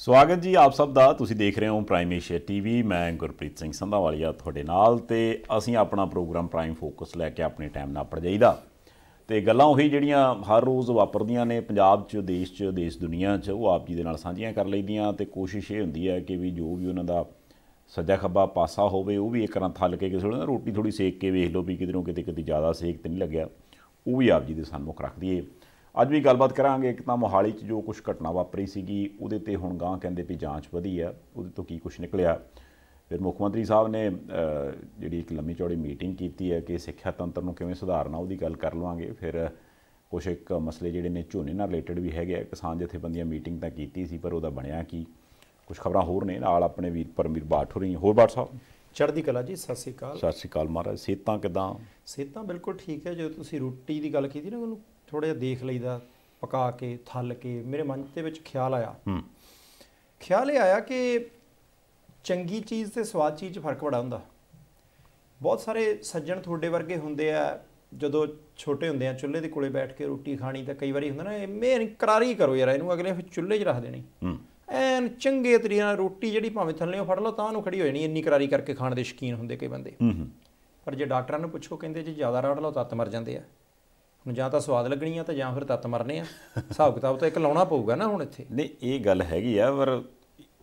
ਸਵਾਗਤ ਜੀ ਆਪ ਸਭ ਦਾ ਤੁਸੀਂ ਦੇਖ ਰਹੇ ਹੋ ਪ੍ਰਾਈਮ ਏਸ਼ੀਆ ਟੀਵੀ ਮੈਂ ਗੁਰਪ੍ਰੀਤ ਸਿੰਘ ਸੰਧਾਵਾਲੀਆ ਤੁਹਾਡੇ ਨਾਲ ਤੇ ਅਸੀਂ ਆਪਣਾ ਪ੍ਰੋਗਰਾਮ ਪ੍ਰਾਈਮ ਫੋਕਸ ਲੈ ਕੇ ਆਪਣੇ ਟਾਈਮ ਨਾਲ ਪੜ ਜਾਈਦਾ ਤੇ ਗੱਲਾਂ ਉਹੀ ਜਿਹੜੀਆਂ ਹਰ ਰੋਜ਼ ਵਾਪਰਦੀਆਂ ਨੇ ਪੰਜਾਬ 'ਚ ਦੇਸ਼ 'ਚ ਦੇਸ਼ ਦੁਨੀਆ 'ਚ ਉਹ ਆਪ ਜੀ ਦੇ ਨਾਲ ਸਾਂਝੀਆਂ ਕਰ ਲਈਦੀਆਂ ਤੇ ਕੋਸ਼ਿਸ਼ ਇਹ ਹੁੰਦੀ ਹੈ ਕਿ ਵੀ ਜੋ ਵੀ ਉਹਨਾਂ ਦਾ ਸੱਜਾ ਖੱਬਾ ਪਾਸਾ ਹੋਵੇ ਉਹ ਵੀ ਇੱਕ ਰੰਥ ਥੱਲ ਕੇ ਕਿਸੇ ਨੂੰ ਰੋਟੀ ਥੋੜੀ ਸੇਕ ਕੇ ਵੇਖ ਲਓ ਵੀ ਕਿਧਰੋਂ ਕਿਤੇ ਕਿਤੇ ਜ਼ਿਆਦਾ ਸੇਕ ਤੇ ਨਹੀਂ ਲੱਗਿਆ ਉਹ ਵੀ ਆਪ ਜੀ ਦੇ ਸਾਹਮਣੇ ਰੱਖ ਦਈਏ ਅੱਜ ਵੀ ਗੱਲਬਾਤ ਕਰਾਂਗੇ ਇੱਕ ਤਾਂ ਮੋਹਾਲੀ 'ਚ ਜੋ ਕੁਝ ਘਟਨਾ ਵਾਪਰੀ ਸੀਗੀ ਉਹਦੇ ਤੇ ਹੁਣ ਗਾਂ ਕਹਿੰਦੇ ਵੀ ਜਾਂਚ ਵਧੀ ਆ ਉਹਦੇ ਤੋਂ ਕੀ ਕੁਝ ਨਿਕਲਿਆ ਫਿਰ ਮੁੱਖ ਮੰਤਰੀ ਸਾਹਿਬ ਨੇ ਜਿਹੜੀ ਇੱਕ ਲੰਮੀ ਚੌੜੀ ਮੀਟਿੰਗ ਕੀਤੀ ਹੈ ਕਿ ਸਿੱਖਿਆ ਤੰਤਰ ਨੂੰ ਕਿਵੇਂ ਸੁਧਾਰਨਾ ਉਹਦੀ ਗੱਲ ਕਰ ਲਵਾਂਗੇ ਫਿਰ ਕੁਝ ਇੱਕ ਮਸਲੇ ਜਿਹੜੇ ਨੇ ਝੋਨੇ ਨਾਲ ਰਿਲੇਟਡ ਵੀ ਹੈਗੇ ਆ ਕਿਸਾਨ ਜਥੇਬੰਦੀਆਂ ਮੀਟਿੰਗ ਤਾਂ ਕੀਤੀ ਸੀ ਪਰ ਉਹਦਾ ਬਣਿਆ ਕੀ ਕੁਝ ਖਬਰਾਂ ਹੋਰ ਨੇ ਨਾਲ ਆਪਣੇ ਵੀਰ ਪਰਮਵੀਰ ਬਾਠ ਹੋ ਰਹੀ ਹੋਰ ਬਾਠ ਸਾਹਿਬ ਚੜ੍ਹਦੀ ਕਲਾ ਜੀ ਸਤਿ ਸ੍ਰੀ ਅਕਾਲ ਸਤਿ ਸ੍ਰੀ ਅਕਾਲ ਮਹਾਰਾਜ ਸੇਤਾਂ ਕਿਦਾਂ ਸੇਤਾਂ ਬਿਲਕੁਲ ਠੀਕ ਹੈ ਜਦੋਂ ਤੁਸੀਂ ਰੋਟੀ ਦੀ ਗੱਲ ਕੀਤੀ ਨਾ ਉਹਨੂੰ ਥੋੜਾ ਜਿਹਾ ਦੇਖ ਲਈਦਾ ਪਕਾ ਕੇ ਥੱਲ ਕੇ ਮੇਰੇ ਮਨ ਦੇ ਵਿੱਚ ਖਿਆਲ ਆਇਆ ਹੂੰ ਖਿਆਲ ਇਹ ਆਇਆ ਕਿ ਚੰਗੀ ਚੀਜ਼ ਤੇ ਸਵਾਦ ਚੀਜ਼ 'ਚ ਫਰਕ ਬੜਾ ਹੁੰਦਾ ਬਹੁਤ ਸਾਰੇ ਸੱਜਣ ਤੁਹਾਡੇ ਵਰਗੇ ਹੁੰਦੇ ਆ ਜਦੋਂ ਛੋਟੇ ਹੁੰਦੇ ਆ ਚੁੱਲ੍ਹੇ ਦੇ ਕੋਲੇ ਬੈਠ ਕੇ ਰੋਟੀ ਖਾਣੀ ਤਾਂ ਕਈ ਵਾਰੀ ਹੁੰਦਾ ਨਾ ਇਹ ਮੇਰੀ ਕਰਾਰੀ ਕਰੋ ਯਾਰ ਇਹਨੂੰ ਅਗਲੇ ਫਿਰ ਚੁੱਲ੍ਹੇ 'ਚ ਰੱਖ ਦੇਣੀ ਹੂੰ ਐਨ ਚੰਗੇ ਤਰੀਕੇ ਨਾਲ ਰੋਟੀ ਜਿਹੜੀ ਭਾਵੇਂ ਥੱਲੇੋਂ ਫੜ ਲਓ ਤਾਂ ਉਹਨੂੰ ਖੜੀ ਹੋ ਜਾਣੀ ਇੰਨੀ ਕਰਾਰੀ ਕਰਕੇ ਖਾਣ ਦੇ ਸ਼ਕੀਨ ਹੁੰਦੇ ਕਈ ਬੰਦੇ ਪਰ ਜੇ ਡਾਕਟਰਾਂ ਨੂੰ ਪੁੱਛੋ ਕਹਿੰਦੇ ਜੇ ਜ਼ਿਆਦਾ ਰਾੜ ਲਓ ਤਤ ਮਰ ਜਾਂਦੇ ਆ ਹੁਣ ਜਾਂ ਤਾਂ ਸਵਾਦ ਲੱਗਣੀ ਆ ਤਾਂ ਜਾਂ ਫਿਰ ਤਤ ਮਰਨੇ ਆ ਹਿਸਾਬ ਕਿਤਾਬ ਤਾਂ ਇੱਕ ਲਾਉਣਾ ਪਊਗਾ ਨਾ ਹੁਣ ਇੱਥੇ ਨਹੀਂ ਇਹ ਗੱਲ ਹੈਗੀ ਆ ਪਰ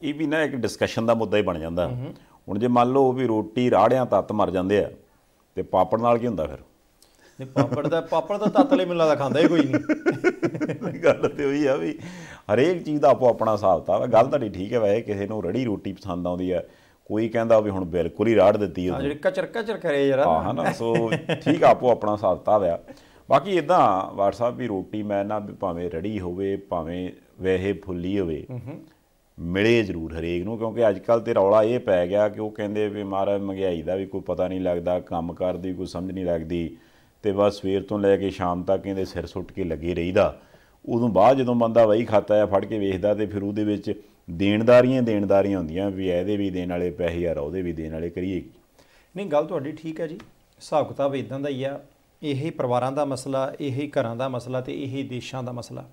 ਇਹ ਵੀ ਨਾ ਇੱਕ ਡਿਸਕਸ਼ਨ ਦਾ ਮੁੱਦਾ ਹੀ ਬਣ ਜਾਂਦਾ ਹੁਣ ਜੇ ਮੰਨ ਲਓ ਵੀ ਰੋਟੀ ਰਾੜਿਆਂ ਤਤ ਮਰ ਜਾਂਦੇ ਆ ਤੇ ਪਾਪੜ ਨਾਲ ਕੀ ਹੁੰਦਾ ਫਿਰ ਨੇ ਪਾਪੜ ਦਾ ਪਾਪੜ ਤਾਂ ਤਤਲੇ ਮੈਨੂੰ ਦਾ ਖਾਂਦਾ ਹੀ ਕੋਈ ਨਹੀਂ ਗੱਲ ਤੇ ਉਹੀ ਆ ਵੀ ਹਰੇਕ ਚੀਜ਼ ਦਾ ਆਪੋ ਆਪਣਾ ਹਿਸਾਬ ਤਾਂ ਗੱਲ ਤੁਹਾਡੀ ਠੀਕ ਹੈ ਵੈਸੇ ਕਿਸੇ ਨੂੰ ਰੜੀ ਰੋਟੀ ਪਸੰਦ ਆਉਂਦੀ ਹੈ ਕੋਈ ਕਹਿੰਦਾ ਵੀ ਹੁਣ ਬਿਲਕੁਲ ਹੀ ਰਾੜ ਦਿੱਤੀ ਉਹ ਜਿਹੜੇ ਕਚਰ ਕਚਰ ਕਰੇ ਯਾਰ ਹਾਂ ਨਾ ਸੋ ਠੀਕ ਆਪੋ ਆਪਣਾ ਹਿਸਾਬ ਤਾਂ ਆ ਬਾਕੀ ਇਦਾਂ WhatsApp ਵੀ ਰੋਟੀ ਮੈਂ ਨਾ ਭਾਵੇਂ ਰੜੀ ਹੋਵੇ ਭਾਵੇਂ ਵੈਸੇ ਫੁੱਲੀ ਹੋਵੇ ਮਿਲੇ ਜ਼ਰੂਰ ਹਰੇਕ ਨੂੰ ਕਿਉਂਕਿ ਅੱਜ ਕੱਲ ਤੇ ਰੌਲਾ ਇਹ ਪੈ ਗਿਆ ਕਿ ਉਹ ਕਹਿੰਦੇ ਵੀ ਮਾਰਾ ਮਹਿੰਗਾਈ ਦਾ ਵੀ ਕੋਈ ਪਤਾ ਨਹੀਂ ਲੱਗਦਾ ਕੰਮ ਕਰਦੀ ਕੋਈ ਸਮਝ ਨਹੀਂ ਲੱਗਦੀ ਤੇ ਬਸ ਸਵੇਰ ਤੋਂ ਲੈ ਕੇ ਸ਼ਾਮ ਤੱਕ ਇਹਦੇ ਸਿਰ ਸੁੱਟ ਕੇ ਲੱਗੇ ਰਹੀਦਾ ਉਦੋਂ ਬਾਅਦ ਜਦੋਂ ਬੰਦਾ ਵਹੀ ਖਾਤਾ ਆ ਫੜ ਕੇ ਵੇਖਦਾ ਤੇ ਫਿਰ ਉਹਦੇ ਵਿੱਚ ਦੇਣਦਾਰੀਆਂ ਦੇਣਦਾਰੀਆਂ ਹੁੰਦੀਆਂ ਵੀ ਇਹਦੇ ਵੀ ਦੇਣ ਵਾਲੇ ਪੈਸੇ ਆ ਉਹਦੇ ਵੀ ਦੇਣ ਵਾਲੇ ਕਰੀਏ ਨਹੀਂ ਗੱਲ ਤੁਹਾਡੀ ਠੀਕ ਹੈ ਜੀ ਹਿਸਾਬ ਕਿਤਾਬ ਇਦਾਂ ਦਾ ਹੀ ਆ ਹੀ ਪਰਿਵਾਰਾਂ ਦਾ ਮਸਲਾ ਹੀ ਘਰਾਂ ਦਾ ਮਸਲਾ ਤੇ ਹੀ ਦੇਸ਼ਾਂ ਦਾ ਮਸਲਾ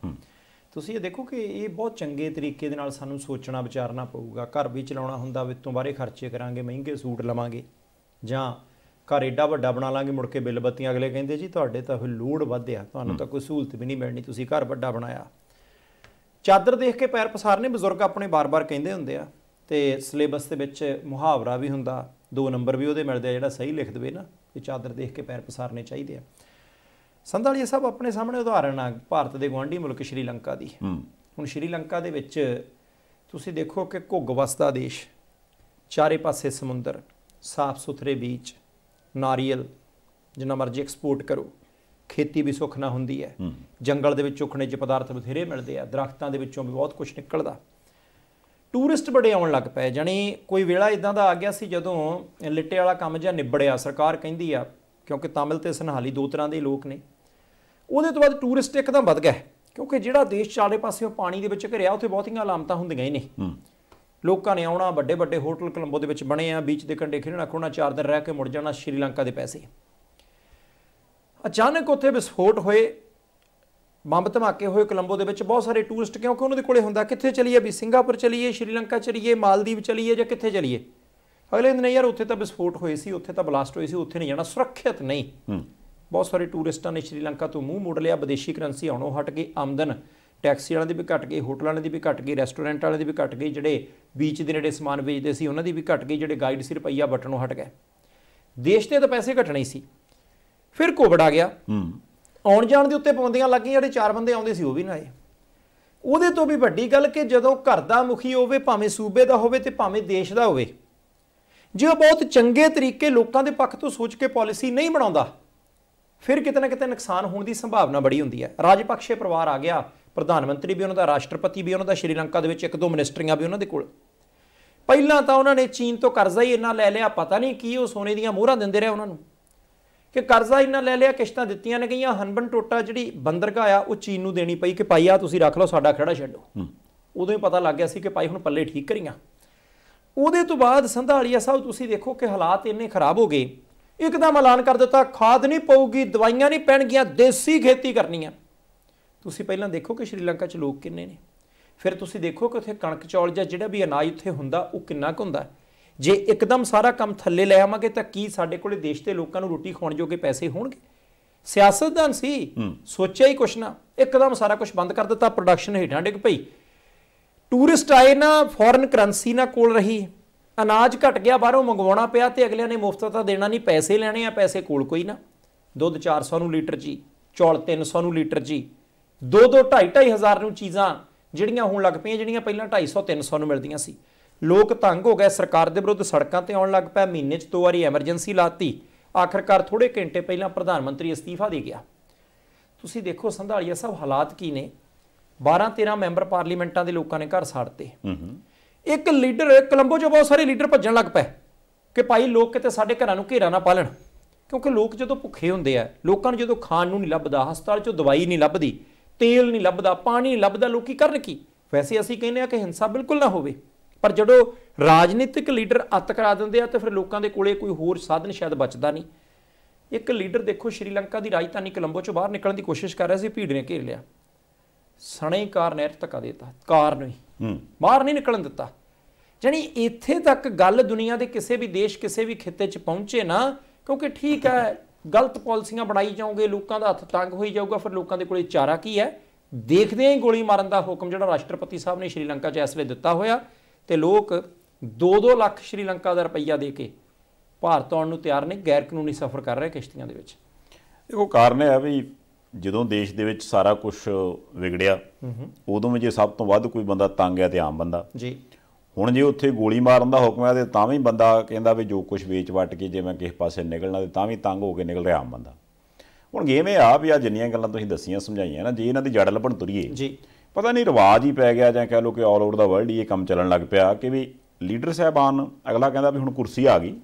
ਤੁਸੀਂ ਇਹ ਦੇਖੋ ਕਿ ਇਹ ਬਹੁਤ ਚੰਗੇ ਤਰੀਕੇ ਦੇ ਨਾਲ ਸਾਨੂੰ ਸੋਚਣਾ ਵਿਚਾਰਨਾ ਪਊਗਾ ਘਰ ਵੀ ਚਲਾਉਣਾ ਹੁੰਦਾ ਵਿੱਤੋਂ ਬਾਰੇ ਖਰਚੇ ਕਰਾਂਗੇ ਮਹਿੰਗੇ ਸੂਟ ਲਵਾਂਗੇ ਜਾਂ ਘਰ ਏਡਾ ਵੱਡਾ ਬਣਾ ਲਾਂਗੇ ਮੁੜ ਕੇ ਬਿੱਲ ਬੱਤੀਆਂ ਅਗਲੇ ਕਹਿੰਦੇ ਜੀ ਤੁਹਾਡੇ ਤਾਂ ਫਿਰ ਲੋਡ ਵਧਿਆ ਤੁਹਾਨੂੰ ਤਾਂ ਕੋਈ ਸਹੂਲਤ ਵੀ ਨਹੀਂ ਮਿਲਣੀ ਤੁਸੀਂ ਘਰ ਵੱਡਾ ਬਣਾਇਆ ਚਾਦਰ ਦੇਖ ਕੇ ਪੈਰ ਪਸਾਰਨੇ ਬਜ਼ੁਰਗ ਆਪਣੇ ਬਾਰ-ਬਾਰ ਕਹਿੰਦੇ ਹੁੰਦੇ ਆ ਤੇ ਸਿਲੇਬਸ ਦੇ ਵਿੱਚ ਮੁਹਾਵਰਾ ਵੀ ਹੁੰਦਾ ਦੋ ਨੰਬਰ ਵੀ ਉਹਦੇ ਮਿਲਦੇ ਆ ਜਿਹੜਾ ਸਹੀ ਲਿਖ ਦਵੇ ਨਾ ਤੇ ਚਾਦਰ ਦੇਖ ਕੇ ਪੈਰ ਪਸਾਰਨੇ ਚਾਹੀਦੇ ਆ ਸੰਧਾਲੀਆ ਸਾਹਿਬ ਆਪਣੇ ਸਾਹਮਣੇ ਉਦਾਹਰਣ ਆ ਭਾਰਤ ਦੇ ਗਵਾਂਢੀ ਮੁਲਕ ਸ਼੍ਰੀਲੰਕਾ ਦੀ ਹੁਣ ਸ਼੍ਰੀਲੰਕਾ ਦੇ ਵਿੱਚ ਤੁਸੀਂ ਦੇਖੋ ਕਿ ਘੁੱਗ ਵਸਦਾ ਦੇਸ਼ ਚਾਰੇ ਪਾਸੇ ਸਮੁੰਦਰ ਸਾਫ਼ ਸੁਥਰੇ ਬੀਚ ਨਾਰੀਅਲ ਜਿੰਨਾ ਮਰਜ਼ੀ ਐਕਸਪੋਰਟ ਕਰੋ ਖੇਤੀ ਵੀ ਸੁੱਖ ਨਾ ਹੁੰਦੀ ਹੈ ਜੰਗਲ ਦੇ ਵਿੱਚੋਂ ਚ ਪਦਾਰਥ ਬਥੇਰੇ ਮਿਲਦੇ ਆ ਦਰਖਤਾਂ ਦੇ ਵਿੱਚੋਂ ਵੀ ਬਹੁਤ ਕੁਝ ਨਿਕਲਦਾ ਟੂਰਿਸਟ ਬੜੇ ਆਉਣ ਲੱਗ ਪਏ ਜਾਨੀ ਕੋਈ ਵੇਲਾ ਇਦਾਂ ਦਾ ਆ ਗਿਆ ਸੀ ਜਦੋਂ ਲਿੱਟੇ ਵਾਲਾ ਕੰਮ ਜਾਂ ਨਿਬੜਿਆ ਸਰਕਾਰ ਕਹਿੰਦੀ ਆ ਕਿਉਂਕਿ ਤਾਮਿਲ ਤੇ ਸਨਹਾਲੀ ਦੋ ਤਰ੍ਹਾਂ ਦੇ ਲੋਕ ਨੇ ਉਹਦੇ ਤੋਂ ਬਾਅਦ ਟੂਰਿਸਟ ਇੱਕਦਮ ਵੱਧ ਗਿਆ ਕਿਉਂਕਿ ਜਿਹੜਾ ਦੇਸ਼ ਚਾਰੇ ਪਾਸੇ ਪਾਣੀ ਦੇ ਵਿੱਚ ਘਿਰਿਆ ਉੱਥੇ ਬਹੁਤੀਆਂ ਅਲਾਮਤਾਂ ਹੁੰਦੀਆਂ ਹੀ ਨੇ ਲੋਕਾਂ ਨੇ ਆਉਣਾ ਵੱਡੇ ਵੱਡੇ ਹੋਟਲ ਕੋਲੰਬੋ ਦੇ ਵਿੱਚ ਬਣੇ ਆ ਬੀਚ ਦੇ ਕੰਢੇ ਖੇਡਣਾ ਖੋਣਾ ਚਾਰ ਦਿਨ ਰਹਿ ਕੇ ਮੁੜ ਜਾਣਾ ਸ਼੍ਰੀਲੰਕਾ ਦੇ ਪੈਸੇ ਅਚਾਨਕ ਉੱਥੇ ਵਿਸਫੋਟ ਹੋਏ ਬੰਬ ਧਮਾਕੇ ਹੋਏ ਕੋਲੰਬੋ ਦੇ ਵਿੱਚ ਬਹੁਤ ਸਾਰੇ ਟੂਰਿਸਟ ਕਿਉਂਕਿ ਉਹਨਾਂ ਦੇ ਕੋਲੇ ਹੁੰਦਾ ਕਿੱਥੇ ਚਲੀਏ ਵੀ ਸਿੰਗਾਪੁਰ ਚਲੀਏ ਸ਼੍ਰੀਲੰਕਾ ਚਲੀਏ ਮਾਲਦੀਵ ਚਲੀਏ ਜਾਂ ਕਿੱਥੇ ਚਲੀਏ ਅਗਲੇ ਦਿਨ ਯਾਰ ਉੱਥੇ ਤਾਂ ਵਿਸਫੋਟ ਹੋਏ ਸੀ ਉੱਥੇ ਤਾਂ ਬਲਾਸਟ ਹੋਏ ਸੀ ਉੱਥੇ ਨਹੀਂ ਜਾਣਾ ਸੁਰੱਖਿਅਤ ਨਹੀਂ ਬਹੁਤ ਸਾਰੇ ਟੂਰਿਸਟਾਂ ਨੇ ਸ਼੍ਰੀਲੰਕਾ ਤੋਂ ਮੂੰਹ ਮੋੜ ਲਿਆ ਵਿਦੇਸ਼ੀ ਕਰੰਸੀ ਆਉਣੋਂ ਹਟ ਕੇ ਆਮਦਨ ਟੈਕਸੀ ਵਾਲਿਆਂ ਦੀ ਵੀ ਘਟ ਗਈ ਹੋਟਲ ਵਾਲਿਆਂ ਦੀ ਵੀ ਘਟ ਗਈ ਰੈਸਟੋਰੈਂਟ ਵਾਲਿਆਂ ਦੀ ਵੀ ਘਟ ਗਈ ਜਿਹੜੇ ਬੀਚ ਦੇ ਨੇੜੇ ਸਮਾਨ ਵੇਚਦੇ ਸੀ ਉਹਨਾਂ ਦੀ ਵੀ ਘਟ ਗਈ ਜਿਹੜੇ ਗਾਈਡ ਸੀ ਰੁਪਈਆ ਬਟਨੋਂ ਹਟ ਗਏ ਦੇਸ਼ ਤੇ ਤਾਂ ਪੈਸੇ ਘਟਣੇ ਸੀ ਫਿਰ ਕੋਵਿਡ ਆ ਗਿਆ ਆਉਣ ਜਾਣ ਦੇ ਉੱਤੇ ਪਾਉਂਦੀਆਂ ਲੱਗੀਆਂ ਜਿਹੜੇ ਚਾਰ ਬੰਦੇ ਆਉਂਦੇ ਸੀ ਉਹ ਵੀ ਨਾ ਆਏ ਉਹਦੇ ਤੋਂ ਵੀ ਵੱਡੀ ਗੱਲ ਕਿ ਜਦੋਂ ਘਰ ਦਾ ਮੁਖੀ ਹੋਵੇ ਭਾਵੇਂ ਸੂਬੇ ਦਾ ਹੋਵੇ ਤੇ ਭਾਵੇਂ ਦੇਸ਼ ਦਾ ਹੋਵੇ ਜੇ ਉਹ ਬਹੁਤ ਚੰਗੇ ਤਰੀਕੇ ਲੋਕਾਂ ਦੇ ਪੱਖ ਤੋਂ ਸੋਚ ਕੇ ਪਾਲਿਸੀ ਨਹੀਂ ਬਣਾਉਂਦਾ ਫਿਰ ਕਿਤੇ ਨਾ ਕਿਤੇ ਨੁਕਸਾਨ ਹੋਣ ਦੀ ਸੰਭਾਵਨਾ ਬੜੀ ਹੁੰਦੀ ਹੈ ਰਾਜਪਕਸ਼ੇ ਪਰਿਵਾਰ ਆ ਗਿਆ ਪ੍ਰਧਾਨ ਮੰਤਰੀ ਵੀ ਉਹਨਾਂ ਦਾ ਰਾਸ਼ਟਰਪਤੀ ਵੀ ਉਹਨਾਂ ਦਾ ਸ਼੍ਰੀਲੰਕਾ ਦੇ ਵਿੱਚ ਇੱਕ ਦੋ ਮਿਨਿਸਟਰੀਆਂ ਵੀ ਉਹਨਾਂ ਦੇ ਕੋਲ ਪਹਿਲਾਂ ਤਾਂ ਉਹਨਾਂ ਨੇ ਚੀਨ ਤੋਂ ਕਰਜ਼ਾ ਹੀ ਇੰਨਾ ਲੈ ਲਿਆ ਪਤਾ ਨਹੀਂ ਕੀ ਉਹ ਸੋਨੇ ਦੀਆਂ ਮੋਹਰਾਂ ਦਿੰਦੇ ਰਹੇ ਉਹਨਾਂ ਨੂੰ ਕਿ ਕਰਜ਼ਾ ਇੰਨਾ ਲੈ ਲਿਆ ਕਿਸ਼ਤਾਂ ਦਿੱਤੀਆਂ ਨੇ ਗਈਆਂ ਹਨਬਨ ਟੋਟਾ ਜਿਹੜੀ ਬੰਦਰਗਾਹ ਆ ਉਹ ਚੀਨ ਨੂੰ ਦੇਣੀ ਪਈ ਕਿ ਭਾਈ ਆ ਤੁਸੀਂ ਰੱਖ ਲਓ ਸਾਡਾ ਖੜਾ ਛੱਡੋ ਉਦੋਂ ਹੀ ਪਤਾ ਲੱਗ ਗਿਆ ਸੀ ਕਿ ਭਾਈ ਹੁਣ ਪੱਲੇ ਠੀਕ ਕਰੀਆਂ ਉਹਦੇ ਤੋਂ ਬਾਅਦ ਸੰਧਾਲੀਆ ਸਾਹਿਬ ਤੁਸੀਂ ਦੇਖੋ ਕਿ ਹਾਲਾਤ ਇੰਨੇ ਖਰਾਬ ਹੋ ਗਏ ਇੱਕਦਮ ਐਲਾਨ ਕਰ ਦਿੱਤਾ ਖਾਦ ਨਹੀਂ ਪਊਗੀ ਦਵਾਈਆਂ ਨਹੀਂ ਪੈਣਗੀਆਂ ਦੇਸੀ ਖੇਤੀ ਕਰਨੀ ਆ ਤੁਸੀਂ ਪਹਿਲਾਂ ਦੇਖੋ ਕਿ ਸ਼੍ਰੀਲੰਕਾ 'ਚ ਲੋਕ ਕਿੰਨੇ ਨੇ ਫਿਰ ਤੁਸੀਂ ਦੇਖੋ ਕਿ ਉੱਥੇ ਕਣਕ ਚੌਲ ਜਾਂ ਜਿਹੜਾ ਵੀ ਅਨਾਜ ਉੱਥੇ ਹੁੰਦਾ ਉਹ ਕਿੰਨਾ ਕੁ ਹੁੰਦਾ ਜੇ ਇੱਕਦਮ ਸਾਰਾ ਕੰਮ ਥੱਲੇ ਲੈ ਆਵਾਂਗੇ ਤਾਂ ਕੀ ਸਾਡੇ ਕੋਲੇ ਦੇਸ਼ ਦੇ ਲੋਕਾਂ ਨੂੰ ਰੋਟੀ ਖਾਣ ਜੋਗੇ ਪੈਸੇ ਹੋਣਗੇ ਸਿਆਸਤਦਾਨ ਸੀ ਸੋਚਿਆ ਹੀ ਕੁਛ ਨਾ ਇੱਕਦਮ ਸਾਰਾ ਕੁਝ ਬੰਦ ਕਰ ਦਿੱਤਾ ਪ੍ਰੋਡਕਸ਼ਨ ਹੇਠਾਂ ਡਿੱਗ ਪਈ ਟੂਰਿਸਟ ਆਏ ਨਾ ਫੋਰਨ ਕਰੰਸੀ ਨਾ ਕੋਲ ਰਹੀ ਅਨਾਜ ਘਟ ਗਿਆ ਬਾਹਰੋਂ ਮੰਗਵਾਉਣਾ ਪਿਆ ਤੇ ਅਗਲਿਆਂ ਨੇ ਮੁਫਤ ਤਾਂ ਦੇਣਾ ਨਹੀਂ ਪੈਸੇ ਲੈਣੇ ਆ ਪੈਸੇ ਕੋਲ ਕੋਈ ਨਾ ਦੁੱਧ 400 ਨੂੰ ਲੀਟਰ ਜੀ ਚੌਲ 300 ਨੂੰ ਲੀਟਰ ਜੀ 2-2 2.5 ਹਜ਼ਾਰ ਨੂੰ ਚੀਜ਼ਾਂ ਜਿਹੜੀਆਂ ਹੋਣ ਲੱਗ ਪਈਆਂ ਜਿਹੜੀਆਂ ਪਹਿਲਾਂ 250 300 ਨੂੰ ਮਿਲਦੀਆਂ ਸੀ ਲੋਕ ਤੰਗ ਹੋ ਗਏ ਸਰਕਾਰ ਦੇ ਵਿਰੁੱਧ ਸੜਕਾਂ ਤੇ ਆਉਣ ਲੱਗ ਪਿਆ ਮਹੀਨੇ 'ਚ ਦੋ ਵਾਰੀ ਐਮਰਜੈਂਸੀ ਲਾਤੀ ਆਖਰਕਾਰ ਥੋੜੇ ਘੰਟੇ ਪਹਿਲਾਂ ਪ੍ਰਧਾਨ ਮੰਤਰੀ ਅਸਤੀਫਾ ਦੇ ਗਿਆ ਤੁਸੀਂ ਦੇਖੋ ਸੰਧਾਲੀਆ ਸਾਹਿਬ ਹਾਲਾਤ ਕੀ ਨੇ 12-13 ਮੈਂਬਰ ਪਾਰਲੀਮੈਂਟਾਂ ਦੇ ਲੋਕਾਂ ਨੇ ਘਰ ਸਾੜਤੇ ਇੱਕ ਲੀਡਰ ਕਲੰਬੋ 'ਚ ਬਹੁਤ ਸਾਰੇ ਲੀਡਰ ਭੱਜਣ ਲੱਗ ਪਏ ਕਿ ਭਾਈ ਲੋਕ ਕਿਤੇ ਸਾਡੇ ਘਰਾਂ ਨੂੰ ਘੇਰਾ ਨਾ ਪਾਲਣ ਕਿਉਂਕਿ ਲੋਕ ਜਦੋਂ ਭੁੱਖੇ ਹੁੰਦੇ ਆ ਲੋਕਾਂ ਨੂੰ ਜਦੋਂ ਖਾਣ ਨੂੰ ਨਹੀਂ ਲੱਭਦਾ ਹਸਪਤਾਲ 'ਚੋਂ ਦਵਾਈ ਨਹੀਂ ਲੱਭਦੀ ਤੇਲ ਨਹੀਂ ਲੱਭਦਾ ਪਾਣੀ ਨਹੀਂ ਲੱਭਦਾ ਲੋਕੀ ਕਰਨ ਕੀ ਵੈਸੇ ਅਸੀਂ ਕਹਿੰਦੇ ਆ ਕਿ ਹਿੰਸਾ ਬਿਲਕੁਲ ਨਾ ਹੋਵੇ ਪਰ ਜਦੋਂ ਰਾਜਨੀਤਿਕ ਲੀਡਰ ਅੱਤ ਕਰਾ ਦਿੰਦੇ ਆ ਤੇ ਫਿਰ ਲੋਕਾਂ ਦੇ ਕੋਲੇ ਕੋਈ ਹੋਰ ਸਾਧਨ ਸ਼ਾਇਦ ਬਚਦਾ ਨਹੀਂ ਇੱਕ ਲੀਡਰ ਦੇਖੋ ਸ਼੍ਰੀਲੰਕਾ ਦੀ ਰਾਜਧਾਨੀ ਕੋਲੰਬੋ ਚੋਂ ਬਾਹਰ ਨਿਕਲਣ ਦੀ ਕੋਸ਼ਿਸ਼ ਕਰ ਰਿਹਾ ਸੀ ਭੀੜ ਨੇ ਘੇਰ ਲਿਆ ਸਣੇ ਕਾਰ ਨਹਿਰ ਧੱਕਾ ਦਿੱਤਾ ਕਾਰ ਨਹੀਂ ਬਾਹਰ ਨਹੀਂ ਨਿਕਲਣ ਦਿੱਤਾ ਜਾਨੀ ਇੱਥੇ ਤੱਕ ਗੱਲ ਦੁਨੀਆ ਦੇ ਕਿਸੇ ਵੀ ਦੇਸ਼ ਕਿਸੇ ਵੀ ਖਿੱਤੇ 'ਚ ਪਹੁੰਚੇ ਨਾ ਕਿਉਂਕਿ ਠੀਕ ਹੈ ਗਲਤ ਪਾਲਿਸੀਆਂ ਬਣਾਈ ਜਾਓਗੇ ਲੋਕਾਂ ਦਾ ਹੱਥ ਤੰਗ ਹੋਈ ਜਾਊਗਾ ਫਿਰ ਲੋਕਾਂ ਦੇ ਕੋਲੇ ਚਾਰਾ ਕੀ ਹੈ ਦੇਖਦੇ ਆਂ ਗੋਲੀ ਮਾਰਨ ਦਾ ਹੁਕਮ ਜਿਹੜਾ ਰਾਸ਼ਟਰਪਤੀ ਸਾਹਿਬ ਨੇ ਸ਼੍ਰੀਲੰਕਾ 'ਚ ਇਸ ਵੇਲੇ ਦਿੱਤਾ ਹੋਇਆ ਤੇ ਲੋਕ 2-2 ਲੱਖ ਸ਼੍ਰੀਲੰਕਾ ਦਾ ਰੁਪਈਆ ਦੇ ਕੇ ਭਾਰਤ ਆਉਣ ਨੂੰ ਤਿਆਰ ਨੇ ਗੈਰ ਕਾਨੂੰਨੀ ਸਫ਼ਰ ਕਰ ਰਹੇ ਕਿਸ਼ਤੀਆਂ ਦੇ ਵਿੱਚ ਦੇਖੋ ਕਾਰਨ ਹੈ ਵੀ ਜਦੋਂ ਦੇਸ਼ ਦੇ ਵਿੱਚ ਸਾਰਾ ਕੁਝ ਵਿਗੜਿਆ ਉਦੋਂ ਵਿੱਚ ਸਭ ਤੋਂ ਵੱਧ ਕੋਈ ਬੰਦਾ ਤੰਗ ਹੈ ਤੇ ਆਮ ਬੰਦਾ ਜੀ ਹੁਣ ਜੇ ਉੱਥੇ ਗੋਲੀ ਮਾਰਨ ਦਾ ਹੁਕਮ ਹੈ ਤੇ ਤਾਂ ਵੀ ਬੰਦਾ ਕਹਿੰਦਾ ਵੀ ਜੋ ਕੁਝ ਵੇਚ ਵਟ ਕੇ ਜਿਵੇਂ ਕਿਸੇ ਪਾਸੇ ਨਿਕਲਣਾ ਤੇ ਤਾਂ ਵੀ ਤੰਗ ਹੋ ਕੇ ਨਿਕਲ ਰਿਹਾ ਆਮ ਬੰਦਾ ਹੁਣ ਗੇਮ ਇਹ ਆ ਵੀ ਆ ਜਿੰਨੀਆਂ ਗੱਲਾਂ ਤੁਸੀਂ ਦੱਸੀਆਂ ਸਮਝਾਈਆਂ ਨਾ ਜੇ ਇਹਨਾਂ ਦੀ ਜੜ ਲੱਭਣ ਤੁਰੀਏ ਜੀ ਪਤਾ ਨਹੀਂ ਰਿਵਾਜ ਹੀ ਪੈ ਗਿਆ ਜਾਂ ਕਹਿ ਲੋ ਕਿ ਆਲ ਓਵਰ ਦਾ ਵਰਲਡ ਹੀ ਇਹ ਕੰਮ ਚੱਲਣ ਲੱਗ ਪਿਆ ਕਿ ਵੀ ਲੀਡਰ ਸਹਿਬਾਨ ਅਗਲਾ ਕਹਿੰਦਾ ਵੀ ਹੁਣ ਕੁਰਸੀ ਆ ਗਈ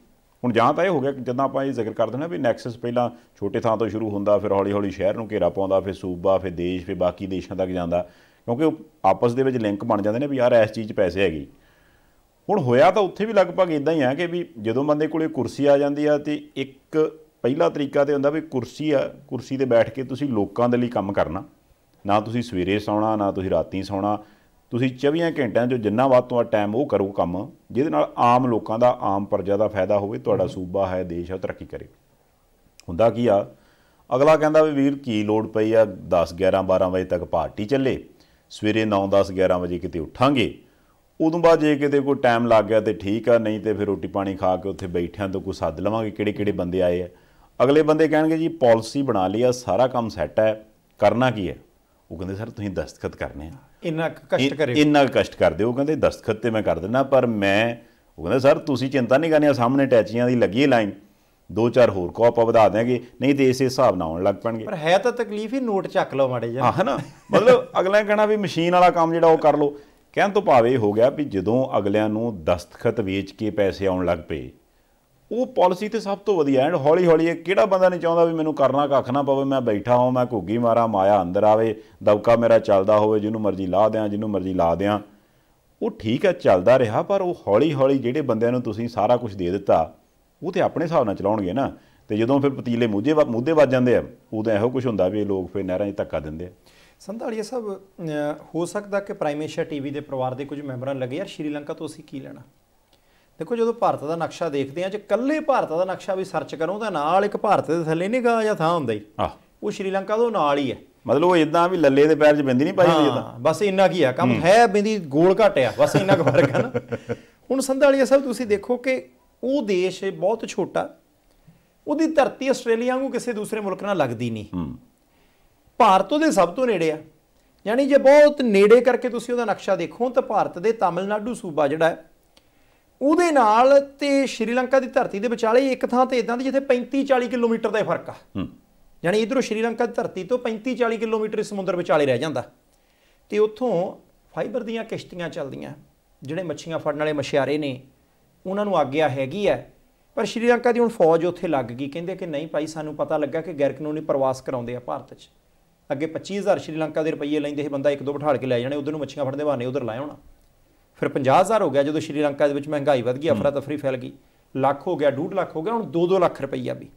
ਹੁਣ ਜਾਂ ਤਾਂ ਇਹ ਹੋ ਗਿਆ ਕਿ ਜਦੋਂ ਆਪਾਂ ਇਹ ਜ਼ਿਕਰ ਕਰਦੇ ਨੇ ਵੀ ਨੈਕਸਸ ਪਹਿਲਾਂ ਛੋਟੇ ਥਾਂ ਤੋਂ ਸ਼ੁਰੂ ਹੁੰਦਾ ਫਿਰ ਹੌਲੀ-ਹੌਲੀ ਸ਼ਹਿਰ ਨੂੰ ਘੇਰਾ ਪਾਉਂਦਾ ਫਿਰ ਸੂਬਾ ਫਿਰ ਦੇਸ਼ ਫਿਰ ਬਾਕੀ ਦੇਸ਼ਾਂ ਤੱਕ ਜਾਂਦਾ ਕਿਉਂਕਿ ਆਪਸ ਦੇ ਵਿੱਚ ਲਿੰਕ ਬਣ ਜਾਂਦੇ ਨੇ ਵੀ ਯਾਰ ਇਸ ਚੀਜ਼ 'ਚ ਪੈਸੇ ਹੈਗੇ ਹੁਣ ਹੋਇਆ ਤਾਂ ਉੱਥੇ ਵੀ ਲਗਭਗ ਇਦਾਂ ਹੀ ਆ ਕਿ ਵੀ ਜਦੋਂ ਬੰਦੇ ਕੋਲੇ ਕੁਰਸੀ ਆ ਜਾਂਦੀ ਆ ਤੇ ਇੱਕ ਪਹਿਲਾ ਤਰੀਕਾ ਤੇ ਹੁੰਦਾ ਵੀ ਕੁਰਸੀ ਆ ਕੁਰਸੀ ਤੇ ਬੈਠ ਕੇ ਤੁਸੀਂ ਲੋਕਾਂ ਦੇ ਲਈ ਕੰਮ ਕਰਨਾ ਨਾ ਤੁਸੀਂ ਸਵੇਰੇ ਸੌਣਾ ਨਾ ਤੁਸੀਂ ਰਾਤੀ ਸੌਣਾ ਤੁਸੀਂ 24 ਘੰਟਿਆਂ ਜੋ ਜਿੰਨਾ ਵੱਧ ਤੋਂ ਵੱਧ ਟਾਈਮ ਉਹ ਕਰੋ ਕੰਮ ਜਿਹਦੇ ਨਾਲ ਆਮ ਲੋਕਾਂ ਦਾ ਆਮ ਪਰਜਾ ਦਾ ਫਾਇਦਾ ਹੋਵੇ ਤੁਹਾਡਾ ਸੂਬਾ ਹੈ ਦੇਸ਼ ਹੈ ਤਰੱਕੀ ਕਰੇ ਹੁੰਦਾ ਕੀ ਆ ਅਗਲਾ ਕਹਿੰਦਾ ਵੀ ਵੀਰ ਕੀ ਲੋਡ ਪਈ ਆ 10 11 12 ਵਜੇ ਤੱਕ ਪਾਰਟੀ ਚੱਲੇ ਸਵੇਰੇ 9 10 11 ਵਜੇ ਕਿਤੇ ਉੱਠਾਂਗੇ ਉਦੋਂ ਬਾਅਦ ਜੇ ਕਿਤੇ ਕੋਈ ਟਾਈਮ ਲੱਗ ਗਿਆ ਤੇ ਠੀਕ ਆ ਨਹੀਂ ਤੇ ਫਿਰ ਰੋਟੀ ਪਾਣੀ ਖਾ ਕੇ ਉੱਥੇ ਬੈਠਿਆਂ ਤੋਂ ਕੋਈ ਸੱਦ ਲਵਾਂਗੇ ਕਿਹੜੇ ਕਿਹੜੇ ਬੰਦੇ ਆਏ ਆ ਅਗਲੇ ਬੰਦੇ ਕਹਿਣਗੇ ਜੀ ਪਾਲਿਸੀ ਬਣਾ ਲਈ ਆ ਸਾਰਾ ਕੰਮ ਸੈੱਟ ਹੈ ਕਰਨਾ ਕੀ ਹੈ ਉਹ ਕਹਿੰਦੇ ਸਰ ਤੁਸੀਂ ਦਸਤਖਤ ਕਰਨੇ ਆ ਇੰਨਾ ਕਸ਼ਟ ਕਰੇ ਇੰਨਾ ਕਸ਼ਟ ਕਰਦੇ ਉਹ ਕਹਿੰਦੇ ਦਸਤਖਤ ਤੇ ਮੈਂ ਕਰ ਦਿੰਦਾ ਪਰ ਮੈਂ ਉਹ ਕਹਿੰਦਾ ਸਰ ਤੁਸੀਂ ਚਿੰਤਾ ਨਹੀਂ ਕਰਨੀ ਆ ਸਾਹਮਣੇ ਟੈਚੀਆਂ ਦੀ ਲੱਗੀ ਲਾਈਨ ਦੋ ਚਾਰ ਹੋਰ ਕੋ ਆਪਾਂ ਵਧਾ ਦੇਾਂਗੇ ਨਹੀਂ ਤੇ ਇਸੇ ਹਿਸਾਬ ਨਾਲ ਆਉਣ ਲੱਗ ਪਣਗੇ ਪਰ ਹੈ ਤਾਂ ਤਕਲੀਫ ਹੀ ਨੋਟ ਚੱਕ ਲਓ ਮਾੜੇ ਜਿਹਾ ਹਾਂ ਨਾ ਮਤਲਬ ਅਗਲਾ ਕਹਿਣਾ ਵੀ ਮਸ਼ੀਨ ਵਾਲਾ ਕੰਮ ਜਿਹੜਾ ਉਹ ਕਰ ਲਓ ਕਹਿਣ ਤੋਂ ਭਾਵੇਂ ਹੋ ਗਿਆ ਵੀ ਜਦੋਂ ਅਗਲਿਆਂ ਨੂੰ ਦਸਤਖਤ ਵੇਚ ਕੇ ਪੈਸੇ ਆਉਣ ਲੱਗ ਪਏ ਉਹ ਪਾਲਿਸੀ ਤੇ ਸਭ ਤੋਂ ਵਧੀਆ ਐਂਡ ਹੌਲੀ ਹੌਲੀ ਇਹ ਕਿਹੜਾ ਬੰਦਾ ਨਹੀਂ ਚਾਹੁੰਦਾ ਵੀ ਮੈਨੂੰ ਕਰਨਾ ਕੱਖ ਨਾ ਪਵੇ ਮੈਂ ਬੈਠਾ ਹਾਂ ਮੈਂ ਘੁੱਗੀ ਮਾਰਾ ਮਾਇਆ ਅੰਦਰ ਆਵੇ ਦਬਕਾ ਮੇਰਾ ਚੱਲਦਾ ਹੋਵੇ ਜਿਹਨੂੰ ਮਰਜ਼ੀ ਲਾ ਦਿਆਂ ਜਿਹਨੂੰ ਮਰਜ਼ੀ ਲਾ ਦਿਆਂ ਉਹ ਠੀਕ ਹੈ ਚੱਲਦਾ ਰਿਹਾ ਪਰ ਉਹ ਹੌਲੀ ਹੌਲੀ ਜਿਹੜੇ ਬੰਦਿਆਂ ਨੂੰ ਤੁਸੀਂ ਸਾਰਾ ਕੁਝ ਦੇ ਦਿੱਤਾ ਉਹ ਤੇ ਆਪਣੇ ਹਿਸਾਬ ਨਾਲ ਚਲਾਉਣਗੇ ਨਾ ਤੇ ਜਦੋਂ ਫਿਰ ਪਤੀਲੇ ਮੂਝੇ ਮੁੱਦੇ ਵੱਜ ਜਾਂਦੇ ਆ ਉਦੋਂ ਇਹੋ ਕੁਝ ਹੁੰਦਾ ਵੀ ਇਹ ਲੋਕ ਫਿਰ ਨਹਿਰਾਂ 'ਚ ਧੱਕਾ ਦਿੰਦੇ ਆ ਸੰਧਾਲੀਆ ਸਾਹਿਬ ਹੋ ਸਕਦਾ ਕਿ ਪ੍ਰਾਈਮੇਸ਼ਾ ਟੀਵੀ ਦੇ ਪਰਿਵਾਰ ਦੇ ਕੁਝ ਮੈਂਬਰਾਂ ਲੱਗੇ ਯਾਰ ਸ਼੍ਰੀਲੰਕਾ ਤੋਂ ਅਸੀਂ ਕੀ ਲੈਣਾ ਦੇਖੋ ਜਦੋਂ ਭਾਰਤ ਦਾ ਨਕਸ਼ਾ ਦੇਖਦੇ ਆ ਜੇ ਕੱਲੇ ਭਾਰਤ ਦਾ ਨਕਸ਼ਾ ਵੀ ਸਰਚ ਕਰੋ ਤਾਂ ਨਾਲ ਇੱਕ ਭਾਰਤ ਦੇ ਥੱਲੇ ਗਾ ਜਾਂ ਥਾਂ ਹੁੰਦਾ ਹੀ ਉਹ ਸ਼੍ਰੀਲੰਕਾ ਤੋਂ ਨਾਲ ਹੀ ਹੈ ਮਤਲਬ ਉਹ ਇਦਾਂ ਵੀ ਲੱਲੇ ਦੇ ਪੈਰ 'ਚ ਬਿੰਦੀ ਨਹੀਂ ਪਾਈ ਜੀ ਤਾਂ ਬਸ ਇੰਨਾ ਕੀ ਆ ਕੰਮ ਹੈ ਬਿੰਦੀ ਗੋਲ ਘਟਿਆ ਬਸ ਇੰਨਾ ਕੁ ਫਰਕ ਹੈ ਨਾ ਹੁਣ ਸੰਧਾਲੀਆ ਸਾਹਿਬ ਤੁਸੀਂ ਦੇਖੋ ਕਿ ਉਹ ਦੇਸ਼ ਬਹੁਤ ਛੋਟਾ ਉਹਦੀ ਧਰਤੀ ਆਸਟ੍ਰੇਲੀਆ ਵਾਂਗੂ ਕਿਸੇ ਦੂਸਰੇ ਮੁਲਕ ਨਾਲ ਲੱਗਦੀ ਨਹੀਂ ਭਾਰਤ ਉਹਦੇ ਸਭ ਤੋਂ ਨੇੜੇ ਆ ਯਾਨੀ ਜੇ ਬਹੁਤ ਨੇੜੇ ਕਰਕੇ ਤੁਸੀਂ ਉਹਦਾ ਨਕਸ਼ਾ ਦੇਖੋ ਤਾਂ ਭਾਰਤ ਦੇ ਤਾਮਿਲਨਾਡੂ ਸੂਬਾ ਜਿਹੜਾ ਹੈ ਉਹਦੇ ਨਾਲ ਤੇ ਸ਼੍ਰੀਲੰਕਾ ਦੀ ਧਰਤੀ ਦੇ ਵਿਚਾਲੇ ਇੱਕ ਥਾਂ ਤੇ ਇਦਾਂ ਦੀ ਜਿੱਥੇ 35 40 ਕਿਲੋਮੀਟਰ ਦਾ ਫਰਕ ਆ ਯਾਨੀ ਇਧਰੋਂ ਸ਼੍ਰੀਲੰਕਾ ਦੀ ਧਰਤੀ ਤੋਂ 35 40 ਕਿਲੋਮੀਟਰ ਸਮੁੰਦਰ ਵਿਚਾਲੇ ਰਹਿ ਜਾਂਦਾ ਤੇ ਉੱਥੋਂ ਫਾਈਬਰ ਦੀਆਂ ਕਿਸ਼ਤੀਆਂ ਚੱਲਦੀਆਂ ਜਿਹੜੇ ਮੱਛੀਆਂ ਫੜਨ ਵਾਲੇ ਮਛਿਆਰੇ ਨੇ ਉਹਨਾਂ ਨੂੰ ਆਗਿਆ ਹੈਗੀ ਆ ਪਰ ਸ਼੍ਰੀਲੰਕਾ ਦੀ ਹੁਣ ਫੌਜ ਉੱਥੇ ਲੱਗ ਗਈ ਕਹਿੰਦੇ ਕਿ ਨਹੀਂ ਭਾਈ ਸਾਨੂੰ ਪਤਾ ਲੱਗਾ ਕਿ ਗੈਰ ਕਾਨੂੰਨੀ ਪ੍ਰਵਾਸ ਕਰਾਉਂਦੇ ਆ ਭਾਰਤ 'ਚ ਅੱਗੇ 25000 ਸ਼੍ਰੀਲੰਕਾ ਦੇ ਰੁਪਏ ਲੈਂਦੇ ਸੀ ਬੰਦਾ ਇੱਕ ਦੋ ਬਿਠਾੜ ਕੇ ਲੈ ਜਾਣੇ ਉਧਰ ਨੂੰ ਮੱਛੀਆਂ ਫੜਨ ਦੇ ਉਧਰ ਲਾਇਆ ਹੋਣਾ ਫਿਰ 50000 ਹੋ ਗਿਆ ਜਦੋਂ ਸ਼੍ਰੀਲੰਕਾ ਦੇ ਵਿੱਚ ਮਹਿੰਗਾਈ ਵਧ ਗਈ ਅਫਰਾ ਤਫਰੀ ਫੈਲ ਗਈ ਲੱਖ ਹੋ ਗਿਆ 2.5 ਲੱਖ ਹੋ ਗਿਆ ਹੁਣ 2-2 ਲੱਖ ਰੁਪਈਆ ਵੀ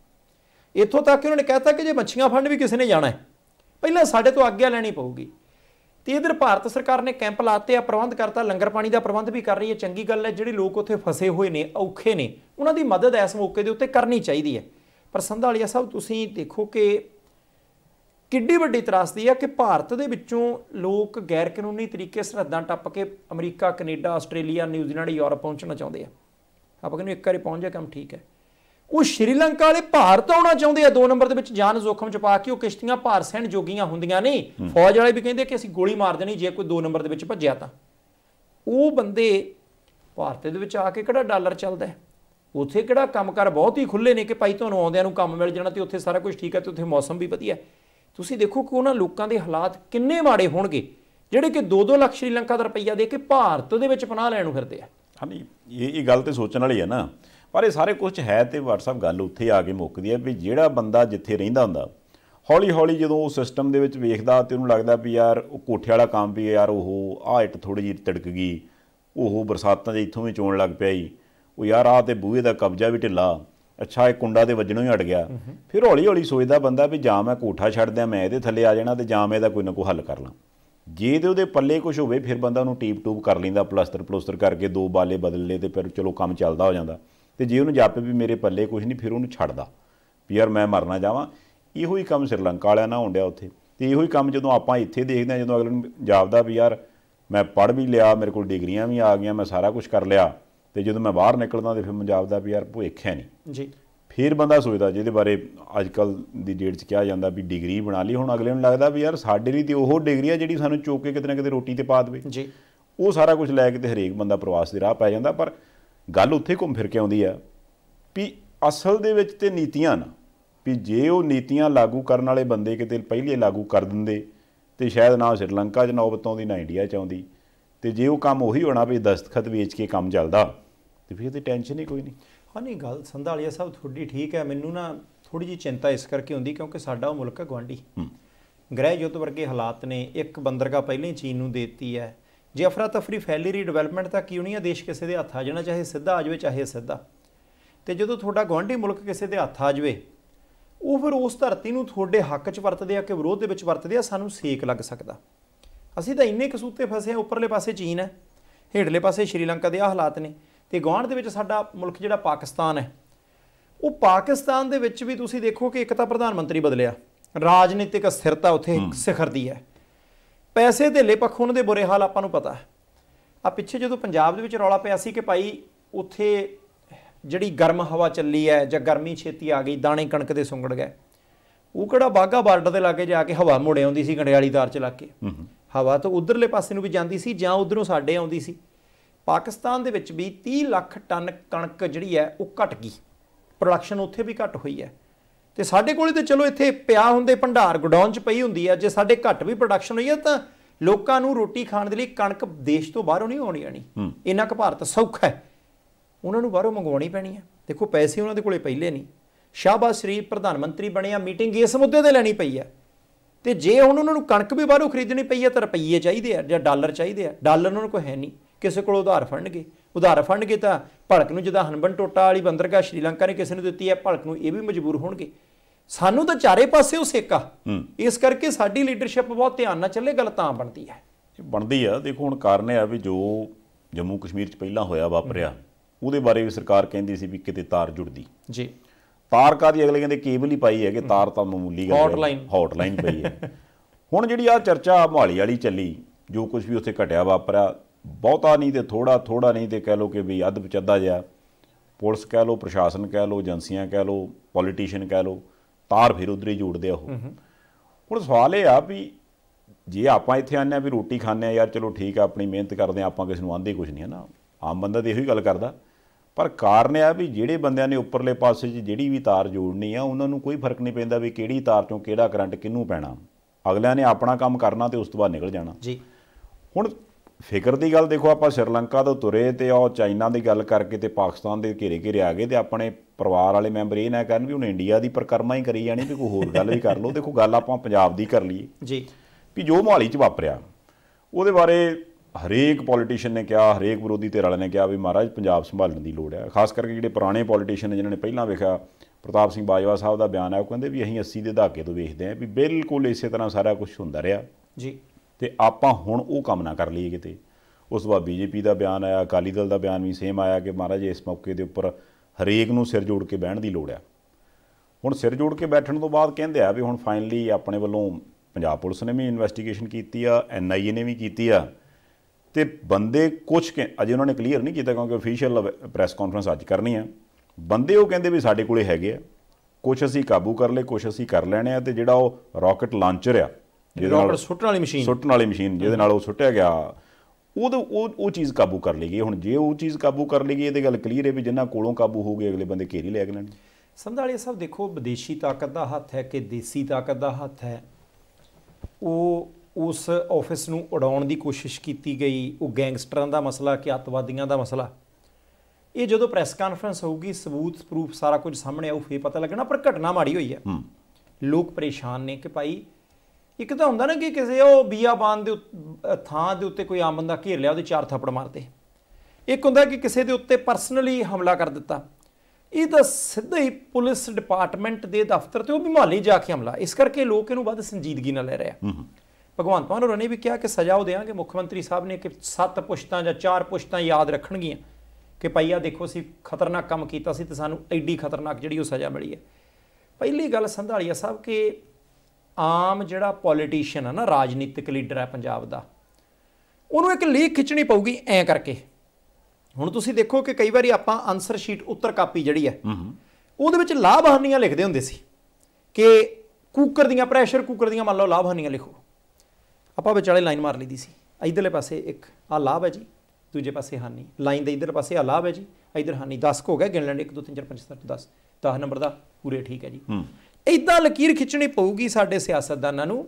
ਇੱਥੋਂ ਤੱਕ ਉਹਨਾਂ ਨੇ ਕਹਿਤਾ ਕਿ ਜੇ ਮੱਛੀਆਂ ਫੜਨ ਵੀ ਕਿਸੇ ਨੇ ਜਾਣਾ ਹੈ ਪਹਿਲਾਂ ਸਾਡੇ ਤੋਂ ਆਗਿਆ ਲੈਣੀ ਪਊਗੀ ਤੇ ਇਧਰ ਭਾਰਤ ਸਰਕਾਰ ਨੇ ਕੈਂਪ ਲਾਤੇ ਆ ਪ੍ਰਬੰਧ ਕਰਤਾ ਲੰਗਰ ਪਾਣੀ ਦਾ ਪ੍ਰਬੰਧ ਵੀ ਕਰ ਰਹੀ ਹੈ ਚੰਗੀ ਗੱਲ ਹੈ ਜਿਹੜੇ ਲੋਕ ਉੱਥੇ ਫਸੇ ਹੋਏ ਨੇ ਔਖੇ ਨੇ ਉਹਨਾਂ ਦੀ ਮਦਦ ਇਸ ਮੌਕੇ ਦੇ ਉੱਤੇ ਕਰਨੀ ਚਾਹੀਦੀ ਹੈ ਪਰ ਸੰਧਾਲੀਆ ਸਾਹਿਬ ਤੁਸੀਂ ਦੇਖੋ ਕਿ ਕਿੱਡੀ ਵੱਡੀ ਤਰਾਸਦੀ ਹੈ ਕਿ ਭਾਰਤ ਦੇ ਵਿੱਚੋਂ ਲੋਕ ਗੈਰ ਕਾਨੂੰਨੀ ਤਰੀਕੇ ਸਰਹੱਦਾਂ ਟੱਪ ਕੇ America Canada Australia New Zealand Europe ਪਹੁੰਚਣਾ ਚਾਹੁੰਦੇ ਆ ਆਪਾਂ ਕਹਿੰਦੇ ਇੱਕ ਵਾਰੀ ਪਹੁੰਚ ਜਾ ਕੰਮ ਠੀਕ ਹੈ ਉਹ ਸ਼੍ਰੀਲੰਕਾ ਵਾਲੇ ਭਾਰਤ ਆਉਣਾ ਚਾਹੁੰਦੇ ਆ ਦੋ ਨੰਬਰ ਦੇ ਵਿੱਚ ਜਾਨ ਜ਼ੋਖਮ ਚ ਪਾ ਕੇ ਉਹ ਕਿਸ਼ਤੀਆਂ ਭਾਰ ਸਹਿਣ ਜੋਗੀਆਂ ਹੁੰਦੀਆਂ ਨਹੀਂ ਫੌਜ ਵਾਲੇ ਵੀ ਕਹਿੰਦੇ ਕਿ ਅਸੀਂ ਗੋਲੀ ਮਾਰ ਦੇਣੀ ਜੇ ਕੋਈ ਦੋ ਨੰਬਰ ਦੇ ਵਿੱਚ ਭੱਜਿਆ ਤਾਂ ਉਹ ਬੰਦੇ ਭਾਰਤ ਦੇ ਵਿੱਚ ਆ ਕੇ ਕਿਹੜਾ ਡਾਲਰ ਚੱਲਦਾ ਹੈ ਉੱਥੇ ਕਿਹੜਾ ਕੰਮਕਾਰ ਬਹੁਤ ਹੀ ਖੁੱਲੇ ਨੇ ਕਿ ਭਾਈ ਤੁਹਾਨੂੰ ਆਉਂਦਿਆਂ ਨੂੰ ਕੰਮ ਮਿਲ ਜਾਣਾ ਤੇ ਉੱਥੇ ਸਾਰਾ ਕੁਝ ਠੀਕ ਹੈ ਤੇ ਉੱਥੇ ਮੌਸਮ ਵੀ ਵਧੀਆ ਹੈ ਤੁਸੀਂ ਦੇਖੋ ਕਿ ਉਹਨਾਂ ਲੋਕਾਂ ਦੇ ਹਾਲਾਤ ਕਿੰਨੇ ਮਾੜੇ ਹੋਣਗੇ ਜਿਹੜੇ ਕਿ 2-2 ਲੱਖ ਸ਼੍ਰੀਲੰਕਾ ਦਾ ਰੁਪਈਆ ਦੇ ਕੇ ਭਾਰਤ ਦੇ ਵਿੱਚ ਪਨਾਹ ਲੈਣ ਨੂੰ ਫਿਰਦੇ ਆ ਹਾਂਜੀ ਇਹ ਇਹ ਗੱਲ ਤੇ ਸੋਚਣ ਵਾਲੀ ਹੈ ਨਾ ਪਰ ਇਹ ਸਾਰੇ ਕੁਝ ਹੈ ਤੇ WhatsApp ਗੱਲ ਉੱਥੇ ਆ ਕੇ ਮੁੱਕਦੀ ਹੈ ਵੀ ਜਿਹੜਾ ਬੰਦਾ ਜਿੱਥੇ ਰਹਿੰਦਾ ਹੁੰਦਾ ਹੌਲੀ ਹੌਲੀ ਜਦੋਂ ਉਹ ਸਿਸਟਮ ਦੇ ਵਿੱਚ ਵੇਖਦਾ ਤੇ ਉਹਨੂੰ ਲੱਗਦਾ ਵੀ ਯਾਰ ਉਹ ਕੋਠੇ ਵਾਲਾ ਕੰਮ ਵੀ ਯਾਰ ਉਹ ਆਹ ਇੱਟ ਥੋੜੀ ਜਿਹੀ ਤੜਕ ਗਈ ਉਹ ਬਰਸਾਤਾਂ ਦੇ ਇੱਥੋਂ ਵੀ ਚੋਣ ਲੱਗ ਪਿਆ ਜੀ ਉਹ ਯਾਰ ਆਹ ਤੇ ਬੂਹੇ ਦਾ ਕਬਜ਼ਾ ਵੀ ਢਿੱਲਾ ਅੱਛਾ ਇਹ ਕੁੰਡਾ ਦੇ ਵੱਜਣੋਂ ਹੀ ਅਟ ਗਿਆ ਫਿਰ ਹੌਲੀ ਹੌਲੀ ਸੋਚਦਾ ਬੰਦਾ ਵੀ ਜਾਂ ਮੈਂ ਕੋਠਾ ਛੱਡ ਦਿਆਂ ਮੈਂ ਇਹਦੇ ਥੱਲੇ ਆ ਜਾਣਾ ਤੇ ਜਾਂ ਮੈਂ ਇਹਦਾ ਕੋਈ ਨਾ ਕੋਈ ਹੱਲ ਕਰ ਲਾਂ ਜੇ ਤੇ ਉਹਦੇ ਪੱਲੇ ਕੁਝ ਹੋਵੇ ਫਿਰ ਬੰਦਾ ਉਹਨੂੰ ਟੀਪ ਟੂਪ ਕਰ ਲੈਂਦਾ ਪਲਾਸਟਰ ਪਲਾਸਟਰ ਕਰਕੇ ਦੋ ਬਾਲੇ ਬਦਲ ਲੇ ਤੇ ਫਿਰ ਚਲੋ ਕੰਮ ਚੱਲਦਾ ਹੋ ਜਾਂਦਾ ਤੇ ਜੇ ਉਹਨੂੰ ਜਾਪੇ ਵੀ ਮੇਰੇ ਪੱਲੇ ਕੁਝ ਨਹੀਂ ਫਿਰ ਉਹਨੂੰ ਛੱਡਦਾ ਵੀ ਯਾਰ ਮੈਂ ਮਰਨਾ ਜਾਵਾਂ ਇਹੋ ਹੀ ਕੰਮ ਸ਼੍ਰੀਲੰਕਾ ਵਾਲਿਆਂ ਨਾਲ ਹੁੰਦਿਆ ਉੱਥੇ ਤੇ ਇਹੋ ਹੀ ਕੰਮ ਜਦੋਂ ਆਪਾਂ ਇੱਥੇ ਦੇਖਦੇ ਆ ਜਦੋਂ ਅਗਲੇ ਨੂੰ ਜਾਪਦਾ ਵੀ ਯਾਰ ਮੈਂ ਪੜ੍ਹ ਵੀ ਲਿਆ ਮੇਰੇ ਕੋਲ ਡਿਗਰੀਆਂ ਵੀ ਆ ਗਈਆਂ ਮੈਂ ਸਾਰਾ ਕੁਝ ਕਰ ਲਿਆ ਤੇ ਜਦੋਂ ਮੈਂ ਬਾਹਰ ਨਿਕਲਦਾ ਤੇ ਫਿਰ ਪੰਜਾਬ ਦਾ ਵੀ ਯਾਰ ਭੁੱਖ ਹੈ ਨਹੀਂ ਜੀ ਫਿਰ ਬੰਦਾ ਸੋਚਦਾ ਜਿਹਦੇ ਬਾਰੇ ਅੱਜ ਕੱਲ ਦੀ ਡੇਟ 'ਚ ਕਿਹਾ ਜਾਂਦਾ ਵੀ ਡਿਗਰੀ ਬਣਾ ਲਈ ਹੁਣ ਅਗਲੇ ਨੂੰ ਲੱਗਦਾ ਵੀ ਯਾਰ ਸਾਡੇ ਲਈ ਤੇ ਉਹ ਡਿਗਰੀ ਆ ਜਿਹੜੀ ਸਾਨੂੰ ਚੋਕ ਕੇ ਕਿਤੇ ਨਾ ਕਿਤੇ ਰੋਟੀ ਤੇ ਪਾ ਦੇਵੇ ਜੀ ਉਹ ਸਾਰਾ ਕੁਝ ਲੈ ਕੇ ਤੇ ਹਰੇਕ ਬੰਦਾ ਪ੍ਰਵਾਸ ਦੇ ਰਾਹ ਪੈ ਜਾਂਦਾ ਪਰ ਗੱਲ ਉੱਥੇ ਘੁੰਮ ਫਿਰ ਕੇ ਆਉਂਦੀ ਆ ਵੀ ਅਸਲ ਦੇ ਵਿੱਚ ਤੇ ਨੀਤੀਆਂ ਨਾ ਵੀ ਜੇ ਉਹ ਨੀਤੀਆਂ ਲਾਗੂ ਕਰਨ ਵਾਲੇ ਬੰਦੇ ਕਿਤੇ ਪਹਿਲੇ ਲਾਗੂ ਕਰ ਦਿੰਦੇ ਤੇ ਸ਼ਾਇਦ ਨਾ ਸ਼੍ਰੀਲੰਕਾ 'ਚ ਨੌਬਤ ਆਉਂਦੀ ਨਾ ਇੰਡੀਆ 'ਚ ਆਉਂਦੀ ਤੇ ਜੇ ਉਹ ਕੰਮ ਉਹੀ ਹੋਣਾ ਵੀ ਦਸਤਖਤ ਵੇਚ ਕੇ ਕੰਮ ਚੱਲਦਾ ਤੇ ਫਿਰ ਤੇ ਟੈਨਸ਼ਨ ਹੀ ਕੋਈ ਨਹੀਂ ਹਾਂ ਨਹੀਂ ਗੱਲ ਸੰਧਾਲੀਆ ਸਾਹਿਬ ਤੁਹਾਡੀ ਠੀਕ ਹੈ ਮੈਨੂੰ ਨਾ ਥੋੜੀ ਜੀ ਚਿੰਤਾ ਇਸ ਕਰਕੇ ਹੁੰਦੀ ਕਿਉਂਕਿ ਸਾਡਾ ਉਹ ਮੁਲਕ ਹੈ ਗਵਾਂਢੀ ਗ੍ਰਹਿ ਯੁੱਧ ਵਰਗੇ ਹਾਲਾਤ ਨੇ ਇੱਕ ਬੰਦਰਗਾ ਪਹਿਲਾਂ ਹੀ ਚੀਨ ਨੂੰ ਦੇਤੀ ਹੈ ਜੇ ਅਫਰਾ ਤਫਰੀ ਫੈਲੀ ਰਹੀ ਡਿਵੈਲਪਮੈਂਟ ਤਾਂ ਕਿਉਂ ਨਹੀਂ ਆ ਦੇਸ਼ ਕਿਸੇ ਦੇ ਹੱਥ ਆ ਜਾਣਾ ਚਾਹੇ ਸਿੱਧਾ ਆ ਜਾਵੇ ਚਾਹੇ ਸਿੱਧਾ ਤੇ ਜਦੋਂ ਤੁਹਾਡਾ ਗਵਾਂਢੀ ਮੁਲਕ ਕਿਸੇ ਦੇ ਹੱਥ ਆ ਜਾਵੇ ਉਹ ਫਿਰ ਉਸ ਧਰਤੀ ਨੂੰ ਤੁਹਾਡੇ ਹੱਕ 'ਚ ਵਰਤਦੇ ਆ ਕਿ ਵਿਰੋਧ ਦੇ ਵਿੱਚ ਵਰਤਦੇ ਆ ਸਾਨੂੰ ਸੇਕ ਲੱਗ ਸਕਦਾ ਅਸੀਂ ਤਾਂ ਇੰਨੇ ਕਸੂਤੇ ਫਸੇ ਆ ਉੱਪਰਲੇ ਪਾਸੇ ਚੀਨ ਹੈ ਹੇਠਲੇ ਪਾਸੇ ਸ਼੍ਰੀਲੰਕਾ ਦੇ ਆ ਹਾਲਾਤ ਨੇ ਤੇ ਗਵਾਂਡ ਦੇ ਵਿੱਚ ਸਾਡਾ ਮੁਲਕ ਜਿਹੜਾ ਪਾਕਿਸਤਾਨ ਹੈ ਉਹ ਪਾਕਿਸਤਾਨ ਦੇ ਵਿੱਚ ਵੀ ਤੁਸੀਂ ਦੇਖੋ ਕਿ ਇੱਕ ਤਾਂ ਪ੍ਰਧਾਨ ਮੰਤਰੀ ਬਦਲਿਆ ਰਾਜਨੀਤਿਕ ਸਥਿਰਤਾ ਉੱਥੇ ਸਿਖਰ ਦੀ ਹੈ ਪੈਸੇ ਧੇਲੇ ਪੱਖੋਂ ਉਹਨਾਂ ਦੇ ਬੁਰੇ ਹਾਲ ਆਪਾਂ ਨੂੰ ਪਤਾ ਹੈ ਆ ਪਿੱਛੇ ਜਦੋਂ ਪੰਜਾਬ ਦੇ ਵਿੱਚ ਰੌਲਾ ਪਿਆ ਸੀ ਕਿ ਭਾਈ ਉੱਥੇ ਜਿਹੜੀ ਗਰਮ ਹਵਾ ਚੱਲੀ ਹੈ ਜਾਂ ਗਰਮੀ ਛੇਤੀ ਆ ਗਈ ਦਾਣੇ ਕਣਕ ਦੇ ਸੁੰਗੜ ਗਏ ਉਹ ਕਿਹੜਾ ਬਾਗਾ ਬਾਰਡਰ ਦੇ ਲਾਗੇ ਜਾ ਕੇ ਹਵਾ ਮੋੜੇ ਆਉਂਦੀ ਸੀ ਗੰਡਿਆਲੀ ਤਾਰ ਚ ਲਾ ਕੇ ਹਵਾ ਤਾਂ ਉਧਰਲੇ ਪਾਸੇ ਨੂੰ ਵੀ ਜਾਂਦੀ ਸੀ ਜਾਂ ਉਧਰੋਂ ਸਾਡੇ ਆਉਂਦੀ ਸੀ ਪਾਕਿਸਤਾਨ ਦੇ ਵਿੱਚ ਵੀ 30 ਲੱਖ ਟਨ ਕਣਕ ਜਿਹੜੀ ਹੈ ਉਹ ਘਟ ਗਈ ਪ੍ਰੋਡਕਸ਼ਨ ਉੱਥੇ ਵੀ ਘਟ ਹੋਈ ਹੈ ਤੇ ਸਾਡੇ ਕੋਲੇ ਤੇ ਚਲੋ ਇੱਥੇ ਪਿਆ ਹੁੰਦੇ ਭੰਡਾਰ ਗੋਡਾਊਨ 'ਚ ਪਈ ਹੁੰਦੀ ਹੈ ਜੇ ਸਾਡੇ ਘੱਟ ਵੀ ਪ੍ਰੋਡਕਸ਼ਨ ਹੋਈ ਹੈ ਤਾਂ ਲੋਕਾਂ ਨੂੰ ਰੋਟੀ ਖਾਣ ਦੇ ਲਈ ਕਣਕ ਦੇਸ਼ ਤੋਂ ਬਾਹਰੋਂ ਨਹੀਂ ਆਉਣੀ ਆਣੀ ਇੰਨਾ ਕੁ ਭਾਰਤ ਸੌਖਾ ਹੈ ਉਹਨਾਂ ਨੂੰ ਬਾਹਰੋਂ ਮੰਗਵਾਉਣੀ ਪੈਣੀ ਹੈ ਦੇਖੋ ਪੈਸੇ ਉਹਨਾਂ ਦੇ ਕੋਲੇ ਪਹਿਲੇ ਨਹੀਂ ਸ਼ਾਬਾਸ਼ ਸ਼ਰੀਫ ਪ੍ਰਧਾਨ ਮੰਤਰੀ ਬਣਿਆ ਮੀਟਿੰਗ ਇਸ ਮੁੱਦੇ ਤੇ ਲੈਣੀ ਪਈ ਹੈ ਤੇ ਜੇ ਹੁਣ ਉਹਨਾਂ ਨੂੰ ਕਣਕ ਵੀ ਬਾਹਰੋਂ ਖਰੀਦਣੀ ਪਈ ਹੈ ਤਾਂ ਰੁਪਈਏ ਚਾਹੀਦੇ ਆ ਜਾਂ ਡਾਲਰ ਚਾਹੀਦੇ ਆ ਡਾਲਰ ਉਹਨਾਂ ਕੋਲ ਹੈ ਨਹੀਂ ਕਿਸੇ ਕੋਲ ਉਧਾਰ ਫੜਨਗੇ ਉਧਾਰ ਫੜਨਗੇ ਤਾਂ ਭੜਕ ਨੂੰ ਜਿਹਦਾ ਹਨਬਨ ਟੋਟਾ ਵਾਲੀ ਬੰਦਰਗਾਹ ਸ਼੍ਰੀਲੰਕਾ ਨੇ ਕਿਸੇ ਨੂੰ ਦਿੱਤੀ ਹੈ ਭੜਕ ਨੂੰ ਇਹ ਵੀ ਮਜਬੂਰ ਹੋਣਗੇ ਸਾਨੂੰ ਤਾਂ ਚਾਰੇ ਪਾਸੇ ਉਹ ਸੇਕਾ ਇਸ ਕਰਕੇ ਸਾਡੀ ਲੀਡਰਸ਼ਿਪ ਬਹੁਤ ਧਿਆਨ ਨਾਲ ਚੱਲੇ ਗੱਲ ਤਾਂ ਬਣਦੀ ਹੈ ਬਣਦੀ ਆ ਦੇਖੋ ਹੁਣ ਕਾਰਨ ਇਹ ਆ ਵੀ ਜੋ ਜੰਮੂ ਕਸ਼ਮੀਰ 'ਚ ਪਹਿਲਾਂ ਹੋਇਆ ਵਾਪਰਿਆ ਉਹਦੇ ਬਾਰੇ ਵੀ ਸਰਕਾਰ ਕਹਿੰਦੀ ਸੀ ਵੀ ਕਿਤੇ ਤਾਰ ਜੁੜਦੀ ਜੀ ਤਾਰ ਕਾਦੀ ਅਗਲੇ ਕਹਿੰਦੇ ਕੇਬਲ ਹੀ ਪਾਈ ਹੈ ਕਿ ਤਾਰ ਤਾਂ ਮਾਮੂਲੀ ਗੱਲ ਹੈ ਹੌਟਲਾਈਨ ਹੌਟਲਾਈਨ ਪਈ ਹੈ ਹੁਣ ਜਿਹੜੀ ਆ ਚਰਚਾ ਮੁਹਾਲੀ ਵਾਲੀ ਚੱਲੀ ਜੋ ਕੁਝ ਵੀ ਉੱਥੇ ਘਟਿਆ ਵਾਪਰਿਆ ਬਹੁਤਾ ਨਹੀਂ ਤੇ ਥੋੜਾ ਥੋੜਾ ਨਹੀਂ ਤੇ ਕਹਿ ਲੋ ਕਿ ਵੀ ਅੱਧ ਪਚੱਦਾ ਜਿਆ ਪੁਲਿਸ ਕਹਿ ਲੋ ਪ੍ਰਸ਼ਾਸਨ ਕਹਿ ਲੋ ਏਜੰਸੀਆਂ ਕਹਿ ਲੋ ਪੋਲੀਟੀਸ਼ੀਅਨ ਕਹਿ ਲੋ ਤਾਰ ਫਿਰ ਉਧਰੇ ਜੋੜਦੇ ਆ ਉਹ ਹੁਣ ਸਵਾਲ ਇਹ ਆ ਵੀ ਜੇ ਆਪਾਂ ਇੱਥੇ ਆਨੇ ਆ ਵੀ ਰੋਟੀ ਖਾਣੇ ਆ ਯਾਰ ਚਲੋ ਠੀਕ ਆ ਆਪਣੀ ਮਿਹਨਤ ਕਰਦੇ ਆ ਆਪਾਂ ਕਿਸ ਨੂੰ ਆਂਦੇ ਕੁਝ ਨਹੀਂ ਹੈ ਨਾ ਆਮ ਬੰਦਾ ਤੇ ਇਹੋ ਹੀ ਗੱਲ ਕਰਦਾ ਪਰ ਕਾਰਨ ਇਹ ਆ ਵੀ ਜਿਹੜੇ ਬੰਦਿਆਂ ਨੇ ਉੱਪਰਲੇ ਪਾਸੇ 'ਚ ਜਿਹੜੀ ਵੀ ਤਾਰ ਜੋੜਨੀ ਆ ਉਹਨਾਂ ਨੂੰ ਕੋਈ ਫਰਕ ਨਹੀਂ ਪੈਂਦਾ ਵੀ ਕਿਹੜੀ ਤਾਰ 'ਚੋਂ ਕਿਹੜਾ ਕਰੰਟ ਕਿੰਨੂੰ ਪੈਣਾ ਅਗਲਿਆਂ ਨੇ ਆਪਣਾ ਕੰਮ ਕਰਨਾ ਤੇ ਉਸ ਤੋਂ ਬਾਅਦ ਨਿਕਲ ਜਾਣਾ ਜੀ ਹੁਣ ਫਿਕਰ ਦੀ ਗੱਲ ਦੇਖੋ ਆਪਾਂ ਸ਼੍ਰੀਲੰਕਾ ਤੋਂ ਤੁਰੇ ਤੇ ਉਹ ਚਾਈਨਾ ਦੀ ਗੱਲ ਕਰਕੇ ਤੇ ਪਾਕਿਸਤਾਨ ਦੇ ਘੇਰੇ ਘੇਰੇ ਆ ਗਏ ਤੇ ਆਪਣੇ ਪਰਿਵਾਰ ਵਾਲੇ ਮੈਂਬਰ ਇਹ ਨਾ ਕਰਨ ਵੀ ਹੁਣ ਇੰਡੀਆ ਦੀ ਪਰਕਰਮਾ ਹੀ ਕਰੀ ਜਾਣੀ ਵੀ ਕੋਈ ਹੋਰ ਗੱਲ ਵੀ ਕਰ ਲਓ ਦੇਖੋ ਗੱਲ ਆਪਾਂ ਪੰਜਾਬ ਦੀ ਕਰ ਲਈਏ ਜੀ ਵੀ ਜੋ ਮੋਹਾਲੀ 'ਚ ਵਾਪਰਿਆ ਉਹਦੇ ਬਾਰੇ ਹਰੇਕ ਪੋਲੀਟੀਸ਼ੀਅਨ ਨੇ ਕਿਹਾ ਹਰੇਕ ਵਿਰੋਧੀ ਧਿਰ ਵਾਲੇ ਨੇ ਕਿਹਾ ਵੀ ਮਹਾਰਾਜ ਪੰਜਾਬ ਸੰਭਾਲਣ ਦੀ ਲੋੜ ਹੈ ਖਾਸ ਕਰਕੇ ਜਿਹੜੇ ਪੁਰਾਣੇ ਪੋਲੀਟੀਸ਼ੀਅਨ ਨੇ ਜਿਨ੍ਹਾਂ ਨੇ ਪਹਿਲਾਂ ਵੇਖਿਆ ਪ੍ਰਤਾਪ ਸਿੰਘ ਬਾਜਵਾ ਸਾਹਿਬ ਦਾ ਬਿਆਨ ਹੈ ਉਹ ਕਹਿੰਦੇ ਵੀ ਅਸੀਂ 80 ਦੇ ਦਹਾਕੇ ਤੋਂ ਵੇਖਦੇ ਆਂ ਵੀ ਬਿਲਕੁਲ ਇਸੇ ਤਰ੍ਹਾਂ ਸਾਰਾ ਕੁਝ ਹੁੰਦਾ ਰਿਹਾ ਜੀ ਤੇ ਆਪਾਂ ਹੁਣ ਉਹ ਕੰਮ ਨਾ ਕਰ ਲਈਏ ਕਿਤੇ ਉਸ ਤੋਂ ਬਾਅਦ ਬੀਜੇਪੀ ਦਾ ਬਿਆਨ ਆਇਆ ਅਕਾਲੀ ਦਲ ਦਾ ਬਿਆਨ ਵੀ ਸੇਮ ਆਇਆ ਕਿ ਮਹਾਰਾਜ ਇਸ ਮੌਕੇ ਦੇ ਉੱਪਰ ਹਰੇਕ ਨੂੰ ਸਿਰ ਜੋੜ ਕੇ ਬਹਿਣ ਦੀ ਲੋੜ ਹੈ ਹੁਣ ਸਿਰ ਜੋੜ ਕੇ ਬੈਠਣ ਤੋਂ ਬਾਅਦ ਕਹਿੰਦੇ ਆ ਵੀ ਹੁਣ ਫਾਈਨਲੀ ਆਪਣੇ ਵੱਲੋਂ ਪੰਜਾਬ ਪੁਲਿਸ ਨੇ ਵੀ ਇਨਵੈਸਟੀਗੇਸ਼ਨ ਕੀਤੀ ਆ ਐਨਆਈਏ ਨੇ ਵੀ ਕੀਤੀ ਆ ਤੇ ਬੰਦੇ ਕੁਝ ਕਿ ਅਜੇ ਉਹਨਾਂ ਨੇ ਕਲੀਅਰ ਨਹੀਂ ਕੀਤਾ ਕਿਉਂਕਿ ਅਫੀਸ਼ੀਅਲ ਪ੍ਰੈਸ ਕਾਨਫਰੰਸ ਅੱਜ ਕਰਨੀ ਆ ਬੰਦੇ ਉਹ ਕਹਿੰਦੇ ਵੀ ਸਾਡੇ ਕੋਲੇ ਹੈਗੇ ਆ ਕੁਝ ਅਸੀਂ ਕਾਬੂ ਕਰ ਲਏ ਕੁਝ ਅਸੀਂ ਕਰ ਲੈਣੇ ਆ ਤੇ ਜਿਹੜਾ ਉਹ ਰਾਕਟ ਲਾਂਚਰ ਆ ਜਿਹਦੇ ਨਾਲ ਸੁੱਟਣ ਵਾਲੀ ਮਸ਼ੀਨ ਸੁੱਟਣ ਵਾਲੀ ਮਸ਼ੀਨ ਜਿਹਦੇ ਨਾਲ ਉਹ ਸੁੱਟਿਆ ਗਿਆ ਉਹ ਉਹ ਉਹ ਚੀਜ਼ ਕਾਬੂ ਕਰ ਲਈ ਗਈ ਹੁਣ ਜੇ ਉਹ ਚੀਜ਼ ਕਾਬੂ ਕਰ ਲਈ ਗਈ ਇਹ ਤੇ ਗੱਲ ਕਲੀਅਰ ਹੈ ਵੀ ਜਿੰਨਾ ਕੋਲੋਂ ਕਾਬੂ ਹੋ ਗਏ ਅਗਲੇ ਬੰਦੇ ਘੇਰੀ ਲੈ ਕੇ ਲੈਣੇ ਸਮਝਾਲੀ ਸਭ ਦੇਖੋ ਵਿਦੇਸ਼ੀ ਤਾਕਤ ਦਾ ਹੱਥ ਹੈ ਕਿ ਦੇਸੀ ਤਾਕਤ ਦਾ ਹੱਥ ਹੈ ਉਹ ਉਸ ਆਫਿਸ ਨੂੰ ਉਡਾਉਣ ਦੀ ਕੋਸ਼ਿਸ਼ ਕੀਤੀ ਗਈ ਉਹ ਗੈਂਗਸਟਰਾਂ ਦਾ ਮਸਲਾ ਕਿ ਅੱਤਵਾਦੀਆਂ ਦਾ ਮਸਲਾ ਇਹ ਜਦੋਂ ਪ੍ਰੈਸ ਕਾਨਫਰੰਸ ਹੋਊਗੀ ਸਬੂਤ ਪ੍ਰੂਫ ਸਾਰਾ ਕੁਝ ਸਾਹਮਣੇ ਆਊ ਫੇ ਪਤਾ ਲੱਗਣਾ ਪਰ ਘਟਨਾ ਮਾੜੀ ਹੋਈ ਹੈ ਲੋਕ ਪਰੇਸ਼ਾਨ ਨੇ ਕਿ ਭਾਈ ਇੱਕ ਤਾਂ ਹੁੰਦਾ ਨਾ ਕਿ ਕਿਸੇ ਉਹ ਬੀਆਬਾਨ ਦੇ ਥਾਂ ਦੇ ਉੱਤੇ ਕੋਈ ਆਮ ਬੰਦਾ ਘੇਰ ਲਿਆ ਉਹਦੇ ਚਾਰ ਥਾਪੜ ਮਾਰਦੇ ਇੱਕ ਹੁੰਦਾ ਕਿ ਕਿਸੇ ਦੇ ਉੱਤੇ ਪਰਸਨਲੀ ਹਮਲਾ ਕਰ ਦਿੱਤਾ ਇਹ ਤਾਂ ਸਿੱਧਾ ਹੀ ਪੁਲਿਸ ਡਿਪਾਰਟਮੈਂਟ ਦੇ ਦਫ਼ਤਰ ਤੇ ਉਹ ਵੀ ਮਹਾਲੀ ਜਾ ਕੇ ਹਮਲਾ ਇਸ ਕਰਕੇ ਲੋਕ ਇਹਨੂੰ ਵੱਧ ਸੰਜੀਦਗੀ ਨਾਲ ਲੈ ਰਹੇ ਆ ਭਗਵੰਤ ਮਾਨ ਹੋਰਾਂ ਨੇ ਵੀ ਕਿਹਾ ਕਿ ਸਜ਼ਾ ਉਹ ਦੇਾਂਗੇ ਮੁੱਖ ਮੰਤਰੀ ਸਾਹਿਬ ਨੇ ਕਿ ਸੱਤ ਪੁਸ਼ਤਾਂ ਜਾਂ ਚਾਰ ਪੁਸ਼ਤਾਂ ਯਾਦ ਰੱਖਣਗੀਆਂ ਕਿ ਭਾਈ ਆ ਦੇਖੋ ਸੀ ਖਤਰਨਾਕ ਕੰਮ ਕੀਤਾ ਸੀ ਤੇ ਸਾਨੂੰ ਐਡੀ ਖਤਰਨਾਕ ਜਿਹੜੀ ਉਹ ਸਜ਼ਾ ਮਿਲੀ ਹੈ ਪਹਿਲੀ ਗੱਲ ਸੰਧਾਲੀਆ ਸਾਹਿਬ ਕਿ ਆਮ ਜਿਹੜਾ ਪੋਲੀਟੀਸ਼ੀਅਨ ਹੈ ਨਾ ਰਾਜਨੀਤਿਕ ਲੀਡਰ ਹੈ ਪੰਜਾਬ ਦਾ ਉਹਨੂੰ ਇੱਕ ਲੀਕ ਖਿੱਚਣੀ ਪਊਗੀ ਐ ਕਰਕੇ ਹੁਣ ਤੁਸੀਂ ਦੇਖੋ ਕਿ ਕਈ ਵਾਰੀ ਆਪਾਂ ਆਨਸਰ ਸ਼ੀਟ ਉੱਤਰ ਕਾਪੀ ਜਿਹੜੀ ਹੈ ਉਹਦੇ ਵਿੱਚ ਲਾਭਹਾਨੀਆਂ ਲਿਖਦੇ ਹੁੰਦੇ ਸੀ ਕਿ ਕੁੱਕਰ ਦੀਆਂ ਪ੍ਰੈਸ਼ਰ ਕੁੱਕਰ ਦੀਆਂ ਮੰਨ ਲਓ ਲਾਭਹਾਨੀਆਂ ਲਿਖੋ ਆਪਾਂ ਵਿਚਾਲੇ ਲਾਈਨ ਮਾਰ ਦੀ ਸੀ ਇਧਰਲੇ ਪਾਸੇ ਇੱਕ ਆ ਲਾਭ ਹੈ ਜੀ ਦੂਜੇ ਪਾਸੇ ਹਾਨੀ ਲਾਈਨ ਦੇ ਇਧਰ ਪਾਸੇ ਆ ਲਾਭ ਹੈ ਜੀ ਇਧਰ ਹਾਨੀ 10 ਹੋ ਗਿਆ ਗਿਣ ਲੈਣ 1 2 3 4 5 6 7 8 10 10 ਨੰਬਰ ਦਾ ਪੂਰੇ ਠੀਕ ਹੈ ਜੀ ਇਦਾਂ ਲਕੀਰ ਖਿੱਚਣੀ ਪਊਗੀ ਸਾਡੇ ਸਿਆਸਤਦਾਨਾਂ ਨੂੰ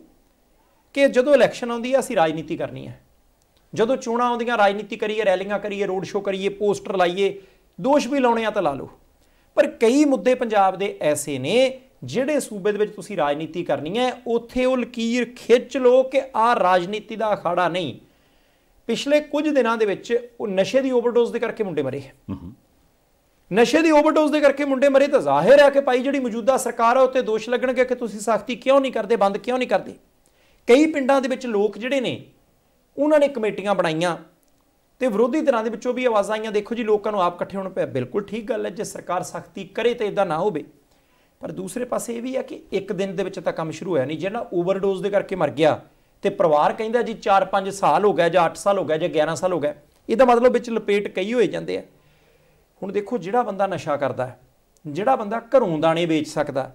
ਕਿ ਜਦੋਂ ਇਲੈਕਸ਼ਨ ਆਉਂਦੀ ਹੈ ਅਸੀਂ ਰਾਜਨੀਤੀ ਕਰਨੀ ਹੈ ਜਦੋਂ ਚੋਣਾਂ ਆਉਂਦੀਆਂ ਰਾਜਨੀਤੀ ਕਰੀਏ ਰੈਲੀਆਂ ਕਰੀਏ ਰੋਡ ਸ਼ੋਅ ਕਰੀਏ ਪੋਸਟਰ ਲਾਈਏ ਦੋਸ਼ ਵੀ ਲਾਉਣੇ ਆ ਤਾਂ ਲਾ ਲਓ ਪਰ ਕਈ ਮੁੱਦੇ ਪੰਜਾਬ ਦੇ ਐਸੇ ਨੇ ਜਿਹੜੇ ਸੂਬੇ ਦੇ ਵਿੱਚ ਤੁਸੀਂ ਰਾਜਨੀਤੀ ਕਰਨੀ ਹੈ ਉੱਥੇ ਉਹ ਲਕੀਰ ਖਿੱਚ ਲੋ ਕਿ ਆ ਰਾਜਨੀਤੀ ਦਾ ਅਖਾੜਾ ਨਹੀਂ ਪਿਛਲੇ ਕੁਝ ਦਿਨਾਂ ਦੇ ਵਿੱਚ ਉਹ ਨਸ਼ੇ ਦੀ ਓਵਰਡੋਜ਼ ਦੇ ਕਰਕੇ ਮੁੰਡੇ ਮਰੇ ਨਸ਼ੇ ਦੀ ਓਵਰਡੋਜ਼ ਦੇ ਕਰਕੇ ਮੁੰਡੇ ਮਰੇ ਤਾਂ ਜ਼ਾਹਿਰ ਹੈ ਕਿ ਭਾਈ ਜਿਹੜੀ ਮੌਜੂਦਾ ਸਰਕਾਰ ਹੈ ਉੱਤੇ ਦੋਸ਼ ਲੱਗਣਗੇ ਕਿ ਤੁਸੀਂ ਸਖਤੀ ਕਿਉਂ ਨਹੀਂ ਕਰਦੇ ਬੰਦ ਕਿਉਂ ਨਹੀਂ ਕਰਦੇ ਕਈ ਪਿੰਡਾਂ ਦੇ ਵਿੱਚ ਲੋਕ ਜਿਹੜੇ ਨੇ ਉਹਨਾਂ ਨੇ ਕਮੇਟੀਆਂ ਬਣਾਈਆਂ ਤੇ ਵਿਰੋਧੀ ਧਿਰਾਂ ਦੇ ਵਿੱਚੋਂ ਵੀ ਆਵਾਜ਼ਾਂ ਆਈਆਂ ਦੇਖੋ ਜੀ ਲੋਕਾਂ ਨੂੰ ਆਪ ਇਕੱਠੇ ਹੋਣ ਪਿਆ ਬਿਲਕੁਲ ਠੀਕ ਗੱਲ ਹੈ ਜੇ ਸਰਕਾਰ ਸਖਤੀ ਕਰੇ ਤਾਂ ਇਦਾਂ ਨਾ ਹੋਵੇ ਪਰ ਦੂਸਰੇ ਪਾਸੇ ਇਹ ਵੀ ਆ ਕਿ ਇੱਕ ਦਿਨ ਦੇ ਵਿੱਚ ਤਾਂ ਕੰਮ ਸ਼ੁਰੂ ਹੋਇਆ ਨਹੀਂ ਜਿਹੜਾ ਓਵਰਡੋਜ਼ ਦੇ ਕਰਕੇ ਮਰ ਗਿਆ ਤੇ ਪਰਿਵਾਰ ਕਹਿੰਦਾ ਜੀ 4-5 ਸਾਲ ਹੋ ਗਿਆ ਜਾਂ 8 ਸਾਲ ਹੋ ਗਿਆ ਜਾਂ 11 ਸਾਲ ਹੋ ਗਿਆ ਇਹਦਾ ਮਤਲਬ ਵਿੱਚ ਲਪੇਟ ਕਈ ਹੋਏ ਜਾਂਦੇ ਆ ਹੁਣ ਦੇਖੋ ਜਿਹੜਾ ਬੰਦਾ ਨਸ਼ਾ ਕਰਦਾ ਹੈ ਜਿਹੜਾ ਬੰਦਾ ਘਰੋਂ ਦਾਣੇ ਵੇਚ ਸਕਦਾ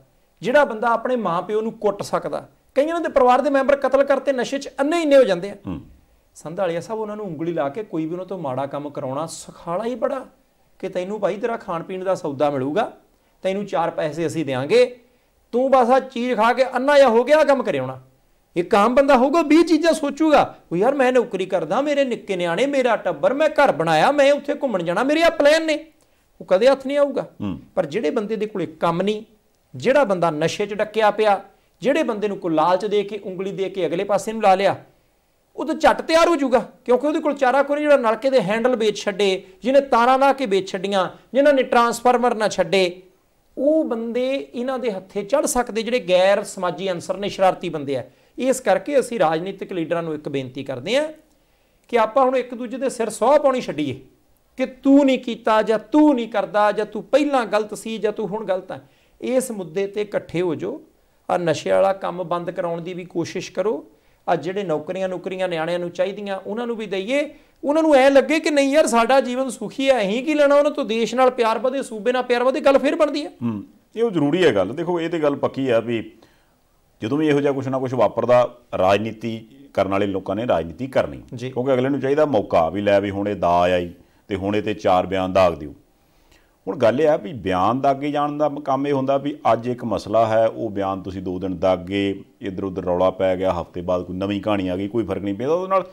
ਜਿਹੜਾ ਬੰਦਾ ਆਪਣੇ ਮਾਪਿਓ ਨੂੰ ਕੁੱਟ ਸਕਦਾ ਕਈਆਂ ਦੇ ਪਰਿਵਾਰ ਦੇ ਮੈਂਬਰ ਕਤਲ ਕਰਤੇ ਨਸ਼ੇ 'ਚ ਅੰਨੇ ਨੇ ਹੋ ਜਾਂਦੇ ਆ ਸੰਧਾਲਿਆ ਸਾਹਿਬ ਉਹਨਾਂ ਨੂੰ ਉਂਗਲੀ ਲਾ ਕੇ ਕੋਈ ਵੀ ਉਹਨਾਂ ਤੋਂ ਮਾੜਾ ਕੰਮ ਕਰਾਉਣਾ ਸਖਾਲਾ ਹੀ ਬੜਾ ਕਿ ਤੈਨੂੰ ਭਾਈ ਤੇਰਾ ਖਾਣ ਪੀਣ ਦਾ ਸੌਦਾ ਮਿਲੂਗਾ ਤੈਨੂੰ ਚਾਰ ਪੈਸੇ ਅਸੀਂ ਦੇਾਂਗੇ ਤੂੰ ਬਸ ਆ ਚੀਜ਼ ਖਾ ਕੇ ਅੰਨਾ ਜਾਂ ਹੋ ਗਿਆ ਕੰਮ ਕਰੇ ਹੋਣਾ ਇੱਕ ਕਾਮ ਬੰਦਾ ਹੋਊਗਾ 20 ਚੀਜ਼ਾਂ ਸੋਚੂਗਾ ਉਹ ਯਾਰ ਮੈਂ ਨੌਕਰੀ ਕਰਦਾ ਮੇਰੇ ਨਿੱਕੇ ਨਿਆਣੇ ਮੇਰਾ ਟੱਬਰ ਮੈਂ ਘਰ ਬਣਾਇਆ ਮੈਂ ਉੱਥੇ ਘੁੰਮਣ ਜਾਣਾ ਮੇਰੇ ਆ ਪਲਾਨ ਨੇ ਉਹ ਕਦੇ ਹੱਥ ਨਹੀਂ ਆਊਗਾ ਪਰ ਜਿਹੜੇ ਬੰਦੇ ਦੇ ਕੋਲੇ ਕੰਮ ਨਹੀਂ ਜਿਹੜਾ ਬੰਦਾ ਨਸ਼ੇ 'ਚ ਡੱਕਿਆ ਪਿਆ ਜਿਹੜੇ ਬੰਦੇ ਨੂੰ ਕੋ ਲਾਲਚ ਦੇ ਕੇ ਉਂਗਲੀ ਦੇ ਕੇ ਅਗਲੇ ਪਾਸੇ ਨੂੰ ਲਾ ਲਿਆ ਉਹ ਤਾਂ ਝੱਟ ਤਿਆਰ ਹੋ ਜਾਊਗਾ ਕਿਉਂਕਿ ਉਹਦੇ ਕੋਲ ਚਾਰਾ ਕੋਈ ਜਿਹੜਾ ਨਲਕੇ ਦੇ ਹੈਂਡਲ ਵੇਚ ਛੱਡੇ ਜਿਹਨੇ ਤਾਰਾਂ ਲਾ ਕੇ ਵੇਚ ਛੱਡੀਆਂ ਜਿਨ੍ਹਾਂ ਨੇ ਟਰਾਂਸਫਾਰਮਰ ਨਾ ਛੱਡੇ ਉਹ ਬੰਦੇ ਇਹਨਾਂ ਦੇ ਹੱਥੇ ਚੜ ਸਕਦੇ ਜਿਹੜੇ ਗੈਰ ਸਮਾਜੀ ਅੰਸਰ ਨੇ ਸ਼ਰਾਰਤੀ ਬੰਦੇ ਆ ਇਸ ਕਰਕੇ ਅਸੀਂ ਰਾਜਨੀਤਿਕ ਲੀਡਰਾਂ ਨੂੰ ਇੱਕ ਬੇਨਤੀ ਕਰਦੇ ਆ ਕਿ ਆਪਾਂ ਹੁਣ ਇੱਕ ਦੂਜੇ ਦੇ ਸਿਰ ਸੌ ਪਾਉਣੀ ਛੱਡੀਏ ਕਿ ਤੂੰ ਨਹੀਂ ਕੀਤਾ ਜਾਂ ਤੂੰ ਨਹੀਂ ਕਰਦਾ ਜਾਂ ਤੂੰ ਪਹਿਲਾਂ ਗਲਤ ਸੀ ਜਾਂ ਤੂੰ ਹੁਣ ਗਲਤ ਹੈ ਇਸ ਮੁੱਦੇ ਤੇ ਇਕੱਠੇ ਹੋ ਜਾਓ ਆ ਨਸ਼ੇ ਵਾਲਾ ਕੰਮ ਬੰਦ ਕਰਾਉਣ ਦੀ ਵੀ ਕੋਸ਼ਿਸ਼ ਕਰੋ ਆ ਜਿਹੜੇ ਨੌਕਰੀਆਂ ਨੌਕਰੀਆਂ ਨਿਆਣਿਆਂ ਨੂੰ ਚਾਹੀਦੀਆਂ ਉਹਨਾਂ ਨੂੰ ਵੀ ਦਈਏ ਉਹਨਾਂ ਨੂੰ ਐ ਲੱਗੇ ਕਿ ਨਹੀਂ ਯਾਰ ਸਾਡਾ ਜੀਵਨ ਸੁਖੀ ਹੈ ਅਹੀਂ ਕੀ ਲੈਣਾ ਉਹਨਾਂ ਤੋਂ ਦੇਸ਼ ਨਾਲ ਪਿਆਰ ਵਧੇ ਸੂਬੇ ਨਾਲ ਪਿਆਰ ਵਧੇ ਗੱਲ ਫਿਰ ਬਣਦੀ ਹੈ ਹੂੰ ਇਹ ਉਹ ਜ਼ਰੂਰੀ ਹੈ ਗੱਲ ਦੇਖੋ ਇਹ ਤੇ ਗੱਲ ਪੱਕੀ ਆ ਵੀ ਜਦੋਂ ਵੀ ਇਹੋ ਜਿਹਾ ਕੁਛ ਨਾ ਕੁਛ ਵਾਪਰਦਾ ਰਾਜਨੀਤੀ ਕਰਨ ਵਾਲੇ ਲੋਕਾਂ ਨੇ ਰਾਜਨੀਤੀ ਕਰਨੀ ਕਿਉਂਕਿ ਅਗਲੇ ਨੂੰ ਚਾਹੀਦਾ ਮੌਕਾ ਵੀ ਲੈ ਵੀ ਹੁਣ ਇਹ ਦਾ ਆਈ ਤੇ ਹੁਣ ਇਹ ਤੇ ਚਾਰ ਬਿਆਨ ਦਾਗ ਦਿਓ ਹੁਣ ਗੱਲ ਇਹ ਆ ਵੀ ਬਿਆਨ ਦਾਗੇ ਜਾਣ ਦਾ ਕੰਮ ਇਹ ਹੁੰਦਾ ਵੀ ਅੱਜ ਇੱਕ ਮਸਲਾ ਹੈ ਉਹ ਬਿਆਨ ਤੁਸੀਂ ਦੋ ਦਿਨ ਦਾਗੇ ਇਧਰ ਉਧਰ ਰੌਲਾ ਪੈ ਗਿਆ ਹਫਤੇ ਬਾਅਦ ਕੋਈ ਨਵੀਂ ਕਹਾਣੀ ਆ ਗਈ ਕੋਈ ਫਰਕ ਨਹੀਂ ਪੈਂਦਾ ਉਹਦੇ ਨਾਲ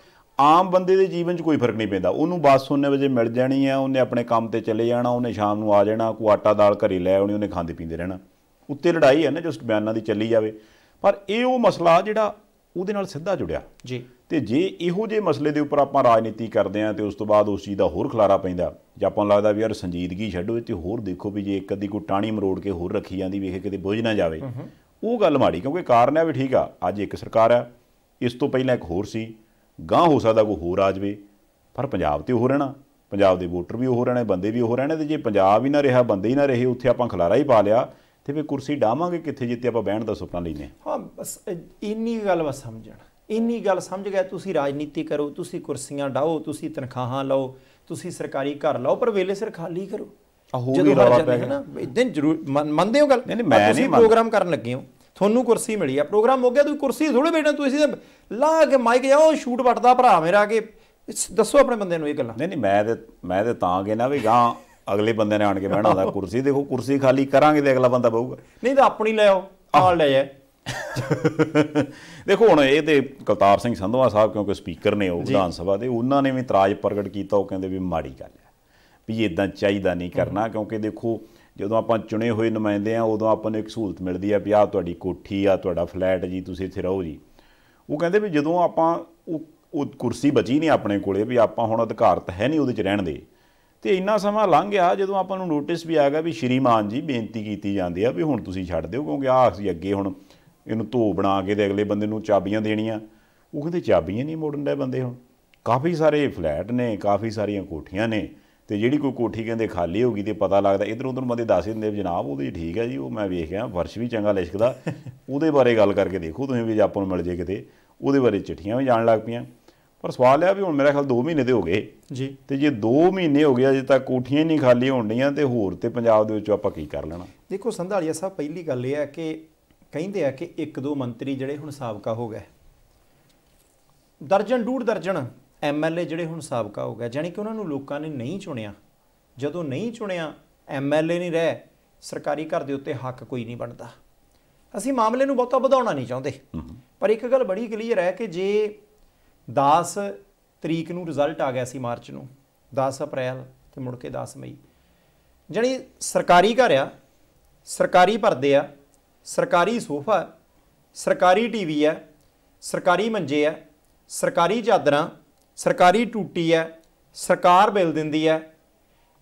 ਆਮ ਬੰਦੇ ਦੇ ਜੀਵਨ 'ਚ ਕੋਈ ਫਰਕ ਨਹੀਂ ਪੈਂਦਾ ਉਹਨੂੰ ਬਾਸ 9 ਵਜੇ ਮਿਲ ਜਾਣੀ ਆ ਉਹਨੇ ਆਪਣੇ ਕੰਮ ਤੇ ਚਲੇ ਜਾਣਾ ਉਹਨੇ ਸ਼ਾਮ ਨੂੰ ਆ ਜਾਣਾ ਕੋ ਆਟਾ ਦਾਲ ਘਰੇ ਲੈ ਆਉਣੀ ਉਹਨੇ ਖਾਂਦੇ ਪੀਂਦੇ ਰਹਿਣਾ ਉੱਤੇ ਲੜਾਈ ਹੈ ਨਾ ਜਸਟ ਬਿਆਨਾਂ ਦੀ ਚੱਲੀ ਜਾਵੇ ਪਰ ਇਹ ਉਹ ਮਸਲਾ ਜਿਹੜਾ ਉਹਦੇ ਨਾਲ ਸਿੱਧਾ ਜੁੜਿਆ ਜੀ ਤੇ ਜੇ ਇਹੋ ਜੇ ਮਸਲੇ ਦੇ ਉੱਪਰ ਆਪਾਂ ਰਾਜਨੀਤੀ ਕਰਦੇ ਆਂ ਤੇ ਉਸ ਤੋਂ ਬਾਅਦ ਉਸ ਚੀਜ਼ ਦਾ ਹੋਰ ਖਲਾਰਾ ਪੈਂਦਾ ਜੇ ਆਪਾਂ ਲੱਗਦਾ ਵੀ ਯਾਰ ਸੰਜੀਦਗੀ ਛੱਡੋ ਤੇ ਹੋਰ ਦੇਖੋ ਵੀ ਜੇ ਇੱਕ ਅੱਧੀ ਕੋਈ ਟਾਣੀ ਮਰੋੜ ਕੇ ਹੋਰ ਰੱਖੀ ਜਾਂਦੀ ਵੇਖੇ ਕਿਤੇ ਬੁਝ ਨਾ ਜਾਵੇ ਉਹ ਗੱਲ ਮਾੜੀ ਕਿਉਂਕਿ ਕਾਰਨ ਹੈ ਵੀ ਠੀਕ ਆ ਅੱਜ ਇੱਕ ਸਰਕਾਰ ਆ ਇਸ ਤੋਂ ਪਹਿਲਾਂ ਇੱਕ ਹੋਰ ਸੀ ਗਾਂ ਹੋ ਸਕਦਾ ਕੋਈ ਹੋਰ ਆ ਜਵੇ ਪਰ ਪੰਜਾਬ ਤੇ ਉਹ ਰਹਿਣਾ ਪੰਜਾਬ ਦੇ ਵੋਟਰ ਵੀ ਉਹ ਰਹਿਣੇ ਬੰਦੇ ਵੀ ਉਹ ਰਹਿਣੇ ਤੇ ਜੇ ਪੰਜਾਬ ਹੀ ਨਾ ਰਿਹਾ ਬੰਦੇ ਹੀ ਨਾ ਰਹੇ ਉੱਥੇ ਆਪਾਂ ਖਲਾਰਾ ਹੀ ਪਾ ਲਿਆ ਤੇ ਫੇ ਕੁਰਸੀ ਡਾਵਾਂਗੇ ਕਿੱਥੇ ਜਿੱਤੇ ਆਪਾਂ ਬਹਿਣ ਦਾ ਸੁਪਨਾ ਲੈਨੇ ਹਾਂ ਬਸ ਇੰਨੀ ਗੱਲ ਬਸ ਸਮਝਣ ਇੰਨੀ ਗੱਲ ਸਮਝ ਗਏ ਤੁਸੀਂ ਰਾਜਨੀਤੀ ਕਰੋ ਤੁਸੀਂ ਕੁਰਸੀਆਂ ਡਾਓ ਤੁਸੀਂ ਤਨਖਾਹਾਂ ਲਓ ਤੁਸੀਂ ਸਰਕਾਰੀ ਘਰ ਲਓ ਪਰ ਵੇਲੇ ਸਿਰ ਖਾਲੀ ਕਰੋ ਜਦੋਂ ਰੌਲਾ ਪੈ ਗਿਆ ਨਾ ਇਦਾਂ ਜ਼ਰੂਰ ਮੰਨਦੇ ਹੋ ਗੱਲ ਨਹੀਂ ਮੈਂ ਨਹੀਂ ਪ੍ਰੋਗਰਾਮ ਕਰਨ ਲੱਗੇ ਹੋ ਤੁਹਾਨੂੰ ਕੁਰਸੀ ਮਿਲੀ ਆ ਪ੍ਰੋਗਰਾਮ ਹੋ ਗਿਆ ਤੂੰ ਕੁਰਸੀ ਥੋੜੇ ਤੂੰ ਇਸੇ ਲਾ ਕੇ ਮਾਈਕ ਜਾਓ ਸ਼ੂਟ ਵੱਟਦਾ ਭਰਾ ਮੇਰਾ ਕਿ ਦੱਸੋ ਆਪਣੇ ਬੰਦੇ ਨੂੰ ਇਹ ਗੱਲਾਂ ਨਹੀਂ ਨਹੀਂ ਮੈਂ ਤੇ ਮੈਂ ਤੇ ਤਾਂ ਕਿ ਨਾ ਵੀ ਗਾਂ ਅਗਲੇ ਬੰਦੇ ਨੇ ਆਣ ਕੇ ਬਹਿਣਾ ਦਾ ਕੁਰਸੀ ਦੇਖੋ ਕੁਰਸੀ ਖਾਲੀ ਕਰਾਂਗੇ ਤੇ ਅਗਲਾ ਬੰਦਾ ਬਹੂਗਾ ਨਹੀਂ ਤਾਂ ਆਪਣੀ ਲੈ ਆਓ ਆਲ ਲੈ ਜਾਏ ਦੇਖੋ ਹੁਣ ਇਹ ਤੇ ਕਲਤਾਰ ਸਿੰਘ ਸੰਧਵਾ ਸਾਹਿਬ ਕਿਉਂਕਿ ਸਪੀਕਰ ਨੇ ਉਹ ਵਿਧਾਨ ਸਭਾ ਦੇ ਉਹਨਾਂ ਨੇ ਵੀ ਇਤਰਾਜ਼ ਪ੍ਰਗਟ ਕੀਤਾ ਉਹ ਕਹਿੰਦੇ ਵੀ ਮਾੜੀ ਗੱਲ ਹੈ ਵੀ ਇਦਾਂ ਚਾਹੀਦਾ ਨਹੀਂ ਕਰਨਾ ਕਿਉਂਕਿ ਦੇਖੋ ਜਦੋਂ ਆਪਾਂ ਚੁਣੇ ਹੋਏ ਨੁਮਾਇੰਦੇ ਆ ਉਦੋਂ ਆਪਾਂ ਨੂੰ ਇੱਕ ਸਹੂਲਤ ਮਿਲਦੀ ਆ ਵੀ ਆ ਤੁਹਾਡੀ ਕੋਠੀ ਆ ਤੁਹਾਡਾ ਫਲੈਟ ਜੀ ਤੁਸੀਂ ਇੱਥੇ ਰਹੋ ਜੀ ਉਹ ਕਹਿੰਦੇ ਵੀ ਜਦੋਂ ਆਪਾਂ ਉਹ ਕੁਰਸੀ ਬਚੀ ਨਹੀਂ ਆਪਣੇ ਕੋਲੇ ਵੀ ਆਪਾਂ ਹੁਣ ਅਧਿਕਾਰਤ ਹੈ ਨਹੀਂ ਉਹਦੇ 'ਚ ਰਹਿਣ ਦੇ ਤੇ ਇੰਨਾ ਸਮਾਂ ਲੰਘ ਗਿਆ ਜਦੋਂ ਆਪਾਂ ਨੂੰ ਨੋਟਿਸ ਵੀ ਆ ਗਿਆ ਵੀ ਸ਼੍ਰੀਮਾਨ ਜੀ ਬੇਨਤੀ ਕੀਤੀ ਜਾਂਦੀ ਆ ਵੀ ਹੁਣ ਤੁਸੀਂ ਛੱਡ ਦਿਓ ਕਿਉਂਕਿ ਆ ਅਸੀਂ ਅੱਗੇ ਹੁਣ ਇਹਨੂੰ ਧੋ ਬਣਾ ਕੇ ਤੇ ਅਗਲੇ ਬੰਦੇ ਨੂੰ ਚਾਬੀਆਂ ਦੇਣੀਆਂ ਉਹ ਕਹਿੰਦੇ ਚਾਬੀਆਂ ਨਹੀਂ ਮੋੜਨ ਦੇ ਬੰਦੇ ਹੁਣ ਕਾਫੀ ਸਾਰੇ ਫਲੈਟ ਨੇ ਕਾਫੀ ਸਾਰੀਆਂ ਕੋਠੀਆਂ ਨੇ ਤੇ ਜਿਹੜੀ ਕੋਈ ਕੋਠੀ ਕਹਿੰਦੇ ਖਾਲੀ ਹੋ ਗਈ ਤੇ ਪਤਾ ਲੱਗਦਾ ਇਧਰ ਉਧਰ ਬੰਦੇ ਦੱਸ ਦਿੰਦੇ ਜਨਾਬ ਉਹਦੇ ਠੀਕ ਹੈ ਜੀ ਉਹ ਮੈਂ ਵੇਖ ਗਿਆ ਫਰਸ਼ ਵੀ ਚੰਗਾ ਲਿਸ਼ਕਦਾ ਉਹਦੇ ਬਾਰੇ ਗੱਲ ਕਰਕੇ ਦੇਖੋ ਤੁਸੀਂ ਵੀ ਆਪਾਂ ਨੂੰ ਮਿਲ ਜੇ ਕਿਤੇ ਉਹਦੇ ਬਾਰੇ ਚਿੱਠੀਆਂ ਵੀ ਜਾਣ ਲੱਗ ਪਈਆਂ ਪਰ ਸਵਾਲ ਇਹ ਆ ਵੀ ਹੁਣ ਮੇਰੇ ਖਿਆਲ 2 ਮਹੀਨੇ ਦੇ ਹੋ ਗਏ ਜੀ ਤੇ ਜੇ 2 ਮਹੀਨੇ ਹੋ ਗਿਆ ਜੇ ਤੱਕ ਕੋਠੀਆਂ ਹੀ ਨਹੀਂ ਖਾਲੀ ਹੋਣ ਡੀਆਂ ਤੇ ਹੋਰ ਤੇ ਪੰਜਾਬ ਦੇ ਵਿੱਚ ਆਪਾਂ ਕੀ ਕਰ ਲੈਣਾ ਦੇਖੋ ਸੰਧਾਲੀਆ ਸਾਹਿਬ ਪਹਿਲੀ ਗੱਲ ਇਹ ਆ ਕਿ ਕਹਿੰਦੇ ਆ ਕਿ ਇੱਕ ਦੋ ਮੰਤਰੀ ਜਿਹੜੇ ਹੁਣ ਸਾਬਕਾ ਹੋ ਗਏ ਦਰਜਨ ਡੂੜ ਦਰਜਨ ਐਮਐਲਏ ਜਿਹੜੇ ਹੁਣ ਸਾਬਕਾ ਹੋ ਗਿਆ ਜਾਨੀ ਕਿ ਉਹਨਾਂ ਨੂੰ ਲੋਕਾਂ ਨੇ ਨਹੀਂ ਚੁਣਿਆ ਜਦੋਂ ਨਹੀਂ ਚੁਣਿਆ ਐਮਐਲਏ ਨਹੀਂ ਰਹਿ ਸਰਕਾਰੀ ਘਰ ਦੇ ਉੱਤੇ ਹੱਕ ਕੋਈ ਨਹੀਂ ਬਣਦਾ ਅਸੀਂ ਮਾਮਲੇ ਨੂੰ ਬਹੁਤਾ ਵਧਾਉਣਾ ਨਹੀਂ ਚਾਹੁੰਦੇ ਪਰ ਇੱਕ ਗੱਲ ਬੜੀ ਕਲੀਅਰ ਹੈ ਕਿ ਜੇ 10 ਤਰੀਕ ਨੂੰ ਰਿਜ਼ਲਟ ਆ ਗਿਆ ਸੀ ਮਾਰਚ ਨੂੰ 10 ਅਪ੍ਰੈਲ ਤੇ ਮੁੜ ਕੇ 10 ਮਈ ਜਣੀ ਸਰਕਾਰੀ ਘਰ ਆ ਸਰਕਾਰੀ ਪਰਦੇ ਆ ਸਰਕਾਰੀ ਸੋਫਾ ਸਰਕਾਰੀ ਟੀਵੀ ਆ ਸਰਕਾਰੀ ਮੰਜੇ ਆ ਸਰਕਾਰੀ ਚਾਦਰਾਂ ਸਰਕਾਰੀ ਟੂਟੀ ਹੈ ਸਰਕਾਰ ਬਿੱਲ ਦਿੰਦੀ ਹੈ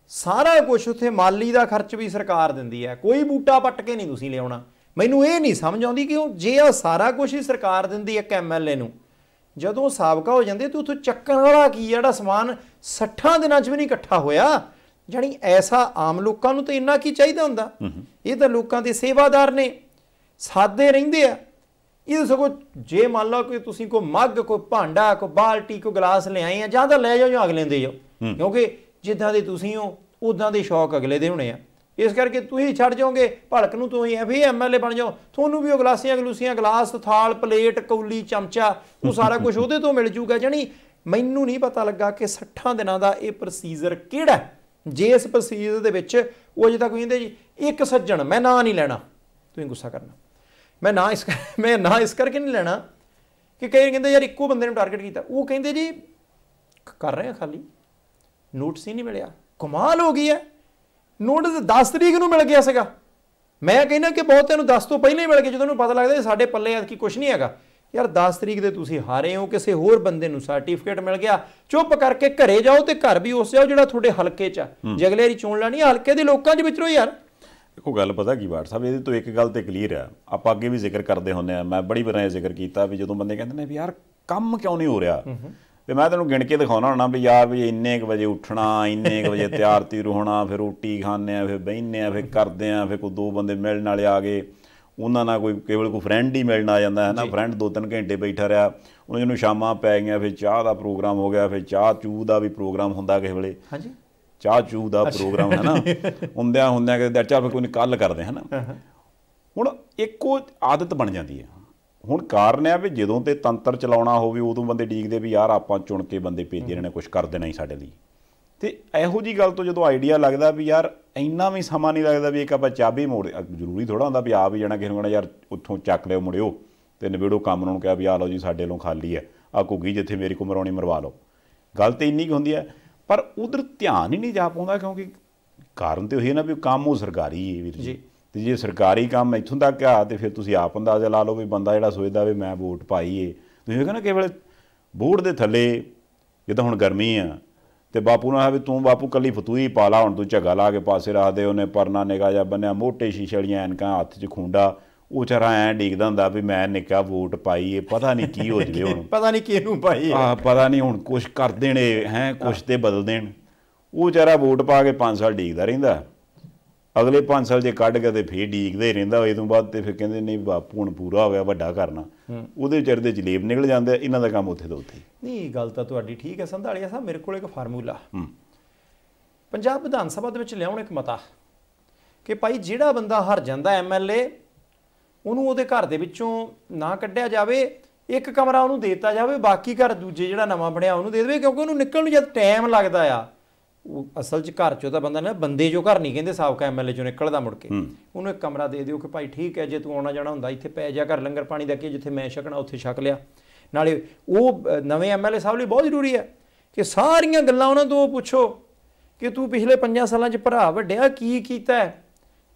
ਸਾਰਾ ਕੁਝ ਉੱਥੇ ਮਾਲੀ ਦਾ ਖਰਚ ਵੀ ਸਰਕਾਰ ਦਿੰਦੀ ਹੈ ਕੋਈ ਬੂਟਾ ਪੱਟ ਕੇ ਨਹੀਂ ਤੁਸੀਂ ਲਿਆਉਣਾ ਮੈਨੂੰ ਇਹ ਨਹੀਂ ਸਮਝ ਆਉਂਦੀ ਕਿ ਉਹ ਜੇ ਆ ਸਾਰਾ ਕੁਝ ਹੀ ਸਰਕਾਰ ਦਿੰਦੀ ਹੈ ਇੱਕ ਐਮਐਲਏ ਨੂੰ ਜਦੋਂ ਸਾਬਕਾ ਹੋ ਜਾਂਦੇ ਤੂੰ ਉਥੋਂ ਚੱਕਣ ਵਾਲਾ ਕੀ ਜਿਹੜਾ ਸਮਾਨ 60 ਦਿਨਾਂ 'ਚ ਵੀ ਨਹੀਂ ਇਕੱਠਾ ਹੋਇਆ ਜਾਨੀ ਐਸਾ ਆਮ ਲੋਕਾਂ ਨੂੰ ਤਾਂ ਇੰਨਾ ਕੀ ਚਾਹੀਦਾ ਹੁੰਦਾ ਇਹ ਤਾਂ ਲੋਕਾਂ ਦੇ ਸੇਵਾਦਾਰ ਨੇ ਸਾਦੇ ਰਹਿੰਦੇ ਆ ਇਹ ਸਗੋ ਜੇ ਮੰਨ ਲਓ ਕਿ ਤੁਸੀਂ ਕੋ ਮੱਗ ਕੋ ਭਾਂਡਾ ਕੋ ਬਾਲਟੀ ਕੋ ਗਲਾਸ ਲਿਆਏ ਆ ਜਾਂ ਤਾਂ ਲੈ ਜਾਓ ਜਾਂ ਅਗਲੇ ਦੇ ਜਾਓ ਕਿਉਂਕਿ ਜਿੱਦਾਂ ਦੇ ਤੁਸੀਂ ਹੋ ਉਦਾਂ ਦੇ ਸ਼ੌਕ ਅਗਲੇ ਦੇ ਹੋਣੇ ਆ ਇਸ ਕਰਕੇ ਤੁਸੀਂ ਛੱਡ ਜਾਓਗੇ ਭਲਕ ਨੂੰ ਤੁਸੀਂ ਐ ਵੀ ਐਮਐਲਏ ਬਣ ਜਾਓ ਤੁਹਾਨੂੰ ਵੀ ਉਹ ਗਲਾਸੀਆਂ ਗਲੂਸੀਆਂ ਗਲਾਸ ਥਾਲ ਪਲੇਟ ਕੌਲੀ ਚਮਚਾ ਉਹ ਸਾਰਾ ਕੁਝ ਉਹਦੇ ਤੋਂ ਮਿਲ ਜੂਗਾ ਜਾਨੀ ਮੈਨੂੰ ਨਹੀਂ ਪਤਾ ਲੱਗਾ ਕਿ 60 ਦਿਨਾਂ ਦਾ ਇਹ ਪ੍ਰੋਸੀਜਰ ਕਿਹੜਾ ਜੇ ਇਸ ਪ੍ਰੋਸੀਜਰ ਦੇ ਵਿੱਚ ਉਹ ਅਜੇ ਤੱਕ ਕਹਿੰਦੇ ਜੀ ਇੱਕ ਸੱਜਣ ਮੈਂ ਨਾਂ ਨਹੀਂ ਲੈਣਾ ਤੁਸੀਂ ਗੁੱਸਾ ਕਰਨਾ ਮੈਂ ਨਾ ਇਸ ਮੈਂ ਨਾ ਇਸ ਕਰਕੇ ਨਹੀਂ ਲੈਣਾ ਕਿ ਕਈ ਕਹਿੰਦੇ ਯਾਰ ਇੱਕੋ ਬੰਦੇ ਨੂੰ ਟਾਰਗੇਟ ਕੀਤਾ ਉਹ ਕਹਿੰਦੇ ਜੀ ਕਰ ਰਹੇ ਆ ਖਾਲੀ ਨੋਟਸ ਹੀ ਨਹੀਂ ਮਿਲਿਆ ਕਮਾਲ ਹੋ ਗਈ ਹੈ ਨੋਟਸ 10 ਤਰੀਕ ਨੂੰ ਮਿਲ ਗਿਆ ਸੀਗਾ ਮੈਂ ਕਹਿੰਦਾ ਕਿ ਬਹੁਤਿਆਂ ਨੂੰ 10 ਤੋਂ ਪਹਿਲਾਂ ਹੀ ਮਿਲ ਗਿਆ ਜਦੋਂ ਨੂੰ ਪਤਾ ਲੱਗਦਾ ਸਾਡੇ ਪੱਲੇ ਕਿ ਕੁਝ ਨਹੀਂ ਹੈਗਾ ਯਾਰ 10 ਤਰੀਕ ਦੇ ਤੁਸੀਂ ਹਾਰੇ ਹੋ ਕਿਸੇ ਹੋਰ ਬੰਦੇ ਨੂੰ ਸਰਟੀਫਿਕੇਟ ਮਿਲ ਗਿਆ ਚੁੱਪ ਕਰਕੇ ਘਰੇ ਜਾਓ ਤੇ ਘਰ ਵੀ ਉਸ ਜਾਓ ਜਿਹੜਾ ਤੁਹਾਡੇ ਹਲਕੇ 'ਚ ਜੇ ਅਗਲੇ ਚੋਣ ਲੈਣੀ ਹਲਕੇ ਦੇ ਲੋਕਾਂ ਦੇ ਵਿੱਚੋਂ ਯਾਰ ਦੇਖੋ ਗੱਲ ਪਤਾ ਕੀ ਬਾੜ ਸਾਹਿਬ ਇਹਦੇ ਤੋਂ ਇੱਕ ਗੱਲ ਤੇ ਕਲੀਅਰ ਆ ਆਪਾਂ ਅੱਗੇ ਵੀ ਜ਼ਿਕਰ ਕਰਦੇ ਹੁੰਨੇ ਆ ਮੈਂ ਬੜੀ ਵਾਰ ਇਹ ਜ਼ਿਕਰ ਕੀਤਾ ਵੀ ਜਦੋਂ ਬੰਦੇ ਕਹਿੰਦੇ ਨੇ ਵੀ ਯਾਰ ਕੰਮ ਕਿਉਂ ਨਹੀਂ ਹੋ ਰਿਹਾ ਤੇ ਮੈਂ ਤੈਨੂੰ ਗਿਣ ਕੇ ਦਿਖਾਉਣਾ ਹੁਣਾ ਵੀ ਯਾਰ ਵੀ ਇੰਨੇ ਕ ਵਜੇ ਉੱਠਣਾ ਇੰਨੇ ਕ ਵਜੇ ਤਿਆਰ ਤਿਰ ਹੋਣਾ ਫਿਰ ਰੋਟੀ ਖਾਣੇ ਆ ਫਿਰ ਬਹਿਨੇ ਆ ਫਿਰ ਕਰਦੇ ਆ ਫਿਰ ਕੋਈ ਦੋ ਬੰਦੇ ਮਿਲਣ ਵਾਲੇ ਆ ਗਏ ਉਹਨਾਂ ਨਾਲ ਕੋਈ ਕੇਵਲ ਕੋਈ ਫਰੈਂਡ ਹੀ ਮਿਲਣ ਆ ਜਾਂਦਾ ਹੈ ਨਾ ਫਰੈਂਡ ਦੋ ਤਿੰਨ ਘੰਟੇ ਬੈਠਾ ਰਿਹਾ ਉਹਨਾਂ ਨੂੰ ਸ਼ਾਮਾਂ ਪੈ ਗਈਆਂ ਫਿਰ ਚਾਹ ਦਾ ਪ੍ਰੋਗਰਾਮ ਹੋ ਗਿਆ ਫਿਰ ਚਾਹ ਚੂ ਦਾ ਵੀ ਪ੍ਰੋਗਰਾਮ ਹੁੰਦਾ ਕਿਸੇ ਵੇਲੇ ਹਾਂਜੀ ਚਾਹ ਚੂ ਦਾ ਪ੍ਰੋਗਰਾਮ ਹੈ ਨਾ ਹੁੰਦਿਆਂ ਹੁੰਦਿਆਂ ਕਿ ਚੱਲ ਕੋਈ ਕੱਲ ਕਰਦੇ ਹੈ ਨਾ ਹੁਣ ਇੱਕੋ ਆਦਤ ਬਣ ਜਾਂਦੀ ਹੈ ਹੁਣ ਕਾਰਨ ਹੈ ਵੀ ਜਦੋਂ ਤੇ ਤੰਤਰ ਚਲਾਉਣਾ ਹੋਵੇ ਉਦੋਂ ਬੰਦੇ ਡੀਕਦੇ ਵੀ ਯਾਰ ਆਪਾਂ ਚੁਣ ਕੇ ਬੰਦੇ ਭੇਜੇ ਨੇ ਕੁਝ ਕਰ ਦੇਣਾ ਹੀ ਸਾਡੇ ਲਈ ਤੇ ਇਹੋ ਜੀ ਗੱਲ ਤੋਂ ਜਦੋਂ ਆਈਡੀਆ ਲੱਗਦਾ ਵੀ ਯਾਰ ਇੰਨਾ ਵੀ ਸਮਾਂ ਨਹੀਂ ਲੱਗਦਾ ਵੀ ਇੱਕ ਆਪਾਂ ਚਾਬੀ ਮੋੜ ਜ਼ਰੂਰੀ ਥੋੜਾ ਹੁੰਦਾ ਵੀ ਆਪ ਹੀ ਜਾਣਾ ਕਿਸੇ ਨੂੰ ਕਹਣਾ ਯਾਰ ਉੱਥੋਂ ਚੱਕ ਲਿਓ ਮੁੜਿਓ ਤੇ ਨਿਬੇੜੋ ਕੰਮ ਨੂੰ ਕਿਹਾ ਵੀ ਆ ਲਓ ਜੀ ਸਾਡੇ ਲੋਂ ਖਾਲੀ ਹੈ ਆ ਘੁੱਗੀ ਜਿੱਥੇ ਮੇਰੀ ਕੋ ਮਰਾਉਣੀ ਮਰਵਾ ਲਓ ਗੱਲ ਤੇ ਇੰਨੀ ਕੀ ਹੁੰਦੀ ਹੈ ਪਰ ਉਧਰ ਧਿਆਨ ਹੀ ਨਹੀਂ ਜਾ ਪਾਉਂਦਾ ਕਿਉਂਕਿ ਕਾਰਨ ਤੇ ਉਹੀ ਹੈ ਨਾ ਵੀ ਕੰਮ ਉਹ ਸਰਕਾਰੀ ਹੈ ਵੀਰ ਜੀ ਤੇ ਜੇ ਸਰਕਾਰੀ ਕੰਮ ਇੱਥੋਂ ਤੱਕ ਆ ਤੇ ਫਿਰ ਤੁਸੀਂ ਆਪ ਅੰਦਾਜ਼ਾ ਲਾ ਲਓ ਵੀ ਬੰਦਾ ਜਿਹੜਾ ਸੋਚਦਾ ਵੀ ਮੈਂ ਵੋਟ ਪਾਈ ਏ ਤੁਸੀਂ ਕਹਿੰਦੇ ਨਾ ਕੇਵਲ ਬੋਰਡ ਦੇ ਥੱਲੇ ਜਿੱਦਾਂ ਹੁਣ ਗਰਮੀ ਆ ਤੇ ਬਾਪੂ ਨੇ ਆਖਿਆ ਵੀ ਤੂੰ ਬਾਪੂ ਕੱਲੀ ਫਤੂਈ ਪਾਲਾ ਹੁਣ ਤੂੰ ਝੱਗਾ ਲਾ ਕੇ ਪਾਸੇ ਰੱਖ ਦੇ ਉਹਨੇ ਪਰਨਾ ਨਿਗਾ ਜਾਂ ਬੰਨਿਆ ਮੋਟੇ ਸ਼ੀਸ਼ੇ ਵਾਲੀਆਂ ਐਨਕਾਂ ਹੱਥ 'ਚ ਖੁੰਡਾ ਉਹ ਵਿਚਾਰਾ ਐ ਡੀਕਦਾ ਹੁੰਦਾ ਵੀ ਮੈਂ ਨਿੱਕਾ ਵੋਟ ਪਾਈ ਏ ਪਤਾ ਨਹੀਂ ਕੀ ਹੋ ਜਵੇ ਹੁਣ ਪਤਾ ਨਹੀਂ ਕਿਹਨੂੰ ਪਾਈ ਆ ਪਤਾ ਨਹੀਂ ਹੁਣ ਕੁਝ ਕਰ ਦੇਣੇ ਹੈ ਕੁਝ ਤੇ ਬਦਲ ਦੇਣ ਉਹ ਵਿਚਾਰਾ ਵੋਟ ਪਾ ਕੇ 5 ਸਾਲ ਡੀਕਦਾ ਰਹਿੰਦਾ ਅਗਲੇ 5 ਸਾਲ ਜੇ ਕੱਢ ਕੇ ਤੇ ਫੇਰ ਡੀਕਦੇ ਰਹਿੰਦਾ ਉਹ ਤੋਂ ਬਾਅਦ ਤੇ ਫਿਰ ਕਹਿੰਦੇ ਨਹੀਂ ਬਾਪੂ ਹੁਣ ਪੂਰਾ ਹੋ ਗਿਆ ਵੱਡਾ ਕਰਨਾ ਉਹਦੇ ਵਿਚਾਰ ਦੇ ਜਲੇਬ ਨਿਕਲ ਜਾਂਦੇ ਇਹਨਾਂ ਦਾ ਕੰਮ ਉੱਥੇ ਦਾ ਉੱਥੇ ਨਹੀਂ ਗੱਲ ਤਾਂ ਤੁਹਾਡੀ ਠੀਕ ਹੈ ਸੰਧਾਲੀਆ ਸਾਹਿਬ ਮੇਰੇ ਕੋਲ ਇੱਕ ਫਾਰਮੂਲਾ ਪੰਜਾਬ ਵਿਧਾਨ ਸਭਾ ਦੇ ਵਿੱਚ ਲਿਆਉਣ ਇੱਕ ਮਤਾ ਕਿ ਭਾਈ ਜਿਹੜਾ ਬੰਦਾ ਹਾਰ ਜਾਂਦਾ ਐਮਐਲਏ ਉਹਨੂੰ ਉਹਦੇ ਘਰ ਦੇ ਵਿੱਚੋਂ ਨਾ ਕੱਢਿਆ ਜਾਵੇ ਇੱਕ ਕਮਰਾ ਉਹਨੂੰ ਦੇ ਦਿੱਤਾ ਜਾਵੇ ਬਾਕੀ ਘਰ ਦੂਜੇ ਜਿਹੜਾ ਨਵਾਂ ਬਣਿਆ ਉਹਨੂੰ ਦੇ ਦੇਵੇ ਕਿਉਂਕਿ ਉਹਨੂੰ ਨਿਕਲਣ ਨੂੰ ਜਦ ਟਾਈਮ ਲੱਗਦਾ ਆ ਉਹ ਅਸਲ 'ਚ ਘਰ 'ਚੋਂ ਤਾਂ ਬੰਦਾ ਨਾ ਬੰਦੇ ਜੋ ਘਰ ਨਹੀਂ ਕਹਿੰਦੇ ਸਾਬਕਾ ਐਮਐਲਏ 'ਚੋਂ ਨਿਕਲਦਾ ਮੁੜ ਕੇ ਉਹਨੂੰ ਇੱਕ ਕਮਰਾ ਦੇ ਦਿਓ ਕਿ ਭਾਈ ਠੀਕ ਹੈ ਜੇ ਤੂੰ ਆਉਣਾ ਜਾਣਾ ਹੁੰਦਾ ਇੱਥੇ ਪੈ ਜਾ ਕਰ ਲੰਗਰ ਪਾਣੀ ਦਾ ਕਿ ਜਿੱਥੇ ਮੈਂ ਛਕਣਾ ਉੱਥੇ ਛਕ ਲਿਆ ਨਾਲੇ ਉਹ ਨਵੇਂ ਐਮਐਲਏ ਸਾਹਿਬ ਲਈ ਬਹੁਤ ਜ਼ਰੂਰੀ ਹੈ ਕਿ ਸਾਰੀਆਂ ਗੱਲਾਂ ਉਹਨਾਂ ਤੋਂ ਪੁੱਛੋ ਕਿ ਤੂੰ ਪਿਛਲੇ 5 ਸਾਲਾਂ 'ਚ ਭਰਾ ਵੱਡਿਆ ਕੀ ਕੀਤਾ ਹੈ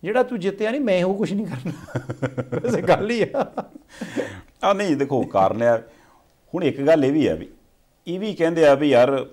ਜਿਹੜਾ ਤੂੰ ਜਿੱਤਿਆ ਨਹੀਂ ਮੈਂ ਉਹ ਕੁਝ ਨਹੀਂ ਕਰਨਾ ਵੈਸੇ ਗੱਲ ਹੀ ਆ ਆ ਨਹੀਂ ਦੇਖੋ ਕਾਰਨ ਆ ਹੁਣ ਇੱਕ ਗੱਲ ਇਹ ਵੀ ਆ ਵੀ ਇਹ ਵੀ ਕਹਿੰਦੇ ਆ ਵੀ ਯਾਰ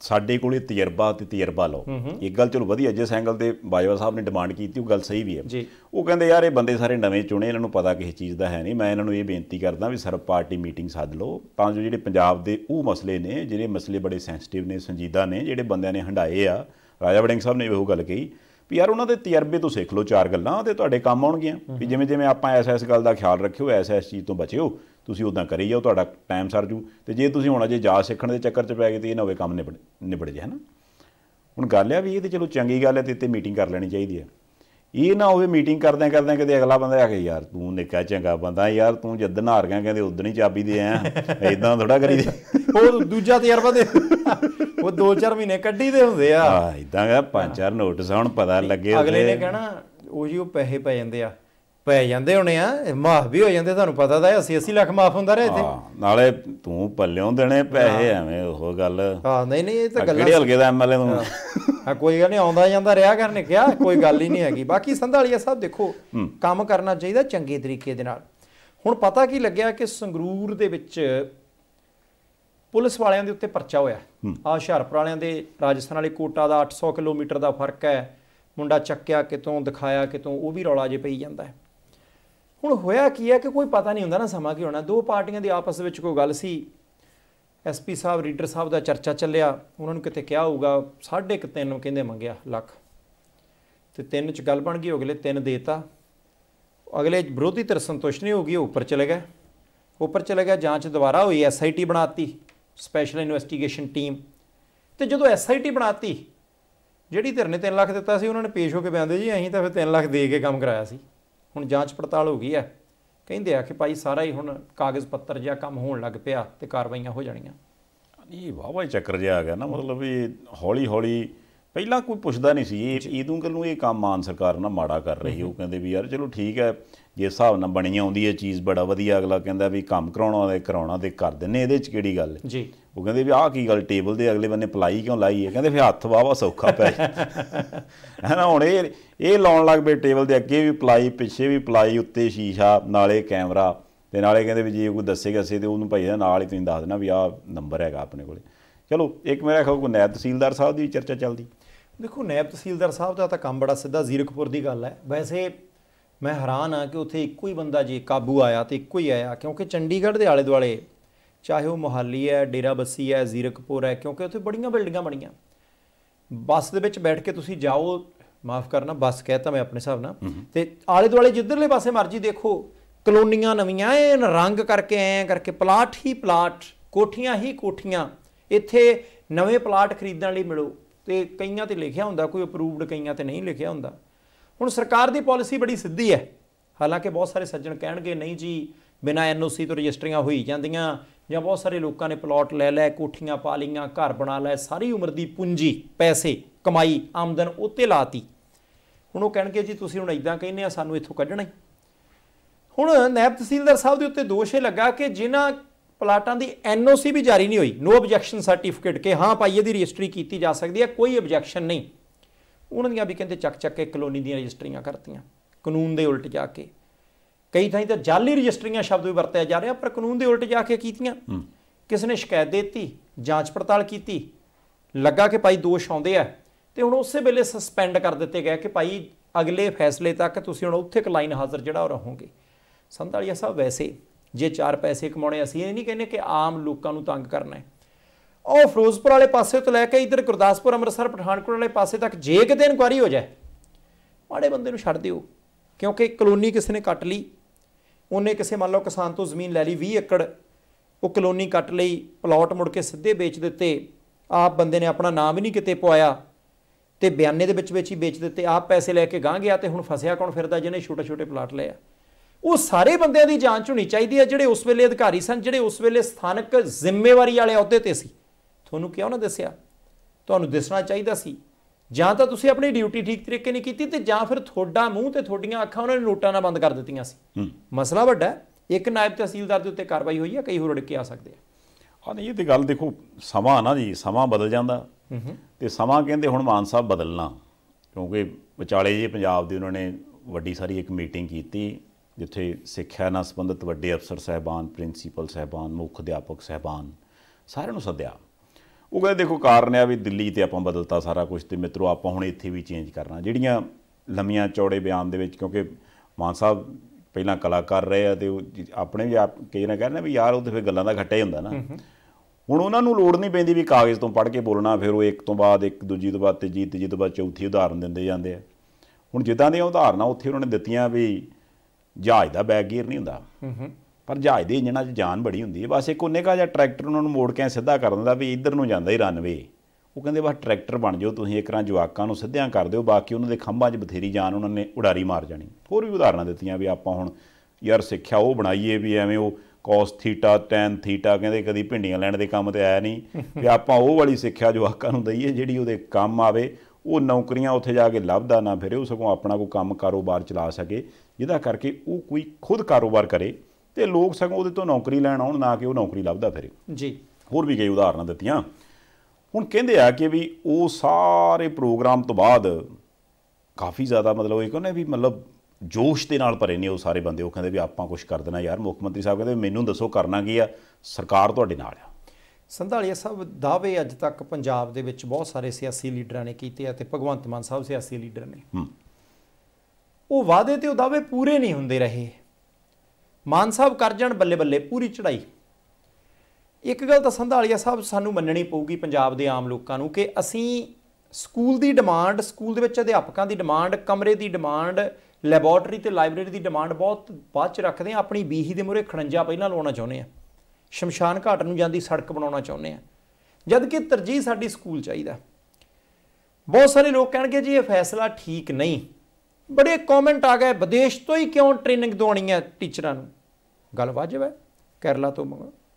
ਸਾਡੇ ਕੋਲੇ ਤਜਰਬਾ ਤੇ ਤਜਰਬਾ ਲਓ ਇੱਕ ਗੱਲ ਚਲੋ ਵਧੀਆ ਜੇ ਸੈਂਗਲ ਤੇ ਬਾਜਵਾ ਸਾਹਿਬ ਨੇ ਡਿਮਾਂਡ ਕੀਤੀ ਉਹ ਗੱਲ ਸਹੀ ਵੀ ਹੈ ਉਹ ਕਹਿੰਦੇ ਯਾਰ ਇਹ ਬੰਦੇ ਸਾਰੇ ਨਵੇਂ ਚੁਣੇ ਇਹਨਾਂ ਨੂੰ ਪਤਾ ਕਿਸੇ ਚੀਜ਼ ਦਾ ਹੈ ਨਹੀਂ ਮੈਂ ਇਹਨਾਂ ਨੂੰ ਇਹ ਬੇਨਤੀ ਕਰਦਾ ਵੀ ਸਰਬ ਪਾਰਟੀ ਮੀਟਿੰਗ ਸੱਦ ਲਓ ਤਾਂ ਜੋ ਜਿਹੜੇ ਪੰਜਾਬ ਦੇ ਉਹ ਮਸਲੇ ਨੇ ਜਿਹੜੇ ਮਸਲੇ ਬੜੇ ਸੈਂਸਿਟਿਵ ਨੇ ਸੰਜੀਦਾ ਨੇ ਜਿਹੜੇ ਬੰਦਿਆਂ ਨੇ ਹੰਡਾਏ ਆ ਰਾਜਾ ਵੜਿੰਗ ਸਾਹਿਬ ਨੇ ਇਹੋ ਗੱਲ ਕਹੀ ਵੀ ਯਾਰ ਉਹਨਾਂ ਦੇ ਤਜਰਬੇ ਤੋਂ ਸਿੱਖ ਲਓ ਚਾਰ ਗੱਲਾਂ ਤੇ ਤੁਹਾਡੇ ਕੰਮ ਆਉਣਗੀਆਂ ਵੀ ਜਿਵੇਂ ਜਿਵੇਂ ਆਪਾਂ ਐਸ ਐਸ ਗੱਲ ਦਾ ਖਿਆਲ ਰੱਖਿਓ ਐਸ ਐਸ ਚੀਜ਼ ਤੋਂ ਬਚਿਓ ਤੁਸੀਂ ਉਦਾਂ ਕਰੀ ਜਾਓ ਤੁਹਾਡਾ ਟਾਈਮ ਸਰ ਜੂ ਤੇ ਜੇ ਤੁਸੀਂ ਹੁਣ ਅਜੇ ਜਾ ਸਿੱਖਣ ਦੇ ਚੱਕਰ 'ਚ ਪੈ ਗਏ ਤੇ ਇਹ ਨਾ ਹੋਵੇ ਕੰਮ ਨਿਬੜ ਨਿਬੜ ਜੇ ਹਨਾ ਹੁਣ ਗੱਲ ਆ ਵੀ ਇਹ ਤੇ ਚਲੋ ਚੰਗੀ ਗੱਲ ਹੈ ਤੇ ਇੱਥੇ ਮੀਟਿੰਗ ਕਰ ਲੈਣੀ ਚਾਹੀਦੀ ਹੈ ਇਹ ਨਾ ਹੋਵੇ ਮੀਟਿੰਗ ਕਰਦਿਆਂ ਕਰਦਿਆਂ ਕਦੇ ਅਗਲਾ ਬੰਦਾ ਆ ਕੇ ਯਾਰ ਤੂੰ ਨਿੱਕਾ ਚੰਗਾ ਬੰਦਾ ਯਾਰ ਤੂੰ ਜਦ ਹਾਰ ਗਿਆ ਕਹਿੰਦੇ ਉਦਣੀ ਹੀ ਚਾਬੀ ਦੇ ਆ ਇਦਾਂ ਥੋੜਾ ਦੇ ਉਹ ਦੂਜਾ ਤਜਰਬਾ ਦੇ ਉਹ 2-4 ਮਹੀਨੇ ਕੱਢੀ ਦੇ ਹੁੰਦੇ ਆ ਹਾਂ ਇਦਾਂ ਆ ਪੰਜ ਚਾਰ ਨੋਟਿਸ ਹੁਣ ਪਤਾ ਲੱਗੇ ਅਗਲੇ ਨੇ ਕਹਿਣਾ ਉਹ ਜੀ ਉਹ ਪੈਸੇ ਪੈ ਜਾਂਦੇ ਆ ਪੈ ਜਾਂਦੇ ਹੋਣੇ ਆ ਮਾਫ ਵੀ ਹੋ ਜਾਂਦੇ ਤੁਹਾਨੂੰ ਪਤਾ ਤਾਂ ਹੈ 80 80 ਲੱਖ ਮਾਫ ਹੁੰਦਾ ਰਿਹਾ ਇੱਥੇ ਨਾਲੇ ਤੂੰ ਪੱਲਿਓਂ ਦੇਣੇ ਪੈਸੇ ਐਵੇਂ ਉਹ ਗੱਲ ਹਾਂ ਨਹੀਂ ਨਹੀਂ ਇਹ ਤਾਂ ਗੱਲਾਂ ਕਿਹੜੇ ਹਲਕੇ ਦਾ ਐਮਐਲਏ ਤੂੰ ਹਾਂ ਕੋਈ ਗੱਲ ਨਹੀਂ ਆਉਂਦਾ ਜਾਂਦਾ ਰਿਹਾ ਕਰਨੇ ਕਿਹਾ ਕੋਈ ਗੱਲ ਹੀ ਨਹੀਂ ਹੈਗੀ ਬਾਕੀ ਸੰਧਾਲੀਆ ਸਾਹਿਬ ਦੇਖੋ ਕੰਮ ਕਰਨਾ ਚਾਹੀਦਾ ਚੰਗੇ ਤਰੀਕੇ ਦੇ ਨਾਲ ਹੁਣ ਪਤਾ ਕੀ ਲੱਗਿਆ ਕਿ ਸੰਗਰੂਰ ਦੇ ਵਿੱਚ ਪੁਲਿਸ ਵਾਲਿਆਂ ਦੇ ਉੱਤੇ ਪਰਚਾ ਹੋਇਆ ਆ ਹੁਸ਼ਿਆਰਪੁਰ ਵਾਲਿਆਂ ਦੇ ਰਾਜਸਥਾਨ ਵਾਲੇ ਕੋਟਾ ਦਾ 800 ਕਿਲੋਮੀਟਰ ਦਾ ਫਰਕ ਹੈ ਮੁੰਡਾ ਚੱਕਿਆ ਕਿਤੋਂ ਦਿਖਾਇਆ ਕਿਤੋਂ ਉਹ ਵੀ ਰੌਲਾ ਜੇ ਪਈ ਜਾਂਦਾ ਹੈ ਹੁਣ ਹੋਇਆ ਕੀ ਹੈ ਕਿ ਕੋਈ ਪਤਾ ਨਹੀਂ ਹੁੰਦਾ ਨਾ ਸਮਾਂ ਕੀ ਹੋਣਾ ਦੋ ਪਾਰਟੀਆਂ ਦੀ ਆਪਸ ਵਿੱਚ ਕੋਈ ਗੱਲ ਸੀ ਐਸਪੀ ਸਾਹਿਬ ਰੀਡਰ ਸਾਹਿਬ ਦਾ ਚਰਚਾ ਚੱਲਿਆ ਉਹਨਾਂ ਨੂੰ ਕਿਤੇ ਕਿਹਾ ਹੋਊਗਾ 3.5 ਨੂੰ ਕਹਿੰਦੇ ਮੰਗਿਆ ਲੱਖ ਤੇ ਤਿੰਨ ਚ ਗੱਲ ਬਣ ਗਈ ਅਗਲੇ ਤਿੰਨ ਦੇਤਾ ਅਗਲੇ ਵਿਰੋਧੀ ਧਿਰ ਸੰਤੁਸ਼ਟ ਨਹੀਂ ਹੋ ਗਈ ਉੱਪਰ ਚਲੇ ਗਿਆ ਉੱਪਰ ਚਲੇ ਗਿਆ ਜਾਂਚ ਦੁਬਾਰਾ ਹੋਈ ਐਸਆਈਟੀ ਬਣਾਤੀ ਸਪੈਸ਼ਲ ਇਨਵੈਸਟੀਗੇਸ਼ਨ ਟੀਮ ਤੇ ਜਦੋਂ ਐਸਆਈਟੀ ਬਣਾਤੀ ਜਿਹੜੀ ਧਿਰ ਨੇ 3 ਲੱਖ ਦਿੱਤਾ ਸੀ ਉਹਨਾਂ ਨੇ ਪੇਸ਼ ਹੋ ਕੇ ਬੰਦੇ ਜੀ ਅਸੀਂ ਤਾਂ ਫਿਰ 3 ਲੱਖ ਦੇ ਕੇ ਕੰਮ ਕਰਾਇਆ ਸੀ ਹੁਣ ਜਾਂਚ ਪੜਤਾਲ ਹੋ ਗਈ ਹੈ ਕਹਿੰਦੇ ਆ ਕਿ ਭਾਈ ਸਾਰਾ ਹੀ ਹੁਣ ਕਾਗਜ਼ ਪੱਤਰ ਜਿਹਾ ਕੰਮ ਹੋਣ ਲੱਗ ਪਿਆ ਤੇ ਕਾਰਵਾਈਆਂ ਹੋ ਜਾਣੀਆਂ ਇਹ ਵਾਹ ਚੱਕਰ ਜਿਹਾ ਆ ਗਿਆ ਨਾ ਮਤਲਬ ਵੀ ਹੌਲੀ ਹੌਲੀ ਪਹਿਲਾਂ ਕੋਈ ਪੁੱਛਦਾ ਨਹੀਂ ਸੀ ਇਹ ਇਦੋਂ ਗੱਲ ਨੂੰ ਇਹ ਕੰਮ ਮਾਨ ਸਰਕਾਰ ਨਾਲ ਮਾੜਾ ਕਰ ਰਹੀ ਉਹ ਕਹਿੰਦੇ ਵੀ ਯਾਰ ਚਲੋ ਠੀਕ ਹੈ ਜੇ ਹਿਸਾਬ ਨਾਲ ਬਣੀ ਆਉਂਦੀ ਹੈ ਚੀਜ਼ ਬੜਾ ਵਧੀਆ ਅਗਲਾ ਕਹਿੰਦਾ ਵੀ ਕੰਮ ਕਰਾਉਣਾ ਦੇ ਕਰਾਉਣਾ ਤੇ ਕਰ ਦਿੰਨੇ ਇਹਦੇ 'ਚ ਕਿਹੜੀ ਗੱਲ ਹੈ ਜੀ ਉਹ ਕਹਿੰਦੇ ਵੀ ਆਹ ਕੀ ਗੱਲ ਟੇਬਲ ਦੇ ਅਗਲੇ ਬੰਨੇ ਪਲਾਈ ਕਿਉਂ ਲਾਈ ਹੈ ਕਹਿੰਦੇ ਫੇ ਹੱਥ ਵਾਵਾ ਸੌਖਾ ਪੈ ਹੈਨਾ ਹੁਣ ਇਹ ਇਹ ਲਾਉਣ ਲੱਗ ਪਏ ਟੇਬਲ ਦੇ ਅੱਗੇ ਵੀ ਪਲਾਈ ਪਿੱਛੇ ਵੀ ਪਲਾਈ ਉੱਤੇ ਸ਼ੀਸ਼ਾ ਨਾਲੇ ਕੈਮਰਾ ਤੇ ਨਾਲੇ ਕਹਿੰਦੇ ਵੀ ਜੇ ਕੋਈ ਦੱਸੇਗਾ ਸੇ ਤੇ ਉਹਨੂੰ ਭਾਈ ਦਾ ਨਾਲ ਹੀ ਤੁਸੀਂ ਦੱਸ ਦੇਣਾ ਵੀ ਆਹ ਨੰਬਰ ਹੈਗਾ ਆਪਣੇ ਕੋਲੇ ਚਲੋ ਇੱਕ ਮੇਰਾ ਖਾ ਕੋ ਨਾਇਬ ਤਹਿਸੀਲਦਾਰ ਸਾਹਿਬ ਦੀ ਚਰਚਾ ਚੱਲਦੀ ਦੇਖੋ ਨਾਇਬ ਤਹਿਸੀਲਦਾਰ ਸਾਹਿਬ ਦਾ ਤਾਂ ਕੰਮ ਬੜਾ ਸਿੱਧਾ ਜ਼ੀਰਕਪੁਰ ਦੀ ਗੱਲ ਹੈ ਵੈਸੇ ਮੈਂ ਹੈਰਾਨ ਆ ਕਿ ਉੱਥੇ ਇੱਕੋ ਹੀ ਬੰਦਾ ਜੀ ਕਾਬੂ ਆਇਆ ਤੇ ਇੱਕੋ ਹੀ ਆਇਆ ਕਿਉਂਕਿ ਚੰਡੀਗੜ੍ਹ ਦੇ ਆਲੇ ਦੁਆਲੇ ਚਾਹੇ ਉਹ ਮੁਹੱਲੀ ਹੈ ਡੇਰਾ ਬੱਸੀ ਹੈ ਜ਼ੀਰਕਪੁਰ ਹੈ ਕਿਉਂਕਿ ਉੱਥੇ ਬੜੀਆਂ ਬਿਲਡਿੰਗਾਂ ਬਣੀਆਂ ਬੱਸ ਦੇ ਵਿੱਚ ਬੈਠ ਕੇ ਤੁਸੀਂ ਜਾਓ ਮਾਫ ਕਰਨਾ ਬੱਸ ਕਹਿਤਾ ਮੈਂ ਆਪਣੇ ਹਿਸਾਬ ਨਾਲ ਤੇ ਆਲੇ ਦੁਆਲੇ ਜਿੱਧਰਲੇ ਪਾਸੇ ਮਰਜ਼ੀ ਦੇਖੋ ਕਲੋਨੀਆਂ ਨਵੀਆਂ ਐਨ ਰੰਗ ਕਰਕੇ ਐ ਕਰਕੇ ਪਲਾਟ ਹੀ ਪਲਾਟ ਕੋਠੀਆਂ ਹੀ ਕੋਠੀਆਂ ਇੱਥੇ ਨਵੇਂ ਪਲਾਟ ਖਰੀਦਣ ਲਈ ਮਿਲੋ ਤੇ ਕਈਆਂ ਤੇ ਲਿਖਿਆ ਹੁੰਦਾ ਕੋਈ ਅਪਰੂਵਡ ਕਈਆਂ ਤੇ ਨਹੀਂ ਲਿਖਿਆ ਹੁੰਦਾ ਹੁਣ ਸਰਕਾਰ ਦੀ ਪਾਲਿਸੀ ਬੜੀ ਸਿੱਧੀ ਹੈ ਹਾਲਾਂਕਿ ਬਹੁਤ ਸਾਰੇ ਸੱਜਣ ਕਹਿਣਗੇ ਨਹੀਂ ਜੀ ਬਿਨਾ ਐਨਓਸੀ ਤੋਂ ਰਜਿਸਟਰੀਆਂ ਹੋਈ ਜਾਂਦੀਆਂ ਜਾਂ ਬਹੁਤ ਸਾਰੇ ਲੋਕਾਂ ਨੇ ਪਲਾਟ ਲੈ ਲੈ ਕੋਠੀਆਂ ਪਾ ਲਈਆਂ ਘਰ ਬਣਾ ਲੈ ਸਾਰੀ ਉਮਰ ਦੀ ਪੂੰਜੀ ਪੈਸੇ ਕਮਾਈ ਆਮਦਨ ਉੱਤੇ ਲਾਤੀ ਹੁਣ ਉਹ ਕਹਿਣਗੇ ਜੀ ਤੁਸੀਂ ਹੁਣ ਇਦਾਂ ਕਹਿੰਨੇ ਆ ਸਾਨੂੰ ਇੱਥੋਂ ਕੱਢਣਾ ਹੀ ਹੁਣ ਨਾਇਬ ਤਹਿਸੀਲਦਾਰ ਸਾਹਿਬ ਦੇ ਉੱਤੇ ਦੋਸ਼ ਇਹ ਲੱਗਾ ਕਿ ਜਿਨ੍ਹਾਂ ਪਲਾਟਾਂ ਦੀ ਐਨਓਸੀ ਵੀ ਜਾਰੀ ਨਹੀਂ ਹੋਈ ਨੋ ਆਬਜੈਕਸ਼ਨ ਸਰਟੀਫਿਕੇਟ ਕਿ ਹਾਂ ਭਾਈ ਇਹਦੀ ਰਜਿਸਟਰੀ ਕੀਤੀ ਜਾ ਸਕਦੀ ਹੈ ਕੋਈ ਆਬਜੈਕਸ਼ਨ ਨਹੀਂ ਉਹਨਾਂ ਦੀਆਂ ਵੀ ਕਹਿੰਦੇ ਚੱਕ ਚੱਕ ਕੇ ਕਲੋਨੀ ਦੀਆਂ ਰਜਿਸਟਰੀਆਂ ਕਰਤੀਆਂ ਕਾਨੂੰਨ ਦੇ ਉਲਟ ਜਾ ਕੇ ਕਈ ਥਾਈਂ ਤਾਂ ਜਾਲੀ ਰਜਿਸਟਰੀਆਂ ਸ਼ਬਦ ਵੀ ਵਰਤਿਆ ਜਾ ਰਿਹਾ ਪਰ ਕਾਨੂੰਨ ਦੇ ਉਲਟ ਜਾ ਕੇ ਕੀਤੀਆਂ ਕਿਸ ਨੇ ਸ਼ਿਕਾਇਤ ਦਿੱਤੀ ਜਾਂਚ ਪੜਤਾਲ ਕੀਤੀ ਲੱਗਾ ਕਿ ਭਾਈ ਦੋਸ਼ ਆਉਂਦੇ ਆ ਤੇ ਹੁਣ ਉਸੇ ਵੇਲੇ ਸਸਪੈਂਡ ਕਰ ਦਿੱਤੇ ਗਏ ਕਿ ਭਾਈ ਅਗਲੇ ਫੈਸਲੇ ਤੱਕ ਤੁਸੀਂ ਹੁਣ ਉੱਥੇ ਇੱਕ ਲਾਈਨ ਹਾਜ਼ਰ ਜਿਹੜਾ ਰਹੋਗੇ ਸੰਧਾਲੀਆ ਸਾਹਿਬ ਵੈਸੇ ਜੇ ਚਾਰ ਪੈਸੇ ਕਮਾਉਣੇ ਅਸੀਂ ਇਹ ਨਹੀਂ ਕਹਿੰਦੇ ਕਿ ਆਮ ਲੋਕਾਂ ਨੂੰ ਤੰਗ ਕਰਨਾ ਹੈ ਉਹ ਫਿਰੋਜ਼ਪੁਰ ਵਾਲੇ ਪਾਸੇ ਤੋਂ ਲੈ ਕੇ ਇਧਰ ਗੁਰਦਾਸਪੁਰ ਅੰਮ੍ਰਿਤਸਰ ਪਠਾਨਕੋਟ ਵਾਲੇ ਪਾਸੇ ਤੱਕ ਜੇ ਕਿਤੇ ਇਨਕੁਆਰੀ ਹੋ ਜਾਏ ਮਾੜੇ ਬੰਦੇ ਨੂੰ ਛੱਡ ਦਿਓ ਕਿਉਂਕਿ ਕਲੋਨੀ ਕਿਸੇ ਨੇ ਕੱਟ ਲਈ ਉਹਨੇ ਕਿਸੇ ਮੰਨ ਲਓ ਕਿਸਾਨ ਤੋਂ ਜ਼ਮੀਨ ਲੈ ਲਈ 20 ਏਕੜ ਉਹ ਕਲੋਨੀ ਕੱਟ ਲਈ ਪਲਾਟ ਮੁੜ ਕੇ ਸਿੱਧੇ ਵੇਚ ਦਿੱਤੇ ਆਪ ਬੰਦੇ ਨੇ ਆਪਣਾ ਨਾਮ ਵੀ ਨਹੀਂ ਕਿਤੇ ਪਵਾਇਆ ਤੇ ਬਿਆਨੇ ਦੇ ਵਿੱਚ ਵਿੱਚ ਹੀ ਵੇਚ ਦਿੱਤੇ ਆਪ ਪੈਸੇ ਲੈ ਕੇ ਗਾਂ ਗਿਆ ਤੇ ਹੁਣ ਫਸਿਆ ਕੌਣ ਫਿਰਦਾ ਜਿਹਨੇ ਛੋਟੇ ਛੋਟੇ ਪਲਾਟ ਲਏ ਆ ਉਹ ਸਾਰੇ ਬੰਦਿਆਂ ਦੀ ਜਾਂਚ ਹੋਣੀ ਚਾਹੀਦੀ ਹੈ ਜਿਹੜੇ ਉਸ ਵੇਲੇ ਅਧਿਕਾਰੀ ਸਨ ਜਿਹੜੇ ਉਸ ਵੇਲੇ ਸਥਾਨਕ ਜ਼ਿੰਮੇਵਾਰੀ ਵਾਲੇ ਅਹੁਦੇ ਤੇ ਸੀ ਤੁਹਾਨੂੰ ਕਿਉਂ ਨਾ ਦੱਸਿਆ ਤੁਹਾਨੂੰ ਦੱਸਣਾ ਚਾਹੀਦਾ ਸੀ ਜਾਂ ਤਾਂ ਤੁਸੀਂ ਆਪਣੀ ਡਿਊਟੀ ਠੀਕ ਤਰੀਕੇ ਨਹੀਂ ਕੀਤੀ ਤੇ ਜਾਂ ਫਿਰ ਤੁਹਾਡਾ ਮੂੰਹ ਤੇ ਤੁਹਾਡੀਆਂ ਅੱਖਾਂ ਉਹਨਾਂ ਨੇ ਨੋਟਾਂ ਨਾਲ ਬੰਦ ਕਰ ਦਿੱਤੀਆਂ ਸੀ ਮਸਲਾ ਵੱਡਾ ਹੈ ਇੱਕ ਨਾਇਬ ਤਹਿਸੀਲਦਾਰ ਦੇ ਉੱਤੇ ਕਾਰਵਾਈ ਹੋਈ ਹੈ ਕਈ ਹੋਰ ਅੜਕੇ ਆ ਸਕਦੇ ਆ ਆ ਨਹੀਂ ਇਹ ਤੇ ਗੱਲ ਦੇਖੋ ਸਮਾਂ ਨਾ ਜੀ ਸਮਾਂ ਬਦਲ ਜਾਂਦਾ ਤੇ ਸਮਾਂ ਕਹਿੰਦੇ ਹੁਣ ਮਾਨ ਸਾਹਿਬ ਬਦਲਣਾ ਕਿਉਂਕਿ ਵਿਚਾਲੇ ਜੇ ਪੰਜਾਬ ਦੇ ਉਹਨਾਂ ਨੇ ਵੱਡੀ ਸਾਰੀ ਇੱਕ ਮੀਟਿੰਗ ਕੀਤੀ ਜਿੱਥੇ ਸਿੱਖਿਆ ਨਾਲ ਸੰਬੰਧਿਤ ਵੱਡੇ ਅਫਸਰ ਸਹਿਬਾਨ ਪ੍ਰਿੰਸੀਪਲ ਸਹਿਬਾਨ ਮੁੱਖ ਅਧਿਆਪਕ ਸਹਿਬਾਨ ਸਾਰਿਆਂ ਨੂੰ ਸੱਦਿਆ ਉਹ ਕਹਿੰਦੇ ਦੇਖੋ ਕਾਰਨ ਆ ਵੀ ਦਿੱਲੀ ਤੇ ਆਪਾਂ ਬਦਲਤਾ ਸਾਰਾ ਕੁਝ ਤੇ ਮਿੱਤਰੋ ਆਪਾਂ ਹੁਣ ਇੱਥੇ ਵੀ ਚੇਂਜ ਕਰਨਾ ਜਿਹੜੀਆਂ ਲੰਮੀਆਂ ਚੌੜੇ ਬਿਆਨ ਦੇ ਵਿੱਚ ਕਿਉਂਕਿ ਮਾਨ ਸਾਹਿਬ ਪਹਿਲਾਂ ਕਲਾਕਾਰ ਰਹੇ ਆ ਤੇ ਆਪਣੇ ਵੀ ਆਪ ਕਈ ਨਾ ਕਹਿੰਦੇ ਵੀ ਯਾਰ ਉਹ ਤੇ ਫਿਰ ਗੱਲਾਂ ਦਾ ਘੱਟਾ ਹੀ ਹੁੰਦਾ ਨਾ ਹੁਣ ਉਹਨਾਂ ਨੂੰ ਲੋੜ ਨਹੀਂ ਪੈਂਦੀ ਵੀ ਕਾਗਜ਼ ਤੋਂ ਪੜ੍ਹ ਕੇ ਬੋਲਣਾ ਫਿਰ ਉਹ ਇੱਕ ਤੋਂ ਬਾਅਦ ਇੱਕ ਦੂਜੀ ਤੋਂ ਬਾਅਦ ਤੀਜੀ ਤੀਜੀ ਤੋਂ ਬਾਅਦ ਚੌਥੀ ਉਦਾਹਰਨ ਦਿੰਦੇ ਜਾਂਦੇ ਆ ਹੁਣ ਜਿੱਦਾਂ ਦੀਆਂ ਉਦਾਹਰਨਾਂ ਉੱਥੇ ਉਹਨਾਂ ਨੇ ਦਿੱਤੀਆਂ ਵੀ ਜਹਾਜ਼ ਦਾ ਬੈਗ ਗੀਰ ਨਹੀਂ ਹੁੰਦਾ ਹੂੰ ਹੂੰ ਪਰ ਜਹਾਜ਼ ਦੇ ਇੰਜਣਾਂ 'ਚ ਜਾਨ ਬੜੀ ਹੁੰਦੀ ਹੈ ਬਸ ਇੱਕ ਉਹਨੇ ਕਹਾ ਜਾਂ ਟਰੈਕਟਰ ਉਹਨਾਂ ਨੂੰ ਮੋੜ ਕੇ ਸਿੱਧਾ ਕਰ ਦਿੰਦਾ ਵੀ ਇੱਧਰ ਨੂੰ ਜਾਂਦਾ ਹੀ ਰਨਵੇ ਉਹ ਕਹਿੰਦੇ ਬਸ ਟਰੈਕਟਰ ਬਣ ਜਾਓ ਤੁਸੀਂ ਇਕਰਾਂ ਜਵਾਕਾਂ ਨੂੰ ਸਿੱਧਿਆਂ ਕਰ ਦਿਓ ਬਾਕੀ ਉਹਨਾਂ ਦੇ ਖੰਭਾਂ 'ਚ ਬਥੇਰੀ ਜਾਨ ਉਹਨਾਂ ਨੇ ਉਡਾਰੀ ਮਾਰ ਜਾਣੀ ਹੋਰ ਵੀ ਉਦਾਹਰਨਾਂ ਦਿੱਤੀਆਂ ਵੀ ਆਪਾਂ ਹੁਣ ਯਾਰ ਸਿੱਖਿਆ ਉਹ ਬਣਾਈਏ ਵੀ ਐਵੇਂ ਉਹ cos ਥੀਟਾ tan ਥੀਟਾ ਕਹਿੰਦੇ ਕਦੀ ਭਿੰਡੀਆਂ ਲੈਣ ਦੇ ਕੰਮ ਤੇ ਆਇਆ ਨਹੀਂ ਵੀ ਆਪਾਂ ਉਹ ਵਾਲੀ ਸਿੱਖਿਆ ਜਵਾਕਾਂ ਨੂੰ ਦਈਏ ਜਿਹੜੀ ਉਹਦੇ ਕੰਮ ਆਵੇ ਉਹ ਨੌਕਰੀਆਂ ਉੱਥੇ ਜਾ ਕੇ ਲੱਭਦਾ ਨਾ ਫਿਰ ਉਹ ਸਗੋਂ ਆਪਣਾ ਕੋਈ ਕੰਮ ਕਾਰੋਬਾਰ ਚਲਾ ਸਕੇ ਜਿਹਦਾ ਕਰਕੇ ਉਹ ਕੋਈ ਖੁਦ ਕਾਰੋਬਾਰ ਕਰੇ ਤੇ ਲੋਕ ਸਗੋਂ ਉਹਦੇ ਤੋਂ ਨੌਕਰੀ ਲੈਣ ਆਉਣ ਨਾ ਕਿ ਉਹ ਨੌਕਰੀ ਲੱਭਦਾ ਫਿਰੇ ਜੀ ਹੋਰ ਵੀ ਕਈ ਉਦਾਹਰਨਾਂ ਦਿੱਤੀਆਂ ਹੁਣ ਕਹਿੰਦੇ ਆ ਕਿ ਵੀ ਉਹ ਸਾਰੇ ਪ੍ਰੋਗਰਾਮ ਤੋਂ ਬਾਅਦ ਕਾਫੀ ਜ਼ਿਆਦਾ ਮਤਲਬ ਇਹ ਕਹਿੰਦੇ ਵੀ ਮਤਲਬ ਜੋਸ਼ ਦੇ ਨਾਲ ਭਰੇ ਨੇ ਉਹ ਸਾਰੇ ਬੰਦੇ ਉਹ ਕਹਿੰਦੇ ਵੀ ਆਪਾਂ ਕੁਝ ਕਰ ਦੇਣਾ ਯਾਰ ਮੁੱਖ ਮੰਤਰੀ ਸਾਹਿਬ ਕਹਿੰਦੇ ਮੈਨੂੰ ਦੱਸੋ ਕਰਨਾ ਕੀ ਆ ਸਰਕਾਰ ਤੁਹਾਡੇ ਨਾਲ ਆ ਸੰਧਾਲੀਆ ਸਾਹਿਬ ਦਾਅਵੇ ਅੱਜ ਤੱਕ ਪੰਜਾਬ ਦੇ ਵਿੱਚ ਬਹੁਤ ਸਾਰੇ ਸਿਆਸੀ ਲੀਡਰਾਂ ਨੇ ਕੀਤੇ ਆ ਤੇ ਭਗਵੰਤ ਮਾਨ ਸਾਹਿਬ ਸਿਆਸੀ ਲੀਡਰ ਨੇ ਉਹ ਵਾਅਦੇ ਤੇ ਉਹ ਦਾਅਵੇ ਪੂਰੇ ਨਹੀਂ ਹੁੰਦੇ ਰਹੇ ਮਾਨ ਸਾਹਿਬ ਕਰ ਜਾਣ ਬੱਲੇ ਬੱਲੇ ਪੂਰੀ ਚੜਾਈ ਇੱਕ ਗੱਲ ਤਾਂ ਸੰਧਾਲੀਆ ਸਾਹਿਬ ਸਾਨੂੰ ਮੰਨਣੀ ਪਊਗੀ ਪੰਜਾਬ ਦੇ ਆਮ ਲੋਕਾਂ ਨੂੰ ਕਿ ਅਸੀਂ ਸਕੂਲ ਦੀ ਡਿਮਾਂਡ ਸਕੂਲ ਦੇ ਵਿੱਚ ਅਧਿਆਪਕਾਂ ਦੀ ਡਿਮਾਂਡ ਕਮਰੇ ਦੀ ਡਿਮਾਂਡ ਲੈਬੋਰਟਰੀ ਤੇ ਲਾਇਬ੍ਰੇਰੀ ਦੀ ਡਿਮਾਂਡ ਬਹੁਤ ਬਾਅਦ ਚ ਰੱਖਦੇ ਆ ਆਪਣੀ ਬੀਹੀ ਦੇ ਮੂਰੇ ਖੜੰਜਾ ਪਹਿਲਾਂ ਲਾਉਣਾ ਚਾਹੁੰਦੇ ਆ ਸ਼ਮਸ਼ਾਨ ਘਾਟ ਨੂੰ ਜਾਂਦੀ ਸੜਕ ਬਣਾਉਣਾ ਚਾਹੁੰਦੇ ਆ ਜਦ ਕਿ ਤਰਜੀਹ ਸਾਡੀ ਸਕੂਲ ਚਾਹੀਦਾ ਬਹੁਤ ਸਾਰੇ ਲੋਕ ਕਹਿਣਗੇ ਜੀ ਇਹ ਫੈਸਲਾ ਠੀਕ ਨਹੀਂ ਬੜੇ ਕਮੈਂਟ ਆ ਗਏ ਵਿਦੇਸ਼ ਤੋਂ ਹੀ ਕਿਉਂ ਟ੍ਰੇਨਿੰਗ ਦਵਾਉਣੀ ਹੈ ਟੀਚਰਾਂ ਨੂੰ ਗੱਲ ਵਾਜਬ ਹੈ ਕੇਰਲਾ ਤੋਂ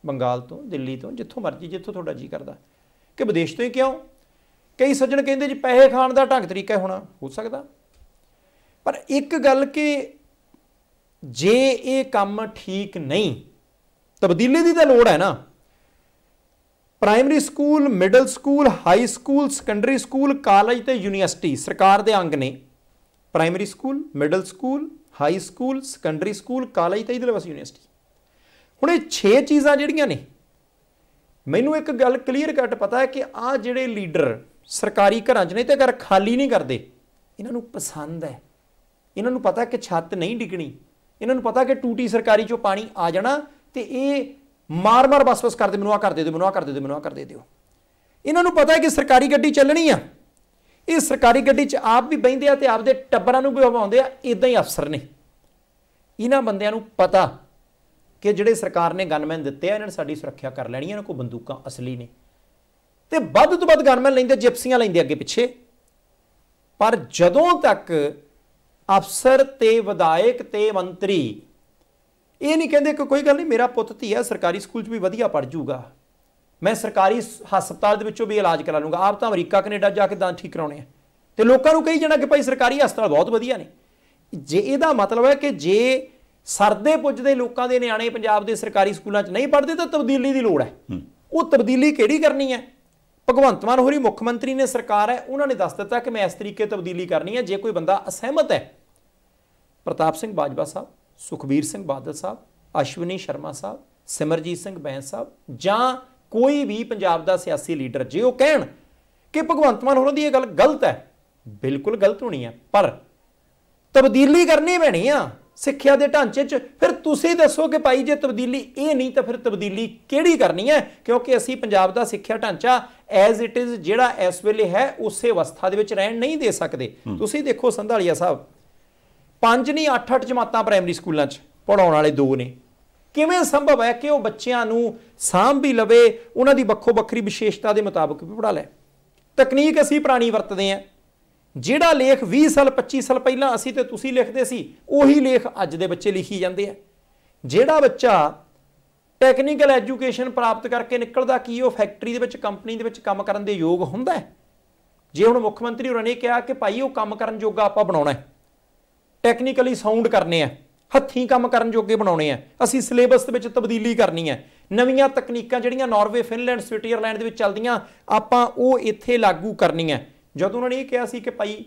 ਬੰਗਾਲ ਤੋਂ ਦਿੱਲੀ ਤੋਂ ਜਿੱਥੋਂ ਮਰਜ਼ੀ ਜਿੱਥੋਂ ਤੁਹਾਡਾ ਜੀ ਕਰਦਾ ਕਿ ਵਿਦੇਸ਼ ਤੋਂ ਹੀ ਕਿਉਂ ਕਈ ਸੱਜਣ ਕਹਿੰਦੇ ਜੀ ਪੈਸੇ ਖਾਣ ਦਾ ਢੰਗ ਤਰੀਕਾ ਹੋਣਾ ਹੋ ਸਕਦਾ ਪਰ ਇੱਕ ਗੱਲ ਕਿ ਜੇ ਇਹ ਕੰਮ ਠੀਕ ਨਹੀਂ ਤਬਦੀਲੀ ਦੀ ਤਾਂ ਲੋੜ ਹੈ ਨਾ primary school middle school high school secondary school college ਤੇ ਯੂਨੀਵਰਸਿਟੀ ਸਰਕਾਰ ਦੇ ਅੰਗ ਨੇ primary school middle school high school secondary school college ਤੇ ਇਹਦੇ ਲਈ ਬਸ ਯੂਨੀਵਰਸਿਟੀ ਹੁਣ ਇਹ 6 ਚੀਜ਼ਾਂ ਜਿਹੜੀਆਂ ਨੇ ਮੈਨੂੰ ਇੱਕ ਗੱਲ ਕਲੀਅਰ ਕੱਟ ਪਤਾ ਹੈ ਕਿ ਆ ਜਿਹੜੇ ਲੀਡਰ ਸਰਕਾਰੀ ਘਰਾਂ 'ਚ ਨੇ ਤੇ ਅਗਰ ਖਾਲੀ ਨਹੀਂ ਕਰਦੇ ਇਹਨਾਂ ਨੂੰ ਪਸੰਦ ਹੈ ਇਹਨਾਂ ਨੂੰ ਪਤਾ ਕਿ ਛੱਤ ਨਹੀਂ ਡਿੱਗਣੀ ਇਹਨਾਂ ਨੂੰ ਪਤਾ ਕਿ ਟੂਟੀ ਸਰਕਾਰੀ 'ਚੋਂ ਪਾਣੀ ਆ ਜਾਣਾ ਤੇ ਇਹ ਮਾਰ-ਮਾਰ ਬਸ-ਬਸ ਕਰਦੇ ਮੈਨੂੰ ਆ ਕਰ ਦੇ ਦਿਓ ਮੈਨੂੰ ਆ ਕਰ ਦੇ ਦਿਓ ਮੈਨੂੰ ਆ ਕਰ ਦੇ ਦਿਓ ਇਹਨਾਂ ਨੂੰ ਪਤਾ ਹੈ ਕਿ ਸਰਕਾਰੀ ਗੱਡੀ ਚੱਲਣੀ ਆ ਇਹ ਸਰਕਾਰੀ ਗੱਡੀ 'ਚ ਆਪ ਵੀ ਬੈਂਦੇ ਆ ਤੇ ਆਪਦੇ ਟੱਬਰਾਂ ਨੂੰ ਵੀ ਬਵਾਉਂਦੇ ਆ ਇਦਾਂ ਹੀ ਅਫਸਰ ਨੇ ਇਹਨਾਂ ਬੰਦਿਆਂ ਨੂੰ ਪਤਾ ਕਿ ਜਿਹੜੇ ਸਰਕਾਰ ਨੇ ਗਨਮੈਨ ਦਿੱਤੇ ਆ ਇਹਨਾਂ ਨੇ ਸਾਡੀ ਸੁਰੱਖਿਆ ਕਰ ਲੈਣੀ ਇਹਨਾਂ ਕੋਲ ਬੰਦੂਕਾਂ ਅਸਲੀ ਨੇ ਤੇ ਵੱਧ ਤੋਂ ਵੱਧ ਗਨਮੈਨ ਲੈਂਦੇ ਜਿਪਸੀਆਂ ਲੈਂਦੇ ਅੱਗੇ ਪਿੱਛੇ ਪਰ ਜਦੋਂ ਤੱਕ ਅਫਸਰ ਤੇ ਵਿਧਾਇਕ ਤੇ ਮੰਤਰੀ ਇਹ ਨਹੀਂ ਕਹਿੰਦੇ ਕਿ ਕੋਈ ਗੱਲ ਨਹੀਂ ਮੇਰਾ ਪੁੱਤ ਧੀ ਹੈ ਸਰਕਾਰੀ ਸਕੂਲ 'ਚ ਵੀ ਵਧੀਆ ਪੜ ਜਾਊਗਾ ਮੈਂ ਸਰਕਾਰੀ ਹਸਪਤਾਲ ਦੇ ਵਿੱਚੋਂ ਵੀ ਇਲਾਜ ਕਰਾ ਲੂੰਗਾ ਆਪ ਤਾਂ ਅਮਰੀਕਾ ਕੈਨੇਡਾ ਜਾ ਕੇ ਦੰਦ ਠੀਕ ਕਰਾਉਣੇ ਆ ਤੇ ਲੋਕਾਂ ਨੂੰ ਕਹੀ ਜਾਣਾ ਕਿ ਭਾਈ ਸਰਕਾਰੀ ਹਸਪਤਾਲ ਬਹੁਤ ਵਧੀਆ ਨੇ ਜੇ ਇਹਦਾ ਮਤਲਬ ਹੈ ਕਿ ਜੇ ਸਰਦੇ ਪੁੱਜਦੇ ਲੋਕਾਂ ਦੇ ਨਿਆਣੇ ਪੰਜਾਬ ਦੇ ਸਰਕਾਰੀ ਸਕੂਲਾਂ 'ਚ ਨਹੀਂ ਪੜ੍ਹਦੇ ਤਾਂ ਤਬਦੀਲੀ ਦੀ ਲੋੜ ਹੈ ਉਹ ਤਬਦੀਲੀ ਕਿਹੜੀ ਕਰਨੀ ਹੈ ਭਗਵੰਤ ਮਾਨ ਹੋਰੀ ਮੁੱਖ ਮੰਤਰੀ ਨੇ ਸਰਕਾਰ ਹੈ ਉਹਨਾਂ ਨੇ ਦੱਸ ਦਿੱਤਾ ਕਿ ਮੈਂ ਇਸ ਤਰੀਕੇ ਤਬਦੀਲੀ ਕਰਨੀ ਹੈ ਜੇ ਕੋਈ ਬੰਦਾ ਅਸਹਿਮਤ ਹੈ ਪ੍ਰਤਾਪ ਸਿੰਘ ਬਾਜਵਾ ਸਾਹਿਬ ਸੁਖਬੀਰ ਸਿੰਘ ਬਾਦਲ ਸਾਹਿਬ ਅਸ਼ਵਨੀ ਸ਼ਰਮਾ ਸਾਹਿਬ ਸਿਮਰਜੀਤ ਸਿੰਘ ਬੈਂਸ ਸਾਹਿਬ ਜਾਂ ਕੋਈ ਵੀ ਪੰਜਾਬ ਦਾ ਸਿਆਸੀ ਲੀਡਰ ਜੇ ਉਹ ਕਹਿਣ ਕਿ ਭਗਵੰਤ ਮਾਨ ਹੋਰਾਂ ਦੀ ਇਹ ਗੱਲ ਗਲਤ ਹੈ ਬਿਲਕੁਲ ਗਲਤ ਹੋਣੀ ਹੈ ਪਰ ਤਬਦੀਲੀ ਕਰਨੀ ਪੈਣੀ ਆ ਸਿੱਖਿਆ ਦੇ ਢਾਂਚੇ 'ਚ ਫਿਰ ਤੁਸੀਂ ਦੱਸੋ ਕਿ ਭਾਈ ਜੇ ਤਬਦੀਲੀ ਇਹ ਨਹੀਂ ਤਾਂ ਫਿਰ ਤਬਦੀਲੀ ਕਿਹੜੀ ਕਰਨੀ ਹੈ ਕਿਉਂਕਿ ਅਸੀਂ ਪੰਜਾਬ ਦਾ ਸਿੱਖਿਆ ਢਾਂਚਾ ਐਜ਼ ਇਟ ਇਜ਼ ਜਿਹੜਾ ਇਸ ਵੇਲੇ ਹੈ ਉਸੇ ਅਵਸਥਾ ਦੇ ਵਿੱਚ ਰਹਿਣ ਨਹੀਂ ਦੇ ਸਕਦੇ ਤੁਸੀਂ ਦੇਖੋ ਸੰਧਾਲੀਆ ਸਾਹਿਬ ਪੰਜ ਨਹੀਂ 8-8 ਜਮਾਤਾਂ ਪ੍ਰਾਇਮਰੀ ਸਕੂਲਾਂ 'ਚ ਪੜਾਉਣ ਵਾਲੇ ਦੋ ਨੇ ਕਿਵੇਂ ਸੰਭਵ ਹੈ ਕਿ ਉਹ ਬੱਚਿਆਂ ਨੂੰ ਸਾਂਭ ਵੀ ਲਵੇ ਉਹਨਾਂ ਦੀ ਵੱਖੋ ਵੱਖਰੀ ਵਿਸ਼ੇਸ਼ਤਾ ਦੇ ਮੁਤਾਬਕ ਵੀ ਪੜਾ ਲੈ ਤਕਨੀਕ ਅਸੀਂ ਪ੍ਰਾਣੀ ਵਰਤਦੇ ਆ ਜਿਹੜਾ ਲੇਖ 20 ਸਾਲ 25 ਸਾਲ ਪਹਿਲਾਂ ਅਸੀਂ ਤੇ ਤੁਸੀਂ ਲਿਖਦੇ ਸੀ ਉਹੀ ਲੇਖ ਅੱਜ ਦੇ ਬੱਚੇ ਲਿਖੀ ਜਾਂਦੇ ਆ ਜਿਹੜਾ ਬੱਚਾ ਟੈਕਨੀਕਲ ਐਜੂਕੇਸ਼ਨ ਪ੍ਰਾਪਤ ਕਰਕੇ ਨਿਕਲਦਾ ਕੀ ਉਹ ਫੈਕਟਰੀ ਦੇ ਵਿੱਚ ਕੰਪਨੀ ਦੇ ਵਿੱਚ ਕੰਮ ਕਰਨ ਦੇ ਯੋਗ ਹੁੰਦਾ ਹੈ ਜੇ ਹੁਣ ਮੁੱਖ ਮੰਤਰੀ ਹੋਰਾਂ ਨੇ ਕਿਹਾ ਕਿ ਭਾਈ ਉਹ ਕੰਮ ਕਰਨ ਯੋਗਾ ਆਪਾਂ ਬਣਾਉਣਾ ਹੈ ਟੈਕਨੀਕਲੀ ਸਾਊਂਡ ਕਰਨੇ ਆ ਹੱਥੀਂ ਕੰਮ ਕਰਨ ਜੋਗੇ ਬਣਾਉਣੇ ਆ ਅਸੀਂ ਸਿਲੇਬਸ ਦੇ ਵਿੱਚ ਤਬਦੀਲੀ ਕਰਨੀ ਹੈ ਨਵੀਆਂ ਤਕਨੀਕਾਂ ਜਿਹੜੀਆਂ ਨਾਰਵੇ ਫਿਨਲੈਂਡ ਸਵਿਟਜ਼ਰਲੈਂਡ ਦੇ ਵਿੱਚ ਚੱਲਦੀਆਂ ਆਪਾਂ ਉਹ ਇੱਥੇ ਲਾਗੂ ਕਰਨੀਆਂ ਜਦੋਂ ਉਹਨਾਂ ਨੇ ਇਹ ਕਿਹਾ ਸੀ ਕਿ ਭਾਈ